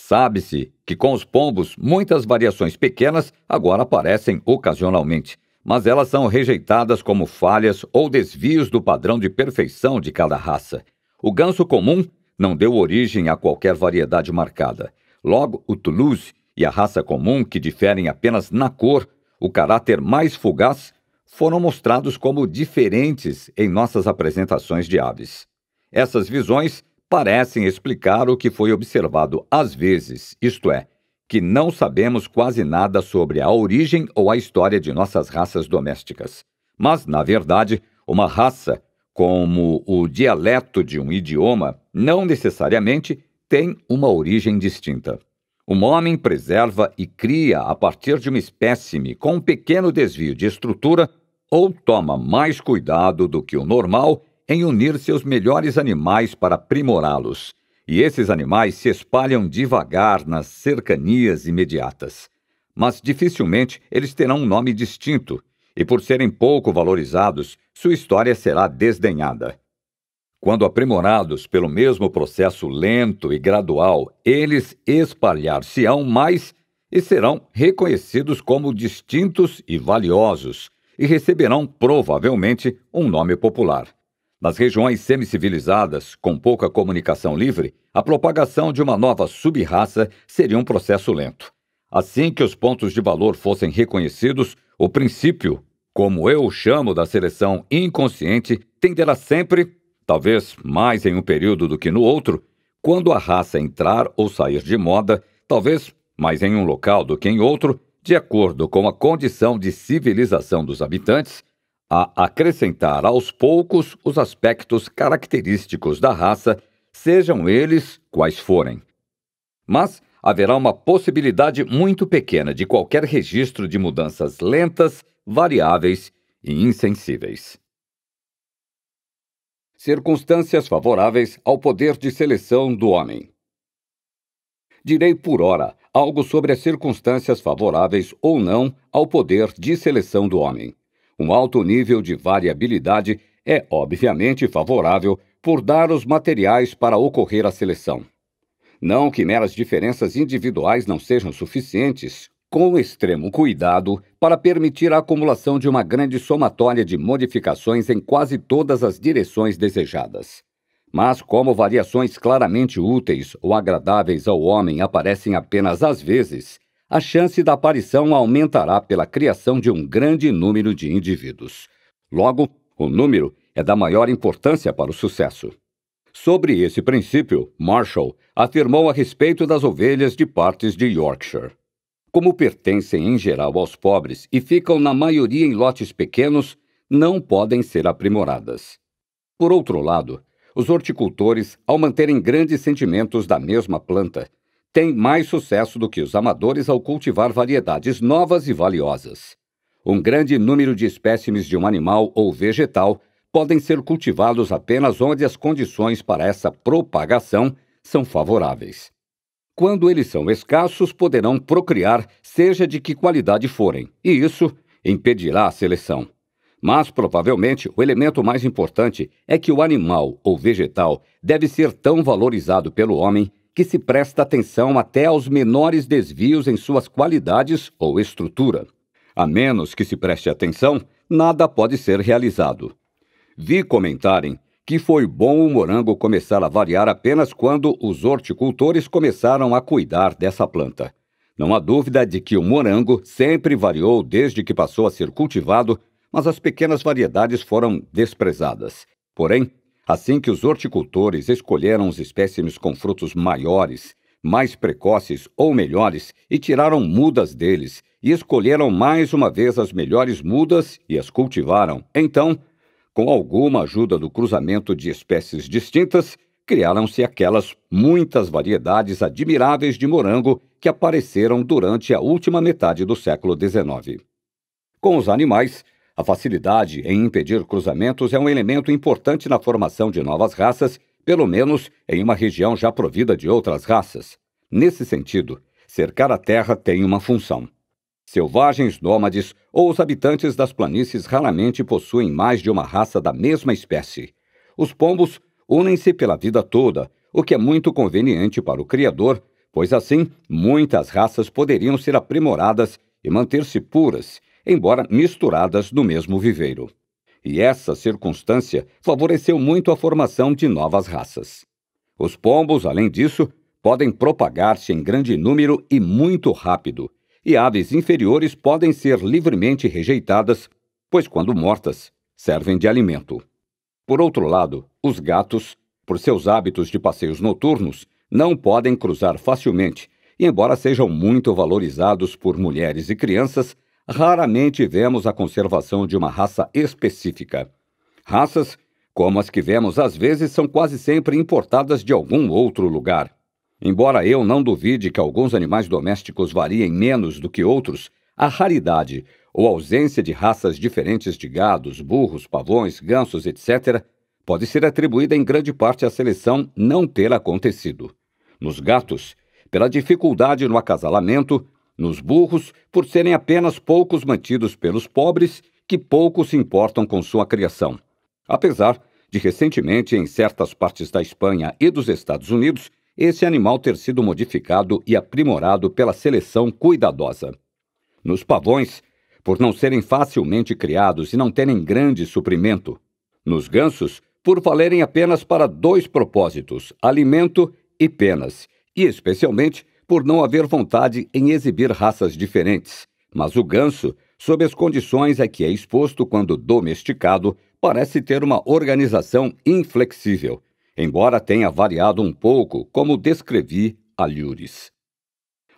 [SPEAKER 1] Sabe-se que com os pombos, muitas variações pequenas agora aparecem ocasionalmente, mas elas são rejeitadas como falhas ou desvios do padrão de perfeição de cada raça. O ganso comum não deu origem a qualquer variedade marcada. Logo, o Toulouse e a raça comum, que diferem apenas na cor, o caráter mais fugaz, foram mostrados como diferentes em nossas apresentações de aves. Essas visões parecem explicar o que foi observado às vezes, isto é, que não sabemos quase nada sobre a origem ou a história de nossas raças domésticas. Mas, na verdade, uma raça, como o dialeto de um idioma, não necessariamente tem uma origem distinta. Um homem preserva e cria a partir de uma espécime com um pequeno desvio de estrutura ou toma mais cuidado do que o normal em unir seus melhores animais para aprimorá-los, e esses animais se espalham devagar nas cercanias imediatas. Mas dificilmente eles terão um nome distinto, e por serem pouco valorizados, sua história será desdenhada. Quando aprimorados pelo mesmo processo lento e gradual, eles espalhar-se-ão mais e serão reconhecidos como distintos e valiosos, e receberão provavelmente um nome popular. Nas regiões semicivilizadas, com pouca comunicação livre, a propagação de uma nova subraça seria um processo lento. Assim que os pontos de valor fossem reconhecidos, o princípio, como eu o chamo da seleção inconsciente, tenderá sempre, talvez mais em um período do que no outro, quando a raça entrar ou sair de moda, talvez mais em um local do que em outro, de acordo com a condição de civilização dos habitantes, a acrescentar aos poucos os aspectos característicos da raça, sejam eles quais forem. Mas haverá uma possibilidade muito pequena de qualquer registro de mudanças lentas, variáveis e insensíveis. Circunstâncias favoráveis ao poder de seleção do homem. Direi por hora algo sobre as circunstâncias favoráveis ou não ao poder de seleção do homem. Um alto nível de variabilidade é, obviamente, favorável por dar os materiais para ocorrer a seleção. Não que meras diferenças individuais não sejam suficientes, com extremo cuidado, para permitir a acumulação de uma grande somatória de modificações em quase todas as direções desejadas. Mas, como variações claramente úteis ou agradáveis ao homem aparecem apenas às vezes, a chance da aparição aumentará pela criação de um grande número de indivíduos. Logo, o número é da maior importância para o sucesso. Sobre esse princípio, Marshall afirmou a respeito das ovelhas de partes de Yorkshire. Como pertencem em geral aos pobres e ficam na maioria em lotes pequenos, não podem ser aprimoradas. Por outro lado, os horticultores, ao manterem grandes sentimentos da mesma planta, tem mais sucesso do que os amadores ao cultivar variedades novas e valiosas. Um grande número de espécimes de um animal ou vegetal podem ser cultivados apenas onde as condições para essa propagação são favoráveis. Quando eles são escassos, poderão procriar, seja de que qualidade forem, e isso impedirá a seleção. Mas provavelmente o elemento mais importante é que o animal ou vegetal deve ser tão valorizado pelo homem que se presta atenção até aos menores desvios em suas qualidades ou estrutura. A menos que se preste atenção, nada pode ser realizado. Vi comentarem que foi bom o morango começar a variar apenas quando os horticultores começaram a cuidar dessa planta. Não há dúvida de que o morango sempre variou desde que passou a ser cultivado, mas as pequenas variedades foram desprezadas. Porém, Assim que os horticultores escolheram os espécimes com frutos maiores, mais precoces ou melhores e tiraram mudas deles, e escolheram mais uma vez as melhores mudas e as cultivaram. Então, com alguma ajuda do cruzamento de espécies distintas, criaram-se aquelas muitas variedades admiráveis de morango que apareceram durante a última metade do século XIX. Com os animais, a facilidade em impedir cruzamentos é um elemento importante na formação de novas raças, pelo menos em uma região já provida de outras raças. Nesse sentido, cercar a terra tem uma função. Selvagens, nômades ou os habitantes das planícies raramente possuem mais de uma raça da mesma espécie. Os pombos unem-se pela vida toda, o que é muito conveniente para o criador, pois assim muitas raças poderiam ser aprimoradas e manter-se puras embora misturadas no mesmo viveiro. E essa circunstância favoreceu muito a formação de novas raças. Os pombos, além disso, podem propagar-se em grande número e muito rápido, e aves inferiores podem ser livremente rejeitadas, pois, quando mortas, servem de alimento. Por outro lado, os gatos, por seus hábitos de passeios noturnos, não podem cruzar facilmente, e embora sejam muito valorizados por mulheres e crianças, raramente vemos a conservação de uma raça específica. Raças, como as que vemos às vezes, são quase sempre importadas de algum outro lugar. Embora eu não duvide que alguns animais domésticos variem menos do que outros, a raridade ou ausência de raças diferentes de gados, burros, pavões, gansos, etc., pode ser atribuída em grande parte à seleção não ter acontecido. Nos gatos, pela dificuldade no acasalamento, nos burros, por serem apenas poucos mantidos pelos pobres, que pouco se importam com sua criação. Apesar de recentemente, em certas partes da Espanha e dos Estados Unidos, esse animal ter sido modificado e aprimorado pela seleção cuidadosa. Nos pavões, por não serem facilmente criados e não terem grande suprimento. Nos gansos, por valerem apenas para dois propósitos: alimento e penas, e especialmente por não haver vontade em exibir raças diferentes. Mas o ganso, sob as condições a que é exposto quando domesticado, parece ter uma organização inflexível, embora tenha variado um pouco, como descrevi a Lures.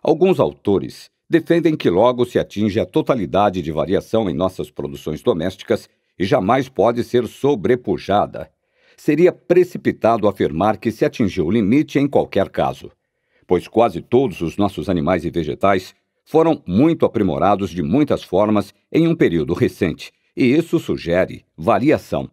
[SPEAKER 1] Alguns autores defendem que logo se atinge a totalidade de variação em nossas produções domésticas e jamais pode ser sobrepujada. Seria precipitado afirmar que se atingiu o limite em qualquer caso pois quase todos os nossos animais e vegetais foram muito aprimorados de muitas formas em um período recente, e isso sugere variação.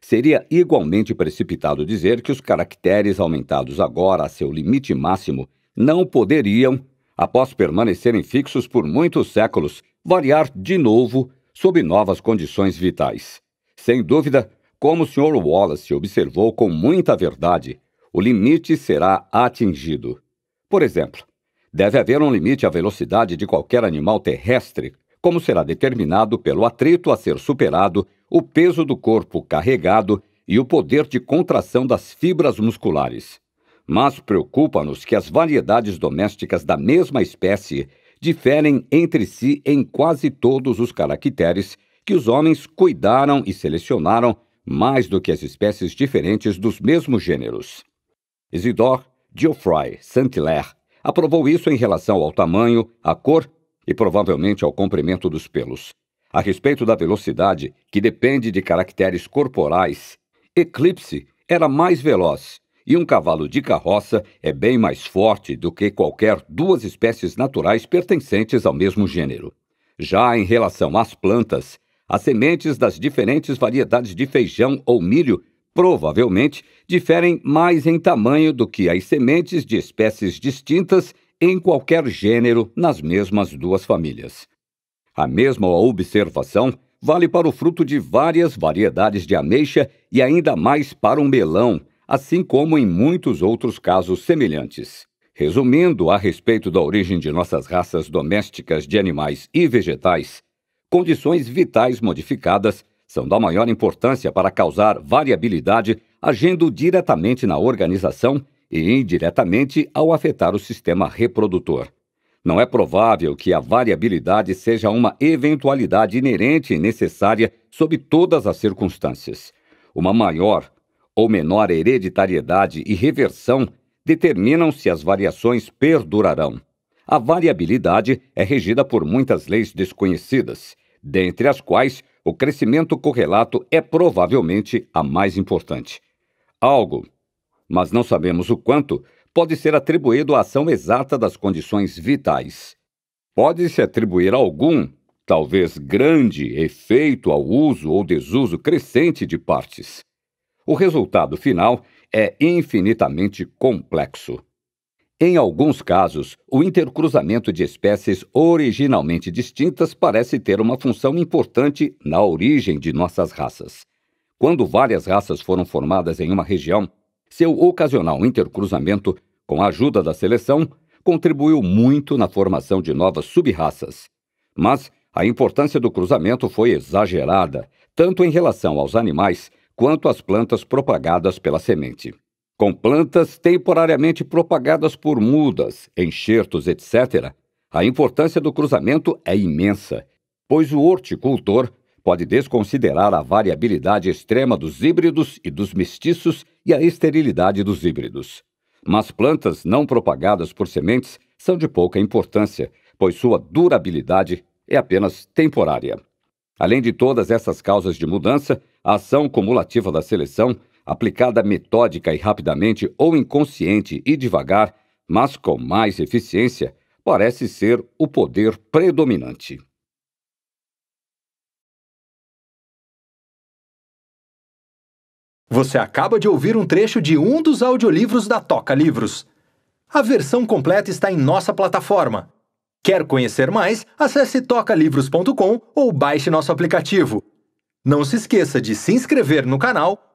[SPEAKER 1] Seria igualmente precipitado dizer que os caracteres aumentados agora a seu limite máximo não poderiam, após permanecerem fixos por muitos séculos, variar de novo sob novas condições vitais. Sem dúvida, como o Sr. Wallace observou com muita verdade, o limite será atingido. Por exemplo, deve haver um limite à velocidade de qualquer animal terrestre, como será determinado pelo atrito a ser superado, o peso do corpo carregado e o poder de contração das fibras musculares. Mas preocupa-nos que as variedades domésticas da mesma espécie diferem entre si em quase todos os caracteres que os homens cuidaram e selecionaram mais do que as espécies diferentes dos mesmos gêneros. Isidore Geoffroy Saint-Hilaire aprovou isso em relação ao tamanho, à cor e provavelmente ao comprimento dos pelos. A respeito da velocidade, que depende de caracteres corporais, Eclipse era mais veloz e um cavalo de carroça é bem mais forte do que qualquer duas espécies naturais pertencentes ao mesmo gênero. Já em relação às plantas, as sementes das diferentes variedades de feijão ou milho provavelmente diferem mais em tamanho do que as sementes de espécies distintas em qualquer gênero nas mesmas duas famílias. A mesma observação vale para o fruto de várias variedades de ameixa e ainda mais para um melão, assim como em muitos outros casos semelhantes. Resumindo a respeito da origem de nossas raças domésticas de animais e vegetais, condições vitais modificadas são da maior importância para causar variabilidade, agindo diretamente na organização e indiretamente ao afetar o sistema reprodutor. Não é provável que a variabilidade seja uma eventualidade inerente e necessária sob todas as circunstâncias. Uma maior ou menor hereditariedade e reversão determinam se as variações perdurarão. A variabilidade é regida por muitas leis desconhecidas, dentre as quais o crescimento correlato é provavelmente a mais importante. Algo, mas não sabemos o quanto, pode ser atribuído à ação exata das condições vitais. Pode-se atribuir algum, talvez grande, efeito ao uso ou desuso crescente de partes. O resultado final é infinitamente complexo. Em alguns casos, o intercruzamento de espécies originalmente distintas parece ter uma função importante na origem de nossas raças. Quando várias raças foram formadas em uma região, seu ocasional intercruzamento, com a ajuda da seleção, contribuiu muito na formação de novas sub-raças. Mas a importância do cruzamento foi exagerada, tanto em relação aos animais quanto às plantas propagadas pela semente com plantas temporariamente propagadas por mudas, enxertos, etc., a importância do cruzamento é imensa, pois o horticultor pode desconsiderar a variabilidade extrema dos híbridos e dos mestiços e a esterilidade dos híbridos. Mas plantas não propagadas por sementes são de pouca importância, pois sua durabilidade é apenas temporária. Além de todas essas causas de mudança, a ação cumulativa da seleção aplicada metódica e rapidamente ou inconsciente e devagar, mas com mais eficiência, parece ser o poder predominante. Você acaba de ouvir um trecho de um dos audiolivros da Toca Livros. A versão completa está em nossa plataforma. Quer conhecer mais? Acesse tocalivros.com ou baixe nosso aplicativo. Não se esqueça de se inscrever no canal